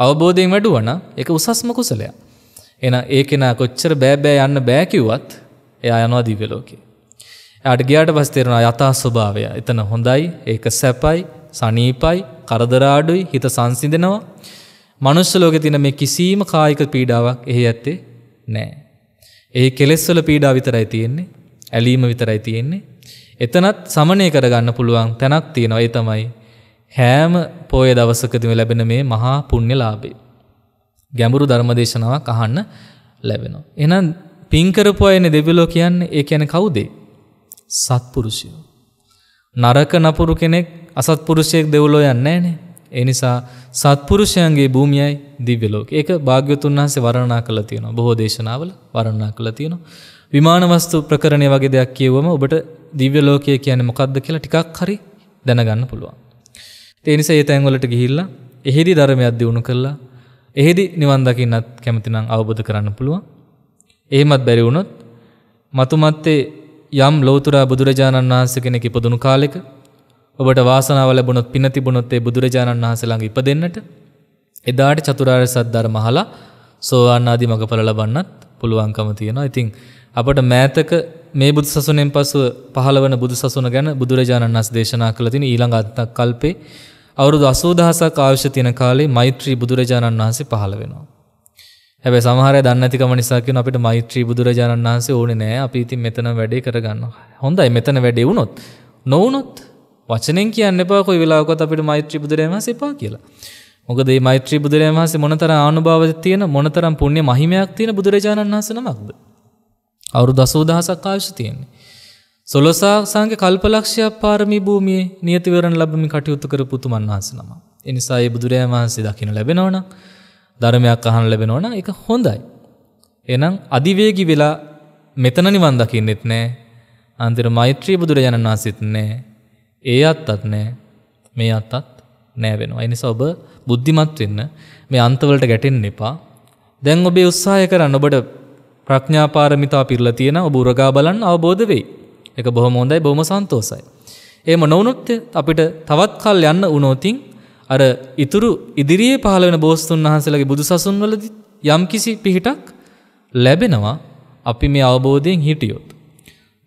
අවබෝධයෙන් වැඩුවන ඒක උසස්ම කුසලයක්. එහෙනම් ඒ කෙනා කොච්චර බෑ බෑ යන්න බෑ කිව්වත් එයා යනවා දිව්‍ය ලෝකේ. එයාට ගියාට පස්සේ තේරෙනවා යථා ස්වභාවය. එතන හොඳයි, ඒක සැපයි, සනීපයි කරදරාඩුයි හිත සංසිඳෙනවා. මනුෂ්‍ය ලෝකෙ තියෙන මේ කිසිම කායික පීඩාවක් එහි ඇත්තේ නෑ. ඒ කෙලෙස්වල පීඩා විතරයි තියෙන්නේ. ඇලීම විතරයි තියෙන්නේ. එතනත් සමනය කරගන්න පුළුවන් තැනක් තියෙනවා. ඒ තමයි හැම පොය දවසකදීම ලැබෙන මේ මහා පුණ්‍ය ලාභය. ගැඹුරු ධර්මදේශනාවක් අහන්න ලැබෙනවා. එහෙනම් පින් කරපු අයනේ දෙවිලෝ කියන්නේ ඒ කියන්නේ කවුද? සත්පුරුෂයෝ. නරක නපුරු කෙනෙක් අසත්පුරුෂයෙක් දෙව්ලෝ යන්නේ නෑනේ. ඒ නිසා සත්පුරුෂයන්ගේ භූමියයි දිව්‍ය ලෝකය. ඒක භාග්‍යවතුන් වහන්සේ වර්ණනා කළා තියෙනවා. බොහෝ දේශනාවල වර්ණනා කළා තියෙනවා. විමාන වස්තු ප්‍රකරණය වගේ දෙයක් කියවම ඔබට දිව්‍ය ලෝකය කියන්නේ මොකක්ද කියලා ටිකක් හරි දැනගන්න පුළුවන්. ඒ නිසා ඒ තැන්වලට ගිහිල්ලා එහෙදි ධර්මයක් දියුණු කළා. එහෙදි නිවන් දකින්නත් කැමති නම් අවබෝධ කරන්න පුළුවන්. එහෙමත් බැරි වුණොත් මතුමත්තේ යම් ලෞතර බුදුරජාණන් වහන්සේ කෙනෙක් ඉපදුණු කාලෙක ඔබට වාසනාව ලැබුණොත් පින තිබුණොත් ඒ බුදුරජාණන් වහන්සේ ළඟ ඉපදෙන්නට එදාට චතුරාර්ය සත්‍යධර්ම අහලා සෝවාන් ආදී මඟඵල ලබන්නත් පුළුවන්කම තියෙනවා. ඉතින් අපට මෑතක මේ බුදු සසුනෙන් පසුව පහළ වන බුදු සසුන ගැන බුදුරජාණන් වහන්සේ දේශනා කළ තියෙන ඊළඟ අත්තක් කල්පේ අවුරුදු 80000ක් අවශ්‍ය තියෙන කාලේ මෛත්‍රී බුදුරජාණන් වහන්සේ පහළ වෙනවා. හැබැයි සමහර අය දන්නේ නැතිකම නිසා කියන අපිට මෛත්‍රී බුදුරජාණන් වහන්සේ ඕනේ නැහැ. අපි ඉතින් මෙතන වැඩේ කරගන්නවා. හොඳයි මෙතන වැඩේ වුණොත් නොවුනොත් වචනෙන් කියන්න එපා කොයි වෙලාවකත් අපිට මෛත්‍රී බුදුරජාණන් වහන්සේ එපා කියලා. මොකද මේ මෛත්‍රී බුදුරජාණන් වහන්සේ මොනතරම් ආනුභාවයක් තියෙන මොනතරම් පුණ්‍ය මහිමයක් තියෙන බුදුරජාණන් වහන්සේ නමක්ද? අවුරුදු 80000ක් ආයුෂ තියෙන්නේ. සොළොසා සංඝ කල්පලක්ෂයක් පාරමී භූමියේ නියති විවරණ ලැබමින් කටයුතු කරපු උතුමන් වහන්සේ නම. ඒ නිසා මේ බුදුරජාණන් වහන්සේ දකින්න ලැබෙනවනම් ධර්මයක් අහන්න ලැබෙනවනම් ඒක හොඳයි. එහෙනම් අධිවේගී වෙලා මෙතන නිවන් දකින්නෙත් නෑ. අන්තිර මෛත්‍රී බුදුරජාණන් වහන්සේත් නෑ. ඒ අත්තත් නෑ මේ අත්තත් නෑ වෙනවා. එනිසා ඔබ බුද්ධිමත් වෙන්න මේ අන්තවලට ගැටෙන්න එපා. දැන් ඔබේ උත්සාහය කරන්න ඔබට ප්‍රඥාපාරමිතා පිරලා තියෙන ඔබ උරගා බලන්න අවබෝධ වෙයි. ඒක බොහොම හොඳයි බොහොම සන්තෝසයි. එහෙම නොවුනොත් අපිට තවත් කල් යන්න වුණොතින් අර ඉතුරු ඉදිරියේ පහළ වෙන බෝසතුන් වහන්සේලාගේ බුදුසසුන්වලදී යම්කිසි පිහිටක් ලැබෙනවා අපි මේ අවබෝධයෙන් හිටියොත්.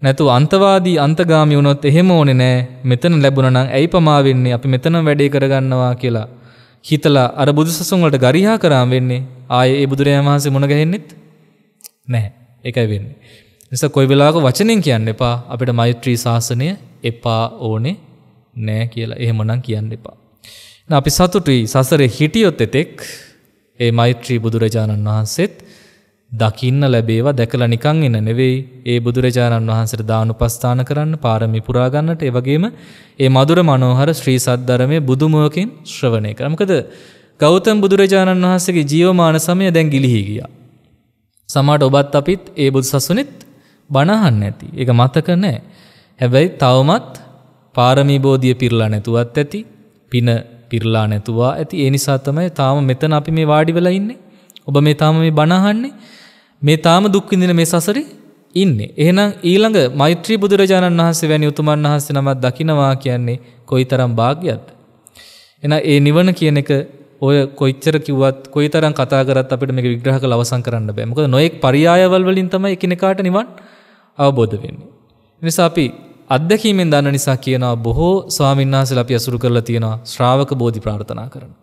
නැතු අන්තවාදී අන්තගාමි වුණොත් එහෙම ඕනේ නෑ මෙතන ලැබුණනම් ඇයි පමාවෙන්නේ අපි මෙතනම වැඩේ කරගන්නවා කියලා හිතලා අර බුදුසසුන් වලට ගරිහා කරාම වෙන්නේ ආයේ ඒ බුදුරජාණන් වහන්සේ මුණ ගැහෙන්නෙත් නැහැ ඒකයි වෙන්නේ නිසා කොයි වෙලාවක වචනෙන් කියන්න එපා අපිට මෛත්‍රී ශාසනය එපා ඕනේ නෑ කියලා එහෙමනම් කියන්න එපා අපි සතුටුයි සසරේ හිටියොත් එතෙක් ඒ මෛත්‍රී බුදුරජාණන් වහන්සේත් දකින්න ලැබේවා දැකලා නිකං එන නෙවෙයි ඒ බුදුරජාණන් වහන්සට දානුපස්ථාන කරන්න පාරමි පුරාගන්නට එවගේම ඒ මදුර මනෝහර ශ්‍රී සද්ධරමය බුදුමුවකින් ශ්‍රවණය කරමකද ගෞතම් බුදුරජාණන් වහන්සගේ ජීවමාන සමය දැන් ගිලිහි ගිය. සමට ඔබත් අපිත් ඒ බුදු සසුනෙත් බණහන්න ඇති එක මතක නෑ හැබැයි තවමත් පාරමීබෝධිය පිරලා නැතුවත් ඇති පින පිරලා නැතුවා ඇති ඒ නිසා තමයි තාම මෙතන අපි මේ වාඩි වෙලා ඉන්නේ ඔබ මේ තාම මේ බණහන්නේ මේ තාම දුක් විඳින මේ සසරේ ඉන්නේ. එහෙනම් ඊළඟ මෛත්‍රී බුදුරජාණන් වහන්සේ වැනි උතුමන් වහන්සේ නමක් දකිනවා කියන්නේ කොයිතරම් වාග්යක්ද? එහෙනම් ඒ නිවන කියන එක ඔය කොච්චර කිව්වත් කොයිතරම් කතා කරත් අපිට මේක විග්‍රහ කරලා අවසන් කරන්න බෑ. මොකද නොඑක් පරයායවල වලින් තමයි එකිනෙකාට නිවන් අවබෝධ වෙන්නේ. නිසා අපි අත්දැකීමෙන් දන්න නිසා කියනවා බොහෝ ස්වාමීන් වහන්සේලා අපි අසුරු කරලා තියෙනවා ශ්‍රාවක බෝධි ප්‍රාර්ථනා කරනවා.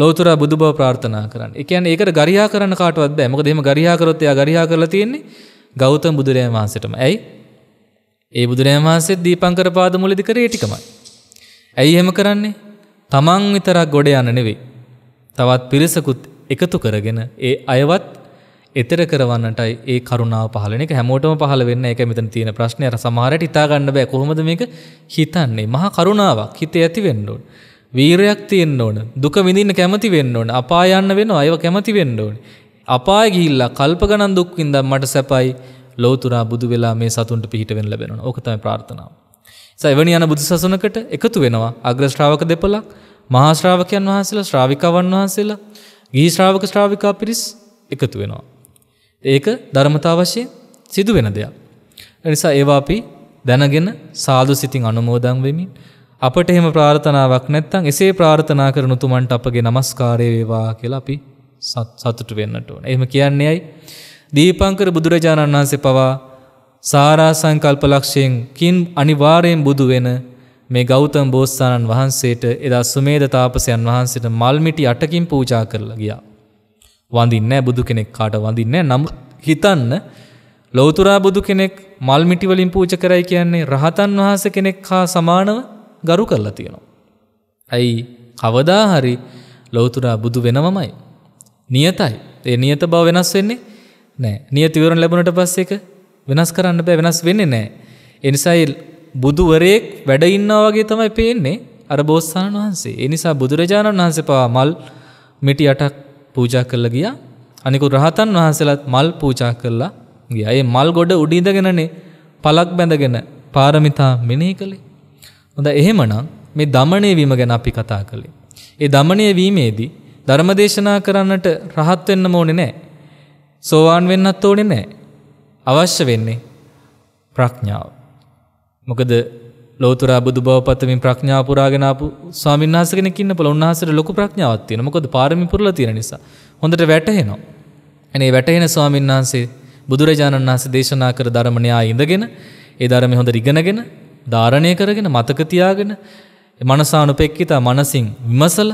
ලෝතර බුදු බව ප්‍රාර්ථනා කරන්න. ඒ කියන්නේ ඒකට ගරියා කරන්න කාටවත් බෑ. මොකද එහෙම ගරියා කරොත් එයා ගරියා කරලා තියෙන්නේ ගෞතම බුදුරජාණන් වහන්සේටම. ඇයි? ඒ බුදුරජාණන් වහන්සේ දීපංකර පාද මුලදී කරේ ටිකමයි. ඇයි එහෙම කරන්නේ? තමන් විතරක් ගොඩ යන නෙවෙයි. තවත් පිරිසකුත් එකතු කරගෙන ඒ අයවත් එතර කරවන්නටයි ඒ කරුණාව පහළ එක හැමෝටම පහළ වෙන්න එක මෙතන තියෙන ප්‍රශ්නේ අර සමහරට හිතා ගන්න බෑ කොහොමද මේක හිතන්නේ මහා කරුණාවක් හිතේ ඇති වෙන්න ඕනේ වීරයක් තියෙන්න ඕන දුක විඳින්න කැමති වෙන්න ඕන අපා යන්න වෙනවා අයව කැමති වෙන්න ඕන අපාය ගිහිල්ලා කල්ප ගණන් දුක් විඳන් මට සැපයි ලෞතුරා බුදු වෙලා මේ සතුන්ට පිහිට වෙන්න ලැබෙනවා ඕක තමයි ප්‍රාර්ථනාව එවැනි යන බුදු සසුනකට එකතු වෙනවා අග්‍ර ශ්‍රාවක දෙපළක් මහා ශ්‍රාවකයන් වහන්සේලා ශ්‍රාවිකාවන් වහන්සේලා ගිහි ශ්‍රාවක ශ්‍රාවිකා පිරිස් එකතු වෙනවා. ඒක ධර්මතා වශයෙන් සිදු වෙන දෙයක්. නිසා ඒවා අපි දැනගෙන සාදු සිතින් අනුමෝදන් වෙමින් අපට එහෙම ප්‍රාර්ථනාවක් නැත්තං එසේ ප්‍රාර්ථනා කරනු තුමන්ට අපගේ නමස්කාරය වේවා කියලා අපි සතුටු වෙන්නට ඕන. එහෙම කියන්නේ ඇයි? දීපංකර බුදුරජාණන් වහන්සේ පවා සාරා සංකල්ප ලක්ෂයෙන් කින් අනිවාර්යෙන් බුදු වෙන මේ ගෞතම බෝසතාණන් වහන්සේට එදා සුමේද තාපසයන් වහන්සේට මල් මිටි අටකින් පූජා කරලා ගියා. වඳින්නේ නැහැ බුදු කෙනෙක් කාට වඳින්නේ නැහැ. නමුත් හිතන්න ලෞතුරා බුදු කෙනෙක් මල් මිටි වලින් පූජා කරයි කියන්නේ රහතන් වහන්සේ කෙනෙක් හා සමානව ගරු කරලා තියෙනවා. ඇයි කවදාහරි ලොවතුරා බුදු වෙනවමයි. නියතයි ඒ නියත බව වෙනස් වෙන්නේ නෑ නියතිවරණ ලැබුණට පස්සෙක වෙනස් කරන්න බෑ වෙනස් වෙන්නේ නෑ. එනිසායි බුදුවරයෙක් වැඩඉන්නවා වගේ තමයි පේන්නේ අර බෝස්ථාණන් වහන්සේ. එනිසා බුදුරජාණන් වහන්සේ පවා මල් මිටි අටක් පූජා කරල ගිය අනිකු රහතන් වහන්සේලත් මල් පූජා කරලා ගිය ඒ මල් ගොඩ උඩීදගෙනනේ පලක් බැඳගෙන පාරමිතා මෙනෙහි කළේ. හොඳ එහෙමනම් මේ দমনය වීම ගැන අපි කතා කළේ. ඒ দমনය වීමේදී ධර්මදේශනා කරන්නට රහත් වෙන්නම ඕනේ නැහැ. සෝවාන් වෙන්නත් ඕනේ නැහැ. අවශ්‍ය වෙන්නේ ප්‍රඥාව. මොකද ලෝතර බුදු බව පතමින් ප්‍රඥා පුරාගෙන ආපු ස්වාමීන් වහන්සේ කෙනෙක් ඉන්න පුළුවන්. උන්වහන්සේට ලොකු ප්‍රඥාවක් තියෙනවා. මොකද පාරමී පුරලා තියෙන නිසා. හොඳට වැටහෙනවා. එනේ වැටහෙන ස්වාමීන් වහන්සේ බුදුරජාණන් වහන්සේ දේශනා කර ධර්ම න්‍යාය ඉඳගෙන ඒ ධර්මය හොඳට ඉගෙනගෙන ධාරණය කරගෙන මතක තියාගෙන මනසානුපෙක්කිතා මනසින් විමසල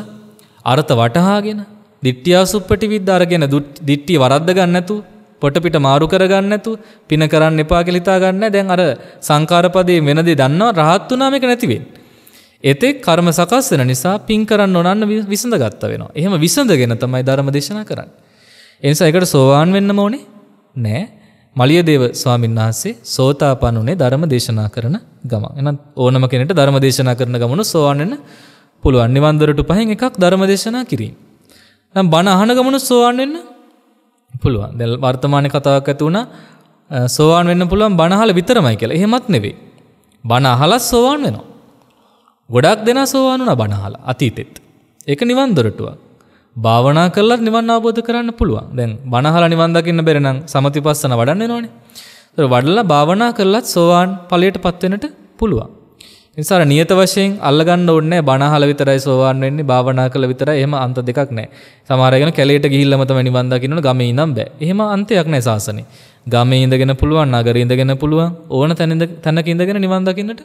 අර්ථ වටහාගෙන දිට්ඨියාසුප්පටි විද්ද අරගෙන දිට්ඨිය වරද්ද ගන්න නැතු පොට පිට මාරු කරගන්න නැතු පින කරන්න එපා කියලා හිතා ගන්න දැන් අර සංකාරපදේ වෙන දේ දන්නවා රහත් වුණාම ඒක නැති වෙන්නේ එතෙක් කර්ම සකස් වෙන නිසා පින් කරන්න ඕනන්න විසඳගත්ත වෙනවා. එහෙම විසඳගෙන තමයි ධර්ම දේශනා කරන්නේ. ඒ නිසා ඒකට සෝවාන් වෙන්නම ඕනේ නෑ. මලියදේව ස්වාමීන් වහන්සේ සෝතාපන්න උනේ ධර්ම දේශනා කරන ගම. එහෙනම් ඕනම කෙනෙකුට ධර්ම දේශනා කරන ගමන සෝවන් වෙන්න පුළුවන්. නිවන් දොරටු පහෙන් එකක් ධර්ම දේශනා කිරීම. නම් බණ අහන ගමන සෝවන් වෙන්න පුළුවන්. දැන් වර්තමාන කතාවක් ඇති වුණා සෝවන් වෙන්න පුළුවන් බණ අහලා විතරමයි කියලා. එහෙමත් නෙවෙයි. බණ අහලා සෝවන් වෙනවා. ගොඩක් දෙනා සෝවන් වුණා බණ අහලා අතීතෙත්. ඒක නිවන් දොරටුවක්. භාවනා කළත් නිවන් අවබෝධ කරන්න පුළුවන්. දැන් බණහලා නිවන් දකින්න බැරි නම් සමතිපස්සන වඩන්න වෙනවනේ. ඒතර වඩලා භාවනා කළත් සෝවාන් ඵලයටපත් වෙන්නට පුළුවන්. නිසා නියත වශයෙන් අල්ලගන්න ඕනේ බණහල විතරයි සෝවාන් වෙන්නේ භාවනා කළ විතරයි එහෙම අන්ත දෙකක් නැහැ. සමහර අයගෙන කැලේට ගිහිල්ලාම තමයි නිවන් දකින්න ඕන ගමේ ඉඳන් බෑ. එහෙම අන්තයක් නැහැ සාසනේ. ගමේ ඉඳගෙන පුළුවන්, නගරේ ඉඳගෙන පුළුවන්, ඕන තැන තැනක ඉඳගෙන නිවන් දකින්නට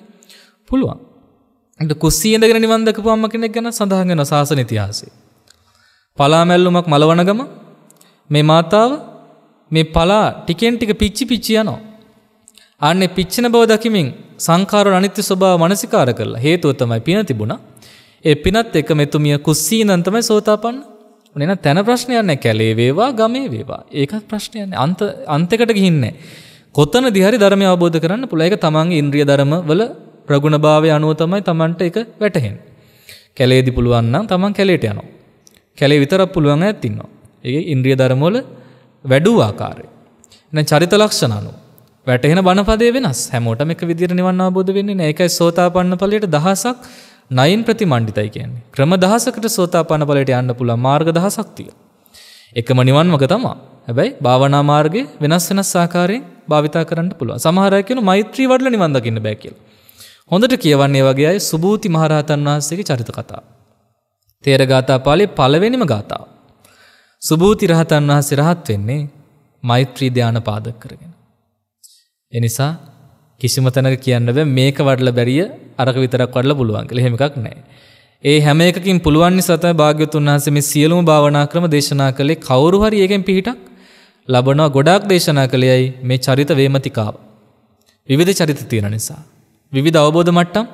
පුළුවන්. ඒක කුස්සිය ඉඳගෙන නිවන් දකපු අම්ම කෙනෙක් ගැන සඳහන් වෙනවා සාසන ඉතිහාසයේ. පලාමැල්ලුමක් මලවනගම මේ මාතාව මේ පලා ටිකෙන් ටික පිච්චි පිච්චි යනවා. අන්නේ පිච්චෙන බව දකිමින් සංකාර අනිත්‍ය ස්වභාව මනසිකාර කරලා හේතුව තමයි පින තිබුණා. ඒ පිනත් එක මෙතුමිය කුස්සීනන් තමයි සෝතාපන්න. උනේ නැ තන ප්‍රශ්නයක් නැහැ කැලේ වේවා ගමේ වේවා. ඒකත් ප්‍රශ්නයක් නැහැ. අන්ත අන්තයකට ගිහින්නේ කොතනදී හරි ධර්මය අවබෝධ කරන්න පුළුවන්. ඒක තමන්ගේ ඉන්ද්‍රිය ධර්මවල ප්‍රගුණභාවය අනුව තමයි තමන්ට ඒක වැටහෙන්නේ. කැලේදී පුළුවන් නම් තමන් කැලේට යනවා. කැලේ විතරක් පුළුවන් ඈත් ඉන්නවා. ඒකේ ඉන්ද්‍රිය ධර්මවල වැඩූ ආකාරය. එහෙනම් චරිත ලක්ෂණ අනුව වැටෙන බණපදයේ වෙනස්. හැමෝටම එක විදිහට නිවන් අවබෝධ වෙන්නේ නැහැ. ඒකයි සෝතාපන්න ඵලයට දහසක් නයින් ප්‍රතිමණ්ඩිතයි කියන්නේ. ක්‍රම දහසකට සෝතාපන්න ඵලයට යන්න පුළුවන් මාර්ග දහසක් තියෙනවා. එකම නිවන් මඟ තමයි. හැබැයි භාවනා මාර්ගේ වෙනස් වෙනස් ආකාරයෙන් භාවිතා කරන්න පුළුවන්. සමහර අය කියනවා මෛත්‍රී වඩලා නිවන් දකින්න බෑ කියලා. හොඳට කියවන්නේ වගේ අය සුභූති මහරහතන් වහන්සේගේ චරිත කතා. තේරගාථා පාලේ පළවෙනිම ගාථාව. සුභූති රහතන් වහන්සේ රහත් වෙන්නේ මෛත්‍රී ධ්‍යාන පාදක කරගෙන. එනිසා කිසිම තැනක කියන්න බෑ මේක වඩල බැරිය අරක විතරක් වඩලා පුළුවන් කියලා එහෙම එකක් නැහැ. ඒ හැම එකකින් පුළුවන් නිසා තමයි භාග්‍යවතුන් වහන්සේ මේ සියලුම භාවනා ක්‍රම දේශනා කළේ කවුරු හරි එකෙන් පිහිටක් ලබනවා ගොඩාක් දේශනා කළේයි මේ චරිත වේමතිකාව. විවිධ චරිත තියෙන නිසා. විවිධ අවබෝධ මට්ටම්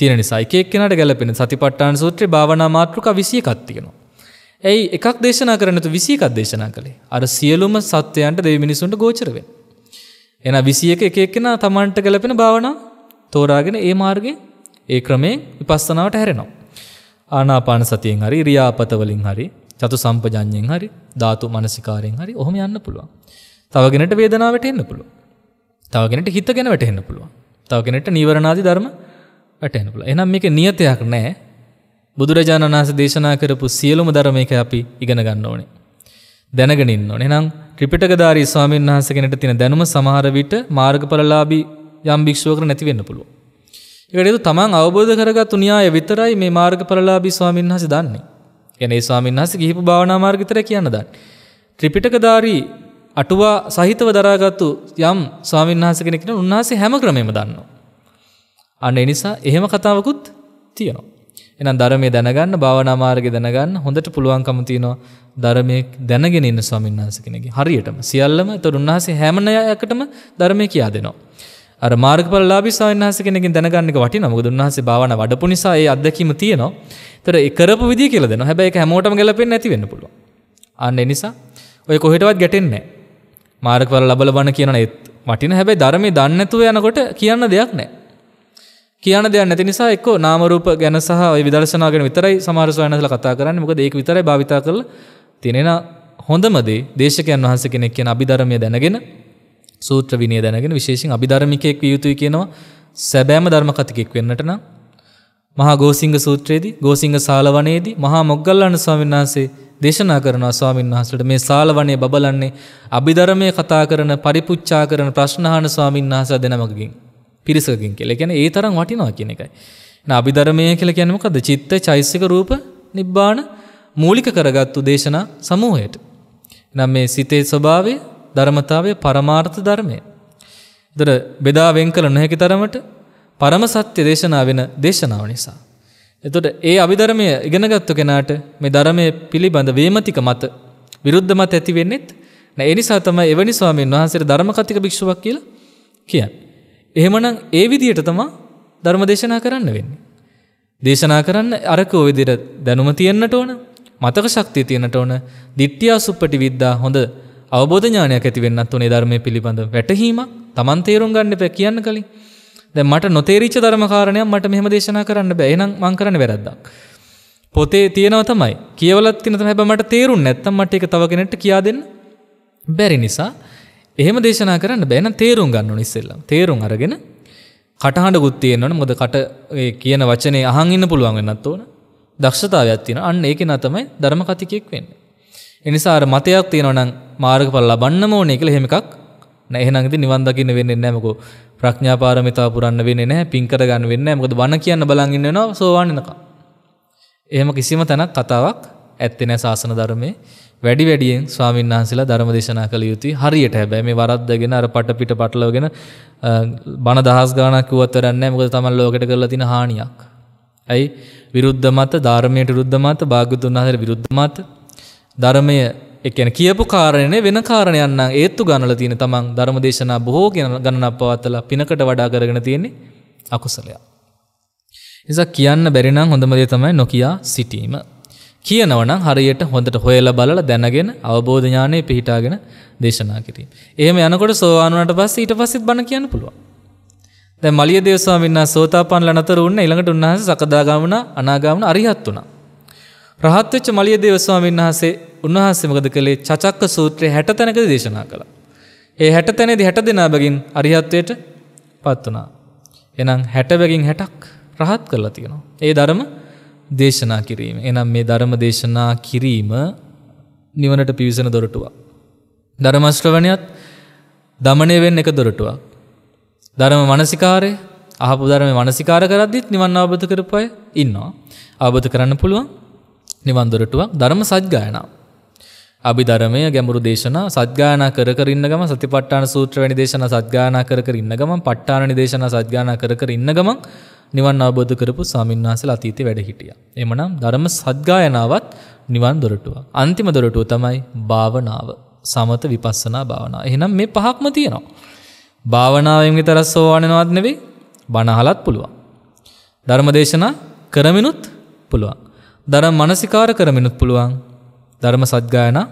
තියෙන නිසා එක එක්කෙනාට ගැළපෙන සතිපට්ඨාන සූත්‍රේ භාවනා මාතෘක 21ක් තියෙනවා. එයි එකක් දේශනා කරන්නතු 21ක් දේශනා කළේ. අර සියලුම සත්‍යයන්ට දෙවි මිනිසුන්ට ගෝචර වෙන. එන 21 එක එක්කෙනා Tamanට ගැළපෙන භාවනා තෝරාගෙන ඒ මාර්ගේ ඒ ක්‍රමයෙන් විපස්සනාවට හැරෙනවා. ආනාපාන සතියෙන් හරි රියාපත වලින් හරි චතු සම්පජඤ්ඤයෙන් හරි ධාතු මනසිකාරයෙන් හරි ඔහොම යන්න පුළුවන්. තවගෙනට වේදනාවට එන්න පුළුවන්. තවගෙනට හිත ගැන වැටෙන්න පුළුවන්. තවගෙනට නීවරණාදී ධර්ම වැටෙන පුළ එනම් මේක නියතයක් නෑ බුදුරජාණන් වහස දේශනා කරපු සියලුම ධර්මයක අපි ඉගෙන ගන්න ඕනේ. දැනගෙනින් ඕනේ නම් ත්‍රිපිටකධාරී ස්වාමීන් වහන්සේ කෙනෙකුට තියෙන දැනුම සමහර විට මාර්ගඵලලාභී යම් භික්ෂුවකට නැති වෙන්න පුළුවන්. ඒකට හේතුව තමන් අවබෝධ කරගත්තු න්‍යාය විතරයි මේ මාර්ගඵලලාභී ස්වාමීන් වහන්සේ දන්නේ. කියන්නේ ඒ ස්වාමීන් වහන්සේ කිහිප භාවනා මාර්ග විතරයි කියන්න දන්නේ. ත්‍රිපිටකධාරී අටුවා සහිතව දරාගත්තු යම් ස්වාමීන් වහන්සේ කෙනෙක් නම් උන්වහන්සේ හැම ක්‍රමෙම දන්නවා. අන්න එනිසා එහෙම කතාවකුත් තියෙනවා. එනම් ධර්මය දැනගන්න භාවනාමාර්ගය දැනගන්න හොඳට පුළුවන්කම තියෙනවා ධර්මය දැනගෙන ඉන්න ස්වාමීන් වහන්සේ කෙනෙක්. හරියටම සියල්ලම ඒතර උන්වහන්සේ හැම ණයයකටම ධර්මය කියා දෙනවා. අර මාර්ගඵලලාභී ස්වාමීන් වහන්සේ කෙනෙක්ගෙන් දැනගන්න එක වටිනවා. මොකද උන්වහන්සේ භාවනා වඩපු නිසා ඒ අත්දැකීම තියෙනවා. ඒතර ඒ කරපු විදිය කියලා දෙනවා. හැබැයි ඒක හැමෝටම ගැලපෙන්නේ නැති වෙන්න පුළුවන්. අන්න ඒ නිසා ඔය කොහෙටවත් ගැටෙන්නේ නැහැ. මාර්ගඵල ලබල බණ කියනන ඒත් වටින හැබැයි ධර්මයේ දන්නේ නැතුව යනකොට කියන්න දෙයක් නැහැ. කියන දෙයක් නැති නිසා එක්ක නාම රූප ගැන සහ ওই විදර්ශනා ගැන විතරයි සමහර සොයනසලා කතා කරන්නේ. මොකද ඒක විතරයි භාවිතා කරලා තියෙන හොඳම දේ දේශකයන් වහන්සේ කෙනෙක් කියන අභිධර්මය දැනගෙන සූත්‍ර විනය දැනගෙන විශේෂයෙන් අභිධර්මිකයෙක් විය යුතුයි කියනවා. සැබෑම ධර්ම කතිකෙක් වෙන්නට නම් මහා ගෝසිංහ සූත්‍රයේදී ගෝසිංහ සාලවනයේදී මහා මොග්ගල්ලාන ස්වාමීන් වහන්සේ දේශනා කරනවා ස්වාමීන් වහන්සේට මේ සාලවණේ බබලන්නේ අභිධර්මයේ කතා කරන පරිපුච්ඡා කරන ප්‍රශ්න අහන ස්වාමීන් වහන්සේ දෙනමගකින් පිරිසකින් කියලා කියන්නේ ඒ තරම් වටිනවා කියන එකයි. එහෙනම් අභිධර්මය කියලා කියන්නේ මොකද්ද? චිත්ත, චෛසික, රූප, නිබ්බාන මූලික කරගත්තු දේශනා සමූහයට. එහෙනම් මේ සිතේ ස්වභාවය, ධර්මතාවය, පරමාර්ථ ධර්මය. ඒතර බෙදා වෙන් කළ නොහැකි තරමට පරම සත්‍ය දේශනා වෙන දේශනාව නිසා. එතකොට ඒ අභිධර්මය ඉගෙනගත්තු කෙනාට මේ ධර්මයේ පිළිබඳ වේමතික මත විරුද්ධ මත ඇති වෙන්නේත් නැහැ. ඒ නිසා තමයි එවැනි ස්වාමීන් වහන්සේට ධර්ම කතික භික්ෂුවක් කියලා කියන්නේ. එහෙමනම් ඒ විදියට තමා ධර්ම දේශනා කරන්න වෙන්නේ. දේශනා කරන්න අරක ඔය විදිහට දැනුම තියෙන්නට ඕන, මතක ශක්තිය තියෙන්නට ඕන, ditthiya suppati vidda හොඳ අවබෝධ ඥානයක් ඇති වෙන්නත් ඕනේ ධර්මයේ පිළිබඳ වැටහීමක් Taman තේරුම් ගන්න එපා කියන්න කලින්. දැන් මට නොතේරිච්ච ධර්ම කාරණයක් මට මෙහෙම දේශනා කරන්න බෑ. එහෙනම් මං කරන්න වැරද්දක්. පොතේ තියෙනවා තමයි. කියවලත් කියන තමයි හැබැයි මට තේරුන්නේ නැත්තම් මට ඒක තව කෙනෙක්ට කියා දෙන්න බැරි නිසා එහෙම දේශනා කරන්න බෑන තේරුම් ගන්න නිස්සෙල්ලම් තේරුම් අරගෙන කටහඬකුත් තියෙන්වන මොද කට කියන වචනේ අහන් ඉන්න පුළුවන් වෙන්නත් ඕන දක්ෂතාවයක් තියෙන අන්න ඒක නතමයි ධර්ම කතිකයෙක් වෙන්න. එනිසා අර මතයක් තියෙනවනම් මාර්ගඵල ලබන්නම ඕනේ කියලා එහෙම එකක් නැහැ. එහෙනම් ඉතින් නිවන් දකින්න වෙන්නේ නැහැ මොකෝ ප්‍රඥා පාරමිතා පුරන්න වෙන්නේ නැහැ, පින් කර ගන්න වෙන්නේ නැහැ. මොකද බණ කියන්න බලන් ඉන්න වෙනවා සෝවාන් වෙනකම්. එහෙම කිසිම තැනක් කතාවක් ඇත්තේ නැහැ සාසන ධර්මයේ. වැඩි වැඩියෙන් ස්වාමීන් වහන්සේලා ධර්ම දේශනා කළ යුතුයි. හරියට හැබැයි මේ වරද්දගෙන අර පට පිට පටලවගෙන බණ දහස් ගාණක් කිව්වත් වැඩක් නැහැ. මොකද Taman ලෝකෙට කරලා තියෙන හානියක්. ඇයි? විරුද්ධ මත, ධර්මයට විරුද්ධ මත, භාග්‍යතුන් වහන්සේට විරුද්ධ මත, ධර්මය ඒ කියන්නේ කියපු කාරණේ වෙන කාරණයක් නම් ඒත්තු ගණනලා තියෙන Taman ධර්ම දේශනා බොහෝ ගණනක් පවත්ලා පිනකට වඩා කරගෙන තියෙන්නේ අකුසලයක්. නිසා කියන්න බැරි නම් හොඳම දේ තමයි නොකිය සිටීම. කියනවනම් හරියට හොඳට හොයලා බලලා දැනගෙන අවබෝධ ඥානෙ පිහිටාගෙන දේශනා කිරීම. එහෙම යනකොට සෝවාන් වුණාට පස්සේ ඊට පස්සෙත් බණ කියන්න පුළුවන්. දැන් මලිය දේව ස්වාමීන් වහන්සේ සෝතාපන්නලා නතර වුණා ඊළඟට උන්වහන්සේ සකදාගාමන අනාගාමන අරිහත් වුණා. රහත් වෙච්ච මලිය දේව ස්වාමීන් වහන්සේ උන්වහන්සේ මොකද කළේ චචක්ක සූත්‍රය 60 තැනකදී දේශනා කළා. ඒ 60 තැනේදී 60 දෙනා බැගින් අරිහත්වයට පත් වුණා. එහෙනම් 60 බැගින් 60ක් රහත් කරලා තියෙනවා. ඒ ධර්ම දේශනා කිරීම. එනම් මේ ධර්ම දේශනා කිරීම නිවනට පිවිසෙන දොරටුවක්. ධර්ම ශ්‍රවණියත් দমনය වෙන්න එක දොරටුවක්. ධර්ම මානසිකාරය අහපු ධර්මයේ මානසිකාර කරද්දිත් නිවන් අවබෝධ කරපය ඉන්නවා. අවබෝධ කරන්න පුළුවන් නිවන් දොරටුවක් ධර්ම සත්‍යයනා. අභිධර්මය ගැඹුරු දේශනා සත්‍යානා කර කර ඉන්න ගමන් සතිපට්ඨාන සූත්‍ර වැනි දේශනා සත්‍යානා කර කර ඉන්න ගමන් පට්ඨාන නිදේශනා සත්‍යානා කර කර ඉන්න ගමන් නිවන් අවබෝධ කරපු ස්වාමින්වහන්සේලා අතීතේ වැඩ හිටියා. එමනම් ධර්ම සද්ගායනාවත් නිවන් දොරටුවක්. අන්තිම දොරටුව තමයි භාවනාව. සමත විපස්සනා භාවනාව. එහෙනම් මේ පහක්ම තියෙනවා. භාවනාවෙන් විතර සෝවණනවත් නෙවෙයි බණහලත් පුළුවන්. ධර්මදේශනා කරමිනුත් පුළුවන්. ධර්ම මනසිකාර කරමිනුත් පුළුවන්. ධර්ම සද්ගායනා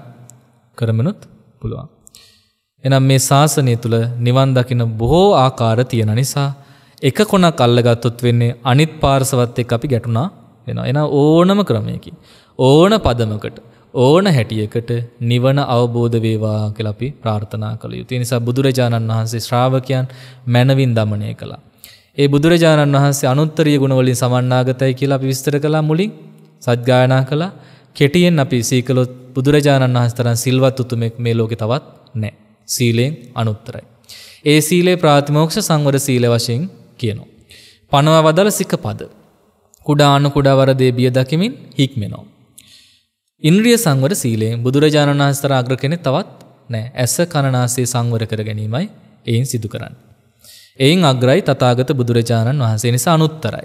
කරමිනුත් පුළුවන්. එනම් මේ ශාසනය තුළ නිවන් දකින බොහෝ ආකාර තියෙන නිසා එක කොනක් අල්ලගත්තොත් වෙන්නේ අනිත් පාර්සවත් එක් අපි ගැටුණා වෙන එන ඕනම ක්‍රමයකින් ඕන පදමකට ඕන හැටියකට නිවන අවබෝධ වේවා කියලා අපි ප්‍රාර්ථනා කළ යුතුයි. ඒ නිසා බුදුරජාණන් වහන්සේ ශ්‍රාවකයන් මනවින් দমনය කළා. ඒ බුදුරජාණන් වහන්සේ අනුත්තරීය ගුණවලින් සමන්නාගතයි කියලා අපි විස්තර කළා මුලින් සත්ගායනා කළා. කෙටියෙන් අපි සීකලොත් බුදුරජාණන් වහන්සේ තරම් සිල්වත් උතුමෙක් මේ ලෝකේ තවත් නැහැ. සීලෙන් අනුත්තරයි. ඒ සීලේ ප්‍රාතිමෝක්ෂ සංවර සීල වශයෙන් කියනවා. පනවවදල සිකපද. කුඩා අනු කුඩාවරදේ බිය දකිමින් හික්මෙනවා. ඉන්ද්‍රිය සංවර සීලේ බුදුරජාණන් වහන්සේ අග්‍ර කෙනෙක් තවත් නෑ. ඇස කනනාසේ සංවර කර ගැනීමයි එයින් සිදු කරන්නේ. එයින් අග්‍රයි තථාගත බුදුරජාණන් වහන්සේ නිසා අනුත්තරයි.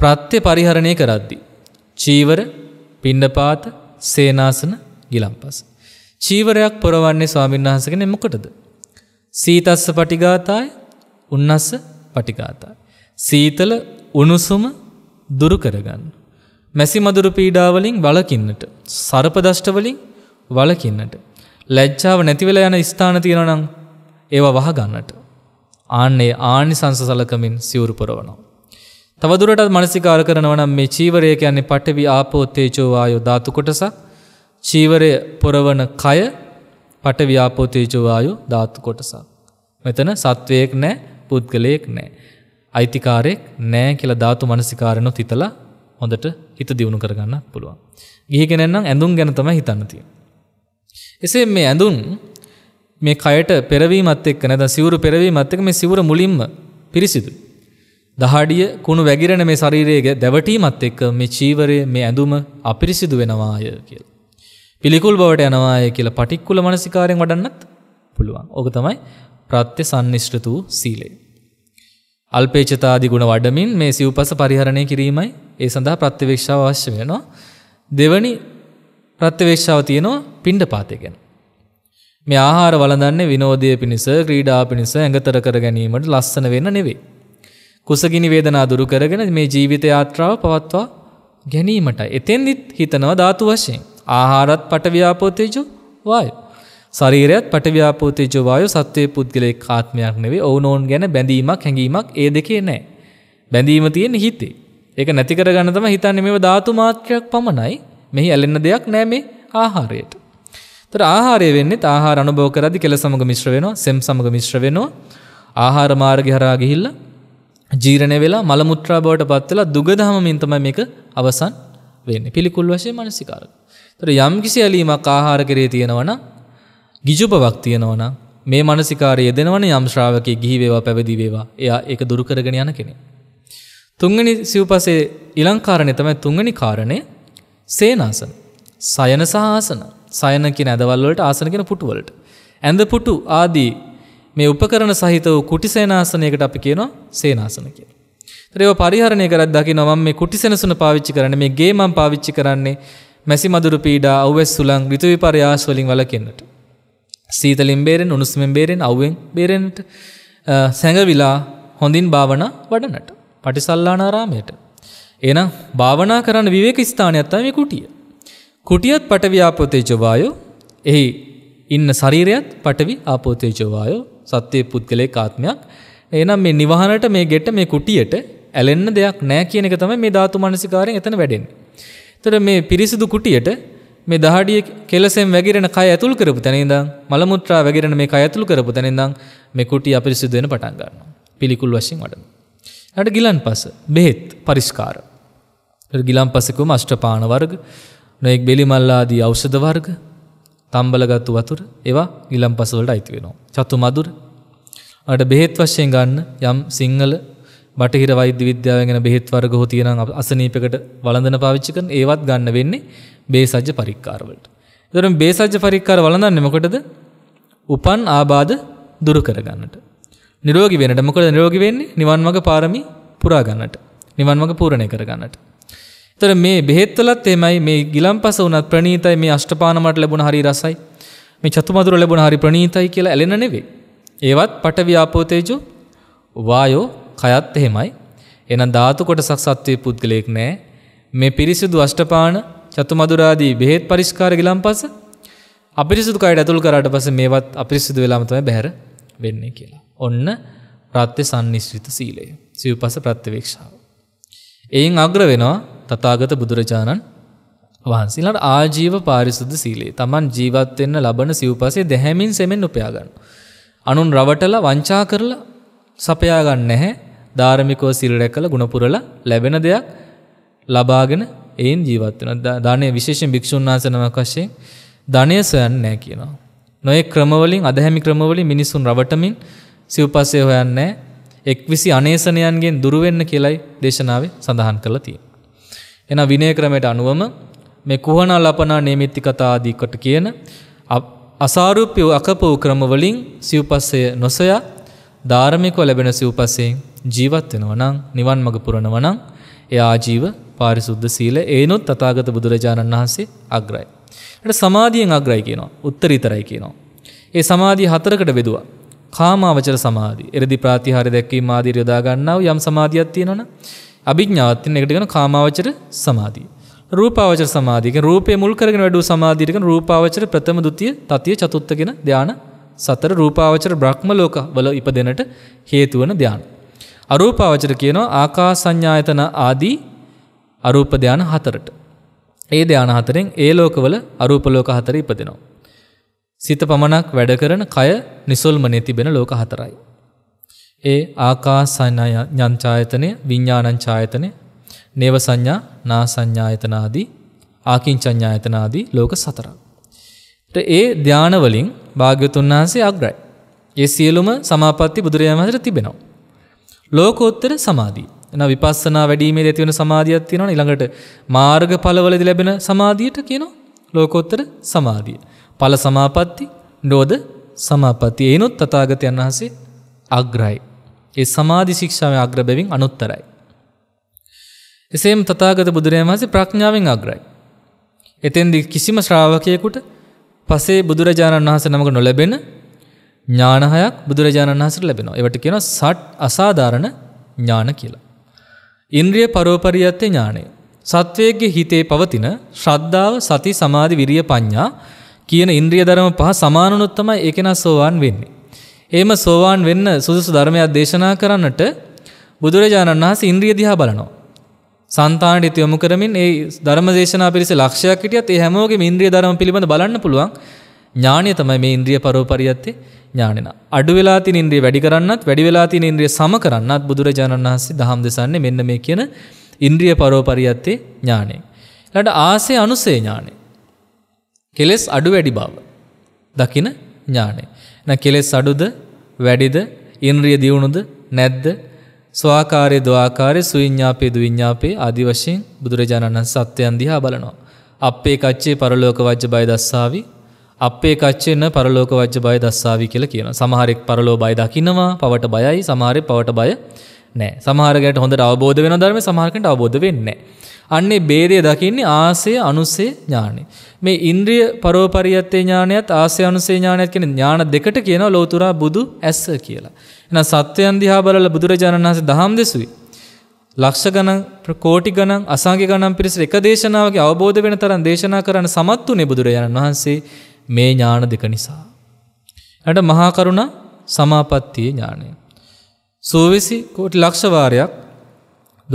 ප්‍රත්‍ය පරිහරණය කරද්දී චීවර, පිණ්ඩපාත, සේනාසන, ගිලම්පස. චීවරයක් පොරවන්නේ ස්වාමීන් වහන්සේගෙන මොකටද? සීතස්ස පටිගාතාය, උන්නස්ස පටිකාතා. සීතල උණුසුම දුරු කරගන්න. මැසි මදුරු පීඩාවලින් වලකින්නට. සරපදෂ්ටවලින් වලකින්නට. ලැජ්ජාව නැතිවෙල යන ස්ථාන තියෙනනම් ඒවා වහගන්නට. ආන්නේ ආනි සංසසලකමින් සිවුරුපොරවනවා. තවදුරටත් මනසිකාර කරනවනම් මේ චීවරය කියන්නේ පටවි ආපෝත්තේජෝවායෝ ධාතු කොටසක් චීවරය පොරවන කය පටවි ආපෝත්තේජෝවායෝ ධාතු කොටසක්. මෙතන සත්වයෙක් නෑ පුද්ගලයෙක් නෑ. අයිතිකාරයෙක් නෑ කියලා ධාතු මනසිකාරයනොත් හිතලා හොඳට හිත දියුණු කරගන්න පුළුවන්. ගිහිගෙනන්නම් ඇඳුම් ගැන තමයි හිතන්න තියෙන්නේ. එසේ මේ ඇඳුම් මේ කයට පෙරවීමත් එක්ක නැත්නම් සිවුරු පෙරවීමත් එක්ක මේ සිවුර මුලින්ම පිරිසිදු. දහඩිය කුණු වැగిරෙන මේ ශරීරයේ දැවටීමත් එක්ක මේ චීවරය මේ ඇඳුම අපිරිසිදු වෙනවාය කියලා. පිළිකුල් බවට යනවාය කියලා පටික්කුල මනසිකාරයෙන් වඩන්නත් පුළුවන්. ඕක තමයි ප්‍රත්‍ය සම්නිෂ්ඨ වූ සීලය. අල්පේචතාදී ගුණ වඩමින් මේ සිව්පස පරිහරණය කිරීමයි ඒ සඳහා ප්‍රත්‍යවේක්ෂාව අවශ්‍ය වෙනවා. දෙවැනි ප්‍රත්‍යවේක්ෂාව තියෙනවා පිණ්ඩපාතය ගැන. මේ ආහාර වළඳන්නේ විනෝදය පිණිස, ක්‍රීඩා පිණිස, ඇඟතර කර ගැනීමට ලස්සන වෙන්න නෙවෙයි. කුසගිනි වේදනා දුරු කරගෙන මේ ජීවිත යාත්‍රාව පවත්වා ගැනීමට එතෙන්දිත් හිතනවා ධාතු වශයෙන්. ආහාරත් පට ව්‍යාපෝ තේජෝ වායෝ ශරීරයත් පටවියාපෝ තේජෝ වායෝ සත්වයේ පුද්ගලෙක් ආත්මයක් නෙවෙයි. ඕනෝන් ගැන බැඳීමක් හැඟීමක් ඒ දෙකේ නැහැ. බැඳීම තියෙන්නේ හිතේ. ඒක නැති කරගන්න තමයි හිතන්නේ මේව ධාතු මාත්‍රයක් පමණයි. මෙහි ඇලෙන්න දෙයක් නැහැ මේ ආහාරයට. ඒතර ආහාරය වෙන්නේ ආහාර අනුභව කරද්දි කෙල සමග මිශ්‍ර වෙනවා, සෙම් සමග මිශ්‍ර වෙනවා. ආහාර මාර්ගය හරහා ගිහිල්ලා ජීර්ණය වෙලා මල මුත්‍රා බවට පත් වෙලා දුගදහමමින් තමයි මේක අවසන් වෙන්නේ. පිළිකුල් වශයෙන් මානසිකාරක. ඒතර යම් කිසි ඇලීමක් ආහාර කරේ තියෙනවා නම් ගිජු බවක් තියෙනවනම් මේ මානසිකාරය දෙනවනේ යම් ශ්‍රාවකෙක් ගිහි වේවා පැවිදි වේවා. එයා ඒක දුරු කරගෙන යන කෙනෙක්. තුන්වෙනි සිව්පසේ ඊළඟ කාරණේ තමයි තුන්වෙනි කාරණේ සේනාසන. සයන සහ ආසන. සයන කියන ඇදවල් වලට ආසන කියන පුටු වලට. ඇඳ පුටු ආදී මේ උපකරණ සහිත වූ කුටි සේනාසනයකට අපි කියනවා සේනාසන කියලා. ඒතර ඒවා පරිහරණය කරද්දී දකිනවා මම මේ කුටි සෙනසුන පාවිච්චි කරන්නේ මේ ගේ මම පාවිච්චි කරන්නේ මැසි මදුරු පීඩා අවැස් සුළං ඍතු විපර්යාස් වලින් වළකින්නට. සීතලින් බේරෙන් උණුස්මෙන් බේරෙන් අවුවෙන් බේරෙන්ට සැඟවිලා හොඳින් භාවනා වඩනට පටිසල්ලානාරාමයට. එනම් භාවනා කරන්න විවේක ස්ථානයක්ත්තම කුටිය. කුටියත් පටවි ආපෝතේජවායෝ එහි ඉන්න ශරීරයත් පටවි ආපෝතේජවායෝ සත්‍යය පුද්ගලය කාත්මයක් එනම් මේ නිවහනට මේ ගෙට මේ කුටියට ඇලෙන්න්න දෙයක් නෑ කියනක තම මේ ධාතු මනසිකාරෙන් එතන වැඩෙන්. තර මේ පිරිසිදු කුටියට මේ දහඩිය කෙලසෙන් වැගිරෙන කය ඇතුල් කරපු තැනින්දම් මලමුත්‍රා වැගිරෙන මේ කය ඇතුල් කරපු තැනින්දම් මේ කුටි අපිරිසිදු වෙන පටන් ගන්නවා. පිළිකුල් වශයෙන් වඩන. ඊට ගිලන්පස බෙහෙත් පරිස්කාර. ඊට ගිලන්පසකම අෂ්ටපාන වර්ග, නොඑක් බෙලි මල්ලාදී ඖෂධ වර්ග, තම්බලගත්තු වතුර ඒවා ගිලන්පස වලට අයිති වෙනවා. චතු මදුර. ඊට බෙහෙත් වශයෙන් ගන්න යම් සිංහල බටහිර වෛද්‍ය විද්‍යාවෙන් එන බෙහෙත් වර්ග හෝ තියෙනම් අසනීපයකට වළඳන පාවිච්චි කරන ඒවත් ගන්න වෙන්නේ බේසජ්‍ය පරික්කාරවලට. එතකොට බේසජ්‍ය පරික්කාර වළඳන්නේ මොකටද? උපන් ආබාධ දුරු කරගන්නට. නිරෝගී වෙන්නට. මොකද නිරෝගී වෙන්නේ නිවන් මඟ පාරමී පුරා ගන්නට. නිවන් මඟ පූර්ණය කරගන්නට. එතකොට මේ බෙහෙත් වලත් එමය මේ ගිලම්පස උනත් ප්‍රණීතයි මේ අෂ්ටපාන මට ලැබුණ හරි රසයි. මේ චතුමදුර ලැබුණ හරි ප්‍රණීතයි කියලා ඇලෙන නෙවෙයි. ඒවත් පටවියාපෝ තේජෝ වායෝ කයත් එහෙමයි. එහෙනම් ධාතු කොටසක් සත්වයේ පුද්ගලයෙක් නැහැ. මේ පිරිසිදු අෂ්ටපාන චතුමදුරාදී බෙහෙත් පරිස්කාර ගිලම්පස අපිරිසිදු කයට ඇතුල් කරාට පස්සේ මේවත් අපිරිසිදු වෙලාම තමයි බැහැර වෙන්නේ කියලා. ඔන්න ප්‍රත්‍ය සම්නිස්විත සීලය. සිව්පස ප්‍රත්‍යවේක්ෂාව. එයින් අග්‍ර වෙනවා තථාගත බුදුරජාණන් වහන්සේලාට ආජීව පාරිශුද්ධ සීලය. Taman ජීවත් වෙන්න ලබන සිව්පසේ දැහැමින් සෙමෙන් උපයා ගන්නවා. අනුන් රවටලා වංචා කරලා සපයා ගන්න නැහැ. ධාර්මිකව සිල් රැකලා ගුණ පුරලා ලැබෙන දෙයක් ලබාගෙන ඒන් ජීවත් වෙනවා. දානය විශේෂයෙන් භික්ෂුන් වහන්සේ නමක් වශයෙන් ධනය සොයන්නේ නැහැ කියනවා. නොයෙක් ක්‍රමවලින් අධහැමි ක්‍රමවලින් මිනිසුන් රවටමින් සිව්පස්සේ හොයන්නේ එක්විසි අනේසනයන්ගෙන් දුර වෙන්න කියලයි දේශනාවේ සඳහන් කරලා තියෙනවා. එහෙනම් විනය ක්‍රමයට අනුවම මේ කුහණ ලපනා නේමිති කතා ආදී කොට කියන අසාරූප්‍ය අකපෝ ක්‍රමවලින් සිව්පස්සේ නොසොයා ධාර්මිකව ලැබෙන සිව්පසයෙන් ජීවත් වෙනවා නම් නිවන් මඟ පුරනවා නම් ඒ ආජීව පාරිසුද්ධ සීල ඒනොත් තථාගත බුදුරජාණන් වහන්සේ අග්‍රයි. ඊට සමාධියෙන් අග්‍රයි කියනවා. උත්තරීතරයි කියනවා. ඒ සමාධිය හතරකට බෙදුවා. කාමාවචර සමාධි. එරදි ප්‍රාතිහාර්ය දැක්වීම ආදී යොදා ගන්නා වූ යම් සමාධියක් තියෙනවනේ. අභිඥාවත් තියෙන එකට කියන කාමාවචර සමාධිය. රූපාවචර සමාධිය කියන්නේ රූපේ මුල් කරගෙන වැඩ වූ සමාධියට කියන රූපාවචර ප්‍රථම ද්විතිය තතිය චතුත්ථ කියන ධානා සතර රූපාවචර බ්‍රහ්ම ලෝකවල ඉපදෙනට හේතු වන ධ්‍යාන. අරූපාවචර කියනවා ආකාසඤ්ඤායතන ආදී අරූප ධ්‍යාන හතරට. ඒ ධ්‍යාන හතරෙන් ඒ ලෝකවල අරූප ලෝක හතර ඉපදෙනවා. සිත පමණක් වැඩ කරන කය නිසල්මනේ තිබෙන ලෝක හතරයි. ඒ ආකාසඤ්ඤය ඤ්ඤායතනෙ විඥානඤ්ඤායතනෙ නේව සංඥා නා සංඥායතන ආදී ආකින්චඤ්ඤායතන ආදී ලෝක සතරක්. ඒ ධ්‍යාන වලින් භාග්‍යතුන් වහන්සේ අග්‍රයි. ඒ සියලුම සමාපatti බුදුරජාණන් වහන්සේට තිබෙනවා. ලෝකෝත්තර සමාධිය. එනවා විපස්සනා වැඩිීමේදී ඇතිවන සමාධියක් තියෙනවා ඊළඟට මාර්ගඵලවලදී ලැබෙන සමාධියට කියනවා ලෝකෝත්තර සමාධිය. ඵල සමාපatti, ණෝද සමාපatti. ඒනොත් තථාගතයන් වහන්සේ අග්‍රයි. ඒ සමාධි ශික්ෂාවේ අග්‍ර බැවින් අනුත්තරයි. එසේම තථාගත බුදුරජාණන් වහන්සේ ප්‍රඥාවෙන් අග්‍රයි. එතෙන්දී කිසිම ශ්‍රාවකයෙකුට පසේ බුදුරජාණන් වහන්සේ නමක නොලැබෙන ඥානහයක් බුදුරජාණන් වහන්සේට ලැබෙනවා. ඒවට කියනවා සට් අසාධාරණ ඥාන කියලා. ඉන්ද්‍රිය පරෝපරියත්තේ ඥානය. සත්වයේගේ හිතේ පවතින ශ්‍රද්ධාව, සති, සමාධි, විරිය, පඤ්ඤා කියන ඉන්ද්‍රිය ධර්ම පහ සමානුනොත් තමයි ඒකෙනා සෝවාන් වෙන්නේ. එහෙම සෝවාන් වෙන්න සුදුසු ධර්මයක් දේශනා කරන්නට බුදුරජාණන් වහන්සේ ඉන්ද්‍රිය දිහා බලනවා. සන්තානට ඉති යොමු කරමින් ඒ ධර්ම දේශනා පිරිස ලක්ෂයක් හිටියත් ඒ හැමෝගේ ඉන්ද්‍රිය ධර්ම පිළිබඳ බලන්න පුළුවන් ඥානය තමයි මේ ඉන්ද්‍රිය පරෝපරියත්තේ ඥානෙන. අඩු වෙලා තියෙන ඉන්ද්‍රිය වැඩි කරන්නත් වැඩි වෙලා තියෙන ඉන්ද්‍රිය සම කරන්නත් බුදුරජාණන් වහන්සේ දහම් දෙසන්නේ මෙන්න මේ කියන ඉන්ද්‍රිය පරෝපරියත්තේ ඥානෙ. ඊළඟ ආසේ අනුසේ ඥානෙ. කෙලෙස් අඩු වැඩි බව. දකින ඥානෙ. නැ කෙලෙස් අඩුද වැඩිද ඉන්ද්‍රිය දියුණුද නැද්ද ස්වාකාරය දවාකාරය සුවිඤ්ඥාපය දුවිඤ්ඥාපේ අදි වශයෙන් බුදුරජාණන් සත්‍යයන් දිහා බලනවා. අපේ කච්චේ පරලෝක වජ්‍ය බය දස්සාවි අපේ කච්චෙන්න පරලෝක වජ්‍ය බය දස්සාවි කියලා කියන සමහරෙක් පරලෝ බයි දකිනවා පවට බයයි සමහරය පවට බය නෑ සමහරගට හොඳ අවබෝධ වෙන ධර්ම සමහරකට අවබෝධ වෙන්නේ. අන්නේ බේරය දකින්නේ ආසේ අනුසේ ඥානය. මේ ඉන්ද්‍රිය පරෝපරියත්තේ ඥානයත් ආසේ අනුසේ ඥානයත් කෙන ඥාන දෙකට කියන ලෝතුරා බුදු ඇස්ස කියලා. එන සත්වයන් දිහා බලලා බුදුරජාණන් වහන්සේ දහම් දෙසුවේ. ලක්ෂ ගණන් කෝටි ගණන් අසංඛ්‍ය ගණන් පිරිස එක දේශනාවක අවබෝධ වෙන තරම් දේශනා කරන්න සමත් වුණේ බුදුරජාණන් වහන්සේ මේ ඥාන දෙක නිසා. එනට මහා කරුණ සමාපත්තියේ ඥානය. සූවිසි කෝටි ලක්ෂ වාරයක්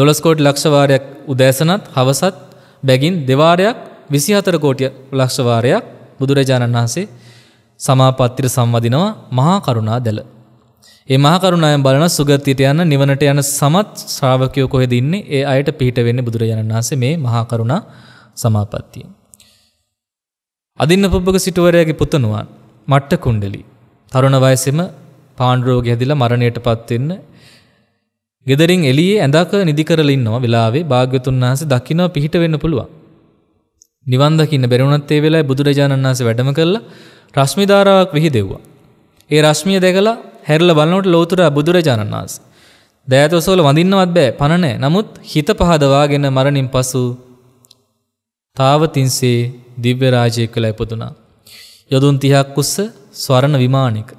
12 කෝටි ලක්ෂ වාරයක් උදෑසනත් හවසත් බැගින් දෙවාරයක් 24 කෝටි ලක්ෂ වාරයක් බුදුරජාණන් වහන්සේ සමාපත්තිර සම්වදිනවා මහා කරුණා දැල. ඒ මහකරුණාය බලන සුගතියට යන නිවනට යන සමත් ශ්‍රාවකයෝ කොහෙද ඉන්නේ? ඒ අයට පිහිට වෙන්නේ බුදුරජාණන් වහන්සේ මේ මහා කරුණා සමාපත්තිය. අදින්නපුබ්බක සිටුවරයාගේ පුතණුවා මට්ට කුණ්ඩලී තරුණ වයසෙම පාණ්ඩු රෝගය හැදිලා මරණයටපත් වෙන්න ගෙදරින් එළියේ ඇඳක නිදි කරලා ඉන්නවා වෙලාවේ භාග්‍යතුන් වහන්සේ දකින්න පිහිට වෙන්න පුළුවන්. නිවන් දකින්න බැරි වුණත් ඒ වෙලාවේ බුදුරජාණන් වහන්සේ වැඩම කළා රශ්මි ධාරාවක් විහිදෙව්වා. ඒ රශ්මිය දැකලා හැරල බලනට ලෝතුර බුදුරජාණන් වන්ස. දෑතොසෝල වඳින්නවත් බෑ පණනෑ නමුත් හිත පහදවාගෙන මරණින් පසු තාවතින්සේ දිව්‍යරාජය කළ එපදුනා. යොදුන් තිහක් කුස්ස ස්වරණ විමානික.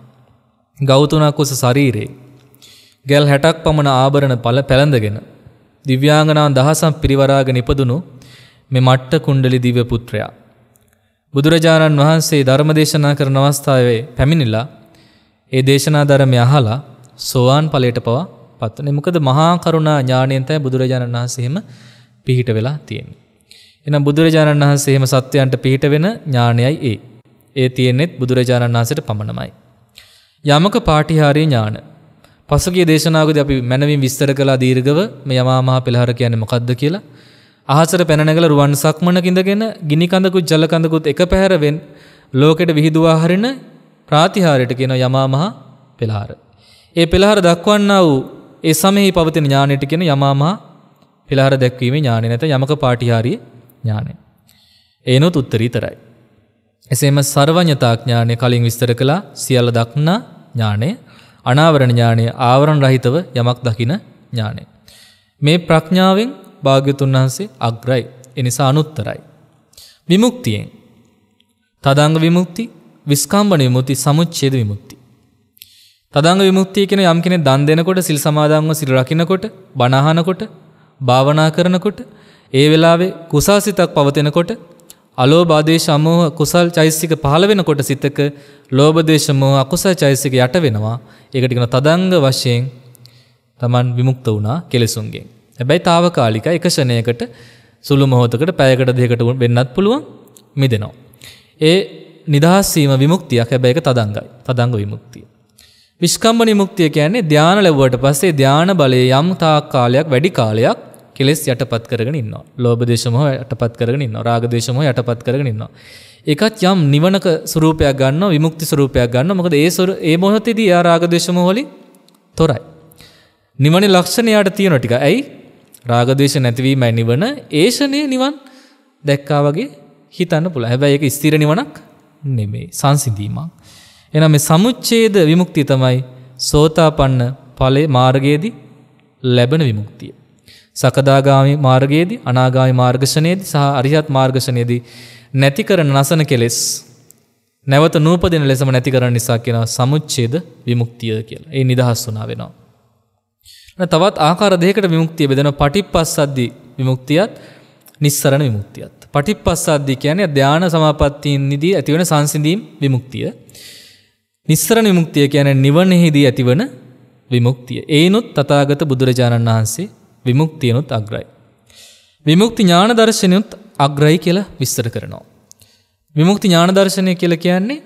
ගෞතුනක් කුස ශරීරේ. ගැල් හැටක් පමණ ආභරණ පල පැළඳගෙන. දිව්‍යාංගනාවන් දහසම් පිරිවරාගෙන ඉපදුණු මෙ මට්ට කුණ්ඩලි දිව්‍ය පුත්‍රයා. බුදුරජාණන් වහන්සේ ධර්මදේශනා කරන අවස්ථාවේ පැමිණිලා ඒ දේශනා ධර්මය අහලා සෝවාන් ඵලයට පවා පත් වෙනවා. මොකද මහා කරුණා ඥාණයෙන් තමයි බුදුරජාණන් වහන්සේම පිහිට වෙලා තියෙන්නේ. එහෙනම් බුදුරජාණන් වහන්සේම සත්‍යයන්ට පිහිට වෙන ඥාණයයි ඒ. ඒ තියෙන්නේත් බුදුරජාණන් වහන්සේට පමණමයි. යමක පාටිහාරී ඥාන. පසුගිය දේශනාවකදී අපි මනමින් විස්තර කළා දීර්ඝව මේ යමා මහ පෙළහර කියන්නේ මොකද්ද කියලා. අහසට පැන නැගලා රුවන් සක්මනක ඉඳගෙන ගිනි කඳකුත් ජල කඳකුත් එක පැහැර වෙන් ලෝකෙට විහිදුවා හරින ප්‍රාතිහාරයට කියන යමා මහා පෙළහාර. ඒ පෙළහාර දක්වන්නා වූ ඒ සමෙහි පවතින ඥාණයට කියන යමා මහා පෙළහාර දැක්වීමේ ඥාණය නැත යමක පාටිහාරී ඥාණය. ඒනොත් උත්තරීතරයි. එසේම සර්වඥතා ඥාණය කලින් විස්තර කළා සියල්ල දක්නා ඥාණය අනාවරණ ඥාණය ආවරණ රහිතව යමක් දකින ඥාණය. මේ ප්‍රඥාවෙන් භාග්‍යතුන් වහන්සේ අග්‍රයි එනිසා අනුත්තරයි. විමුක්තියෙන් තදංග විමුක්ති විස්කම්බන විමුති සමුච්ඡේද විමුක්ති. තදංග විමුක්තිය කියන යම් කෙනෙක් දන් දෙනකොට සිල් සමාදන්ව සිල් රකින්නකොට බණ අහනකොට භාවනා කරනකොට ඒ වෙලාවේ කුසල්සිතක් පවතිනකොට අලෝභ ආදේශ අමෝහ කුසල් චෛසික පහළ වෙනකොට සිතක ලෝභ දේශ මොහ අකුසල් චෛසික යට වෙනවා. ඒකට කියන තදංග වශයෙන් Taman විමුක්ත වුණා කෙලෙසුන්ගෙන්. හැබැයි తాවකාලික එක ෂණයකට සුළු මොහොතකට පැයකට දෙකකට වෙන්නත් පුළුවන් මිදෙනවා. ඒ නිදහස්සීම විමුක්තියක් හැබැයි ඒක තදංගයි. තදංග විමුක්තිය. විස්කම්බනි මුක්තිය කියන්නේ ධාන ලැබුවට පස්සේ ධාන බලයේ යම් තාක් කාලයක් වැඩි කාලයක් කෙලෙස් යටපත් කරගෙන ඉන්නවා. ලෝභ දේශමෝ යටපත් කරගෙන ඉන්නවා. රාග දේශමෝ යටපත් කරගෙන ඉන්නවා. ඒකත් යම් නිවනක ස්වરૂපයක් ගන්නවා විමුක්ති ස්වરૂපයක් ගන්නවා. මොකද ඒ ඒ මොහොතේදී යා රාග දේශමෝ වලින් තොරයි. නිවනේ ලක්ෂණ යාට තියෙනවා ටික. ඇයි? රාග දේශ නැතිවීමයි නිවන. ඒෂණේ නිවන් දැක්කා වගේ හිතන්න පුළුවන්. හැබැයි ඒක ස්ථිර නිවනක් නෙමේ සංසිඳීමක්. එනම් මේ සමුච්චේද විමුක්තිය තමයි සෝතාපන්න ඵලයේ මාර්ගයේදී ලැබෙන විමුක්තිය. සකදාගාමි මාර්ගයේදී අනාගාමි මාර්ගශනයේදී සහ අරිහත් මාර්ගශනයේදී නැති කරන නසන කෙලෙස් නැවත නූපදින ලෙසම නැති කරන නිසා කියන සමුච්ඡේද විමුක්තිය කියලා. ඒ නිදහස් වුණා වෙනවා. තවත් ආකාර දෙකකට විමුක්තිය බෙදෙනවා පටිප්පස්සද්දී විමුක්තියත් නිස්සරණ විමුක්තියත්. පටිප්පස්සද්ධිය කියන්නේ ධාන සමාපත්තීන්දී ඇතිවන සංසිඳීම් විමුක්තිය. නිස්සරණ විමුක්තිය කියන්නේ නිවනෙහිදී ඇතිවන විමුක්තිය. ඒනොත් තථාගත බුදුරජාණන් වහන්සේ විමුක්තියනොත් අග්‍රයි. විමුක්ති ඥාන දර්ශනයොත් අග්‍රයි කියලා විස්තර කරනවා. විමුක්ති ඥාන දර්ශනය කියලා කියන්නේ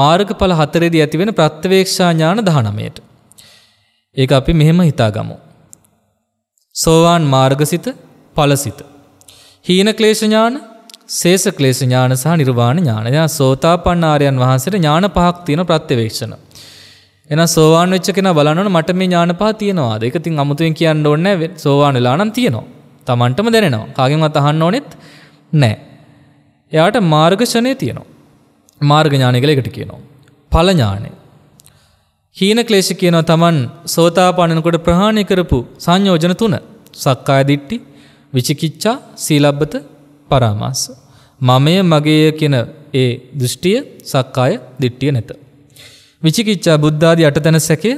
මාර්ගඵල හතරේදී ඇතිවෙන ප්‍රත්‍යවේක්ෂා ඥාන 19ට. ඒක අපි මෙහෙම හිතාගමු. සෝවාන් මාර්ගසිත, ඵලසිත. හීන ක්ලේශඥාන සේස ක්ලේශඥාන සහ නිර්වාණ ඥාන. එන සෝතාපන්න ආර්යයන් වහන්සේට ඥාන පහක් තියෙන ප්‍රත්‍යවේක්ෂණ. එන සෝවාන් වෙච්ච කෙනා බලනවනේ මට මේ ඥාන පහ තියෙනවාද? ඒක ඉතින් අමුතුවෙන් කියන්න ඕනේ නැහැ. සෝවාන් වෙලා නම් තියෙනවා. Tamanටම දැනෙනවා. කාගෙන්වත් අහන්න ඕනෙත් නැහැ. එයාට මාර්ගෂණය තියෙනවා. මාර්ග ඥානය කියලා එකට කියනවා. ඵල ඥානය. හීන ක්ලේශ කියනවා Taman සෝතාපන්නනකොට ප්‍රහාණය කරපු සංයෝජන තුන. සක්කාය දිට්ඨි විචිකිච්ඡා සීලබ්බත පරාමාස. මමය මගේය කියන ඒ දෘෂ්ටිය සක්කාය දිට්ටිය නැත. විචිකිච්ඡා බුද්ධාදී අටතැන සැකේ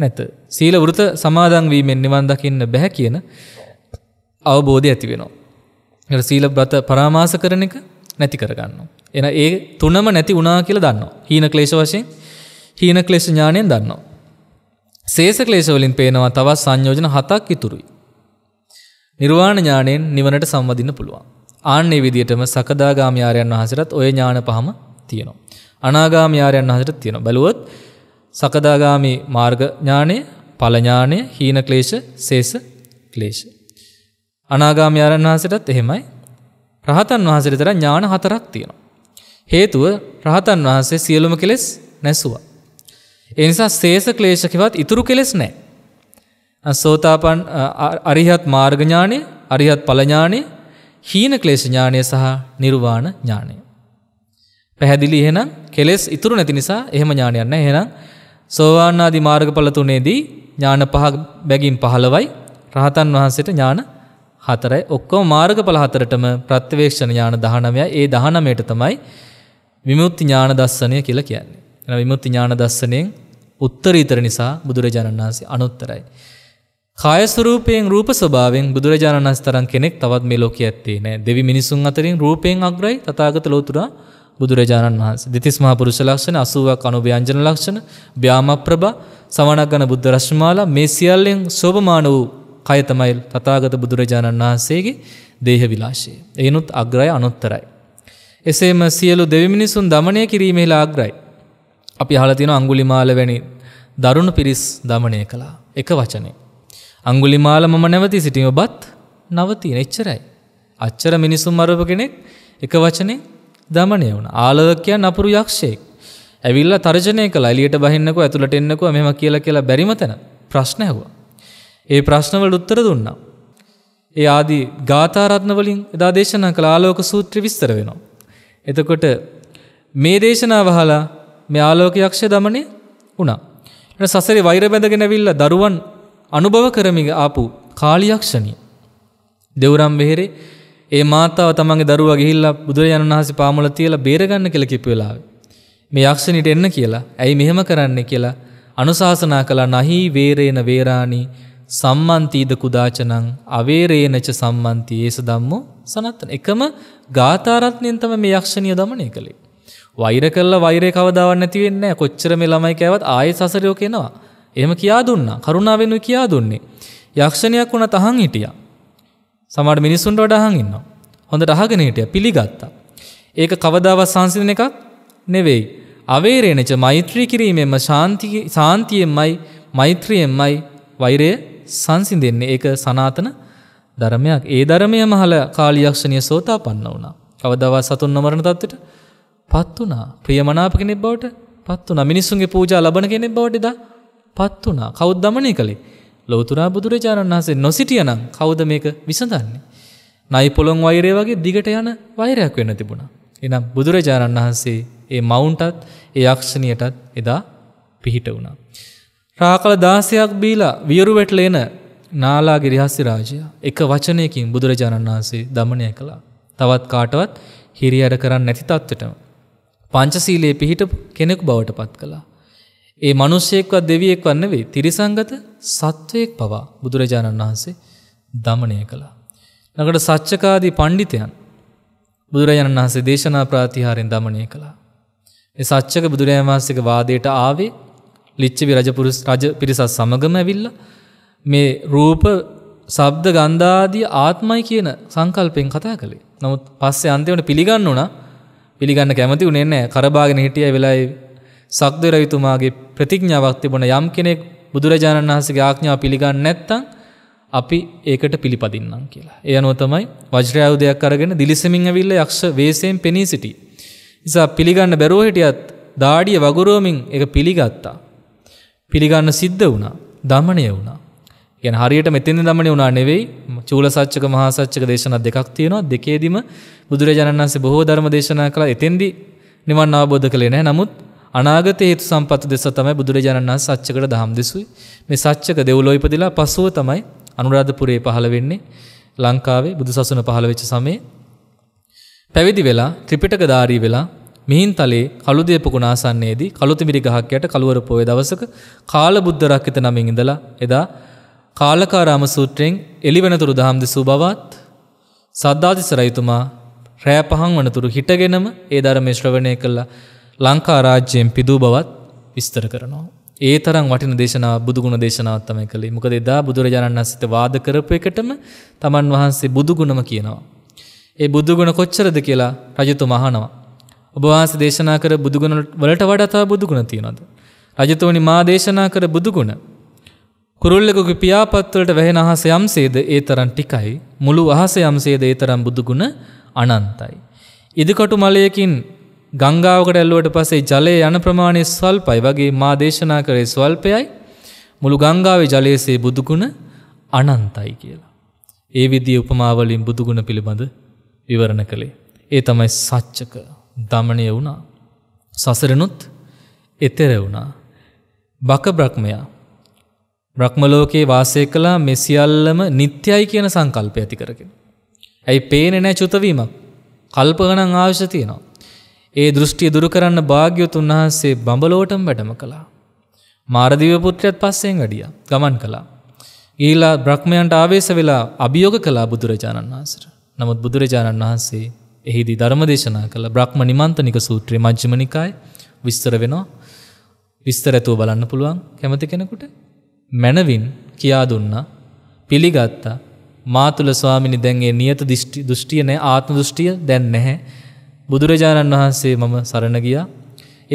නැත. සීල වෘත සමාදන් වීමෙන් නිවන් දකින්න බෑ කියන අවබෝධය ඇති වෙනවා. ඒ සීල බ්‍රත පරාමාස කරන එක නැති කරගන්නවා. එන ඒ තුනම නැති වුණා කියලා දන්නවා. හීන ක්ලේශ වශයෙන් හීන ක්ලේශ ඥාණයෙන් දන්නවා. ශේෂ ක්ලේශ වලින් පේනවා තවත් සංයෝජන හතක් ඉතුරුයි. නිර්වාණ ඥාණයෙන් නිවනට සම්වදින්න පුළුවන්. ආන්නේ විදිහටම සකදාගාමී ආර්යයන් වහන්සේටත් ওই ඥාන පහම තියෙනවා. අනාගාමී ආර්යයන් වහන්සේටත් තියෙනවා. බැලුවොත් සකදාගාමී මාර්ග ඥානය, ඵල ඥානය, හීන ක්ලේශ, සේස ක්ලේශ. අනාගාමී ආර්යයන් වහන්සේටත් එහෙමයි. රහතන් වහන්සේට තර ඥාන හතරක් තියෙනවා. හේතුව රහතන් වහන්සේ සියලුම කෙලෙස් නැසුවා. ඒ නිසා සේස ක්ලේශ කිව්වත් ඉතුරු කෙලෙස් නැහැ. සෝතාපන් අරිහත් මාර්ගඥානය අරිහත් පලඥානය හීන ක්ලේශඥානය සහ නිර්වාණ ඥානය. පැහැදිලි එහෙනම් කෙලෙස් ඉතුරු නැති නිසා එහෙම ඥානයන්න එහෙනම් සෝවාන්නාදි මාර්ගඵල තුනේදී ඥාන පහ බැගින් පහළවයි රහතන් වහන්සේට ඥාන හතරයි ඔක්කොම මාර්ගඵල හතරටම ප්‍රත්‍යවේක්ෂණ ඥාන 19යි ඒ 19ට තමයි විමුක්ති ඥාන දර්ශනය කියලා කියන්නේ. එහෙනම් විමුක්ති ඥාන දර්ශනයෙන් උත්තරීතර නිසා බුදුරජාණන් වහන්සේ අනුත්තරයි. කායස්වරූපයෙන් රූප ස්වභාවෙන් බුදුරජාණන් අස්තරන් කෙනෙක් තවත් මේ ලෝකයේ ඇත්තේ නෑ. දෙවි මිනිසුන් අතරින් රූපයෙන් අග්‍රයි තථාගත ලෝතුරා බුදුරජාණන් වහන්සේ. දෙතිස් මහා පුරුෂ ලක්ෂණ 80ක් අනුව්‍යංජන ලක්ෂණ, ව්‍යාමප්‍රභා, සවනගන බුද්ධ රශ්මාලා මේ සියල්ලෙන් සෝභමාන වූ කය තමයි තථාගත බුදුරජාණන් වහන්සේගේ දේහ විලාශය. එිනුත් අග්‍රයි අනුත්තරයි. එසේම සියලු දෙවි මිනිසුන් দমনය කිරීමේ ලාග්‍රයි. අපි අහලා තියෙනවා අඟුලිමාල වැනි දරුණු පිරිස් দমনය කළා. එක වචනේ අංගුලිමාල මම නැවති සිටීම බත් නවතින එච්චරයි. අච්චර මිනිසුම් අරප කෙනෙක් එක වචනේ දමනය වුණ ආලවකයා නපුරු යක්ෂයෙක්. ඇවිල්ල තර්ජනය කළ එලියට බහින්නක ඇතුළට එන්නකව මෙම කියලා කියලා බැරිමතැන ප්‍රශ්න ඇහවා. ඒ ප්‍රශ්නවල උත්තර දුන්නා. ඒ ආදී ගාථරත්නවලින් එදා දේශනා කළ ආලෝක සූත්‍ර විස්තර වෙනවා. එතකොට මේ දේශනාව හලා මේ ආලෝක යක්ෂ දමනය වුණා. සසරි වෛර බැඳගෙනවිල්ල දරුවන් අනුභව කරමිග ආපු කාලියක්ෂණිය. දෙවරම් වෙහෙරේ ඒ මාතාව තමන්ගේ දරුව ගිහිල්ලා බුදුරජාණන් වහන්සේ පාමුල තියලා බේරගන්න කියලා කිව්ව වෙලාවේ මේ යක්ෂණිට එන්න කියලා ඇයි මෙහෙම කරන්නේ කියලා අනුශාසනා කළා නහි වේරේන වේරාණි සම්මන්තීද කුදාචනං අවේරේනච සම්මන්ති ඒස ධම්මෝ සනත්තන එකම ගාථාරත්ණයෙන් තමයි මේ යක්ෂණිය দমনය කළේ වෛර කළා වෛරේ කවදාවත් නැති වෙන්නේ නැහැ කොච්චර මේ ළමයි කෑවත් ආයෙ සසරයෝ කෙනවා එහෙම කියා දුන්නා. කරුණාවෙන් කියා දුන්නේ. යක්ෂණයක් වුණා තහන් හිටියා. සමහර මිනිස්සුන්ට වඩා අහන් ඉන්නවා. හොඳට අහගෙන හිටියා පිළිගත්තා. ඒක කවදාවත් සංසිඳන එකක් නෙවෙයි. අවේරේනච මෛත්‍රී කිරීමෙන්ම ශාන්ති සාන්තියෙන්මයි මෛත්‍රියෙන්මයි වෛරය සංසිඳෙන්නේ. ඒක සනාතන ධර්මයක්. ඒ ධර්මය මහල කාලියක්ෂණීය සෝතාපන්න වුණා. කවදාවත් සතුන් නොමරන தත්වෙට පත් වුණා. ප්‍රියමනාප කෙනෙක් බවට පත් වුණා. මිනිසුන්ගේ පූජා ලබන කෙනෙක් බවට දා පත් වනා කෞද් දමනය කළේ ලෝතුරා බුදුරජාණන් වහන්සේ නොසිටියනම් කෞද මේක විසඳන්නේ. නයි පොළොන් වෛරය වගේ දිගට යන වෛරයක් වෙන්න තිබුණා. එනම් බුදුරජාණන් වහන්සේ ඒ මවුන්ටත් ඒ යක්ෂණයටත් එදා පිහිට වුණා. රාකල දාසයක් බීලා වියරු වැටලේන නාලාගේ රිහස්සි රාජය එක වචනයකින් බුදුරජාණන් වහන්සේ දමනය කළා. තවත් කාටවත් හිරියට කරන්න නැති තත්ත්වටම. පංචසීලයේ පිහිට කෙනෙකු බවට පත් කළා. ඒ මනුෂ්‍යයෙක්වත් දෙවියෙක්වත් නෙවෙයි තිරිසංගත සත්වයෙක් පවා බුදුරජාණන් වහන්සේ දමණය කළා. ළඟට සච්චකාදී පඬිතයන් බුදුරජාණන් වහන්සේ දේශනා ප්‍රාතිහාරයෙන් දමණය කළා. ඒ සච්චක බුදුරජාණන් වහන්සේගේ වාදයට ආවේ ලිච්ඡවි රජපුරුස් රජ පිරිසත් සමගම ඇවිල්ලා මේ රූප ශබ්ද ගන්ධාදී ආත්මයි කියන සංකල්පයෙන් කතා කළේ. නමුත් පස්සේ අන්තිමට පිළිගන්න උනා. පිළිගන්න කැමති උනේ නැහැ. කරබාගෙන හිටියයි වෙලාවේ සක්දරවිතුමාගේ ප්‍රතිඥාවක් තිබුණ යම් කෙනෙක් බුදුරජාණන් වහන්සේගේ ආඥාව පිළිගන්න නැත්තං අපි ඒකට පිළිපදින්නම් කියලා. ඒ අනුව තමයි වජ්‍රායුධයක් අරගෙන දිලිසෙමින් ඇවිල්ල යක්ෂ වේසයෙන් පෙනී සිටි. නිසා පිළිගන්න බැරුව හිටියත් දාඩිය වගුරුවමින් ඒක පිළිගත්තා. පිළිගන්න සිද්ධ වුණා. දමණය වුණා. ගැන හරියට මෙතන දමන වුණා නෙවෙයි චූල සච්චක මහා සච්චක දේශනා දෙකක් තියෙනවා දෙකේදීම බුදුරජාණන් වහන්සේ බොහෝ ධර්ම දේශනා කළා එතෙන්දී නිවන් අවබෝධ කළේ නැහැ නමුත් අනාගත හේතු සම්පත් දෙස තමයි බුදුරජාණන් වහන්සේ සත්‍යකට දහම් දෙසුවේ. මේ සත්‍යක දෙව්ලොව ඉපදලා පසුව තමයි අනුරාධපුරයේ පහළ වෙන්නේ ලංකාවේ බුදුසසුන පහළ වෙච්ච සමයේ. පැවිදි වෙලා ත්‍රිපිටකධාරී වෙලා මිහින්තලේ කළුදේ පුකුණ ආසන්නයේදී කළුතිමිරි ගහක් යට කළුවර පොයේ දවසක කාලබුද්ධ රක්කිත නමින් ඉඳලා එදා කාලකාරාම සූත්‍රයෙන් එළිවෙනතුරු දහම් දෙසූ බවත් සද්දාතිස රජතුමා රෑ පහන් වනතුරු හිටගෙනම ඒ ධර්මයේ ශ්‍රවණය කළා ලංකා රාජ්‍යයෙන් පිදූ බවත් විස්තර කරනවා. ඒ තරම් වටින දේශනා බුදුගුණ දේශනාවත් තමයි කළේ. මොකද එදා බුදුරජාණන් වහන්සේට වාද කරපු එකටම තමන් වහන්සේ බුදුගුණම කියනවා. ඒ බුදුගුණ කොච්චරද කියලා රජතුමා අහනවා. ඔබ වහන්සේ දේශනා කර බුදුගුණ වලට වඩා තව බුදුගුණ තියනවාද? රජතුමනි මා දේශනා කර බුදුගුණ කුරුල්ලෙකුගේ පියාපත් වලට වැහෙන අහස යම්සේද ඒ තරම් ටිකයි මුළු අහස යම්සේද ඒ තරම් බුදුගුණ අනන්තයි ඉදිකටු මලයකින් ගංගාවකට ඇල්ලුවට පසේ ජලය යන ප්‍රමාණය ස්වල්පයි වගේ මා දේශනා කරේ ස්වල්පයයි මුළු ගංගාවේ ජලයසේ බුදුගුණ අනන්තයි කියලා. ඒ විදිී උපමාවලින් බුදුගුණ පිළිබඳ විවරණ කළේ. ඒ තමයි සච්චක දමනය වුණා. සසරනුත් එතෙර වුණා. බක බ්‍රක්්මයා බ්‍රහ්මලෝකයේ වාසය කලා මෙසිියල්ලම නිත්‍යයි කියන සංකල්පය ඇති කරගෙන. ඇයි පේන නෑ චුතවීමක් කල්පගනං ආවශ්‍ය තියෙනවා. ඒ දෘෂ්ටිය දුරු කරන්න භාග්‍යවතුන් වහන්සේ බඹලෝටම වැඩම කළා. මාරදිව පුත්‍රයත් පස්සෙන් වැඩිය ගමන් කළා. ඊලා බ්‍රහ්මයන්ට ආවේශ වෙලා අභියෝග කළා බුදුරජාණන් වහන්සට. නමුත් බුදුරජාණන් වහන්සේ එහිදී ධර්මදේශනා කළ බ්‍රහ්ම නිමන්තනික සූත්‍රය මජ්ජිම නිකායි විස්තර වෙනවා. විස්තර ඇතුව බලන්න පුළුවන් කැමති කෙනෙකුට. මැනවින් කියා දුන්නා පිළිගත්තා මාතුල ස්වාමිනි දැන්ගේ නියත දෘෂ්ටිය නෑ ආත්ම දෘෂ්ටිය දැන් නැහැ බුදුරජාණන් වහන්සේ මම සරණ ගියා.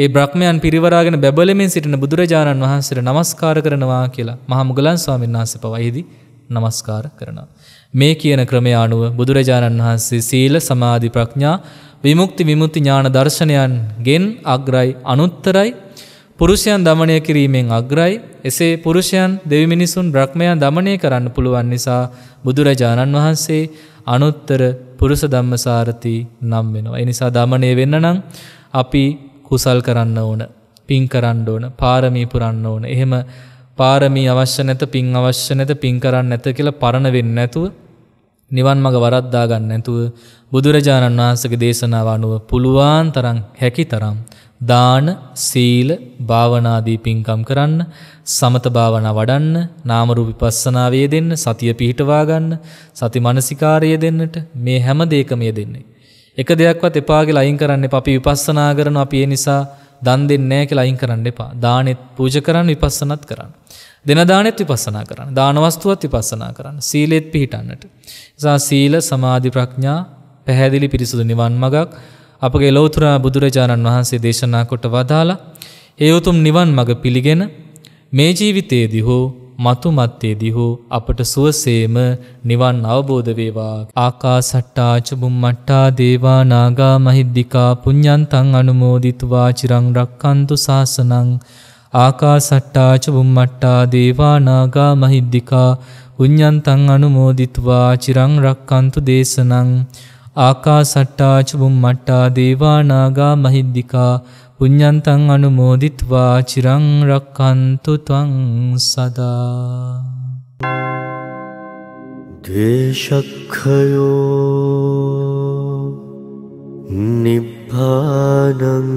ඒ බ්‍රහ්මයන් පිරිවරාගෙන බැබලෙමින් සිටින බුදුරජාණන් වහන්සේට නමස්කාර කරනවා කියලා මහා මුගලන් ස්වාමීන් වහන්සේ පවයිදී නමස්කාර කරනවා. මේ කියන ක්‍රමය අනුව බුදුරජාණන් වහන්සේ සීල සමාධි ප්‍රඥා විමුක්ති විමුති ඥාන දර්ශනයන් ගෙන් අග්‍රයි අනුත්තරයි පුරුෂයන් දමනය කිරීමෙන් අග්‍රයි එසේ පුරුෂයන් දෙවි මිනිසුන් බ්‍රහ්මයන් දමනය කරන්න පුළුවන් නිසා බුදුරජාණන් වහන්සේ අනුත්තර පුරුස ධම්මසාරති නම් වෙනවා. එනිසා දමනය වෙන්න නම් අපි කුසල් කරන්න ඕන. පින් කරන්න ඕන පාරමී පුරන්න ඕන. එහෙම පාරමී අවශ්‍ය නැත පින් අවශ්‍ය නැත පින් කරන්න නැත කියලා පරණ වෙන්න නැතුව නිවන් මඟ වරද්දා ගන්න නැතුව බුදුරජාණන් වහන්සේගේ දේශනාව අනුව පුළුවන් තරම් හැකි තරම් දාන සීල භාවනාදී පින්කම් කරන්න සමත භාවනා වඩන්න නාම රූප විපස්සනා වේදෙන්න සතිය පිහිටවා ගන්න සති මානසිකාරය දෙන්නට මේ හැම දෙයකම යෙදෙන්නේ එක දෙයක්වත් එපා කියලා අයින් කරන්න එපා අපි විපස්සනා කරන අපි ඒ නිසා දන් දෙන්නේ නැහැ කියලා අයින් කරන්න එපා දානෙත් පූජා කරන්න විපස්සනාත් කරන්න දෙන දානෙත් විපස්සනා කරන්න දාන වස්තුවත් විපස්සනා කරන්න සීලෙත් පිහිටන්නට නිසා සීල සමාධි ප්‍රඥා පැහැදිලි පිරිසුදු නිවන් මාර්ගක් අපගේ ලෝතුරා බුදුරජාණන් වහන්සේ දේශනා කොට වදාලා ඒ උතුම් නිවන් මඟ පිළිගෙන මේ ජීවිතයේදී හෝ මතු මත්තේදී හෝ අපට සුවසේම නිවන් අවබෝධ වේවා ආකාසට්ටාච බුම්මට්ටා දේවා නාග මහිද්దికා පුඤ්ඤන්තං අනුමෝදිතවා චිරං රක්칸තු සාසනං ආකාසට්ටාච බුම්මට්ටා දේවා නාග මහිද්దికා පුඤ්ඤන්තං අනුමෝදිතවා චිරං රක්칸තු දේශනං ආකාසට්ටාචබුම් මට්ටා දේවානාගා මහිද්දිකා පුඤ්ඥන්තන් අනුමෝදිත්වා චිරංරක්කන්තුතුවං සදා. දේශක්හයෝ නිබ්පානං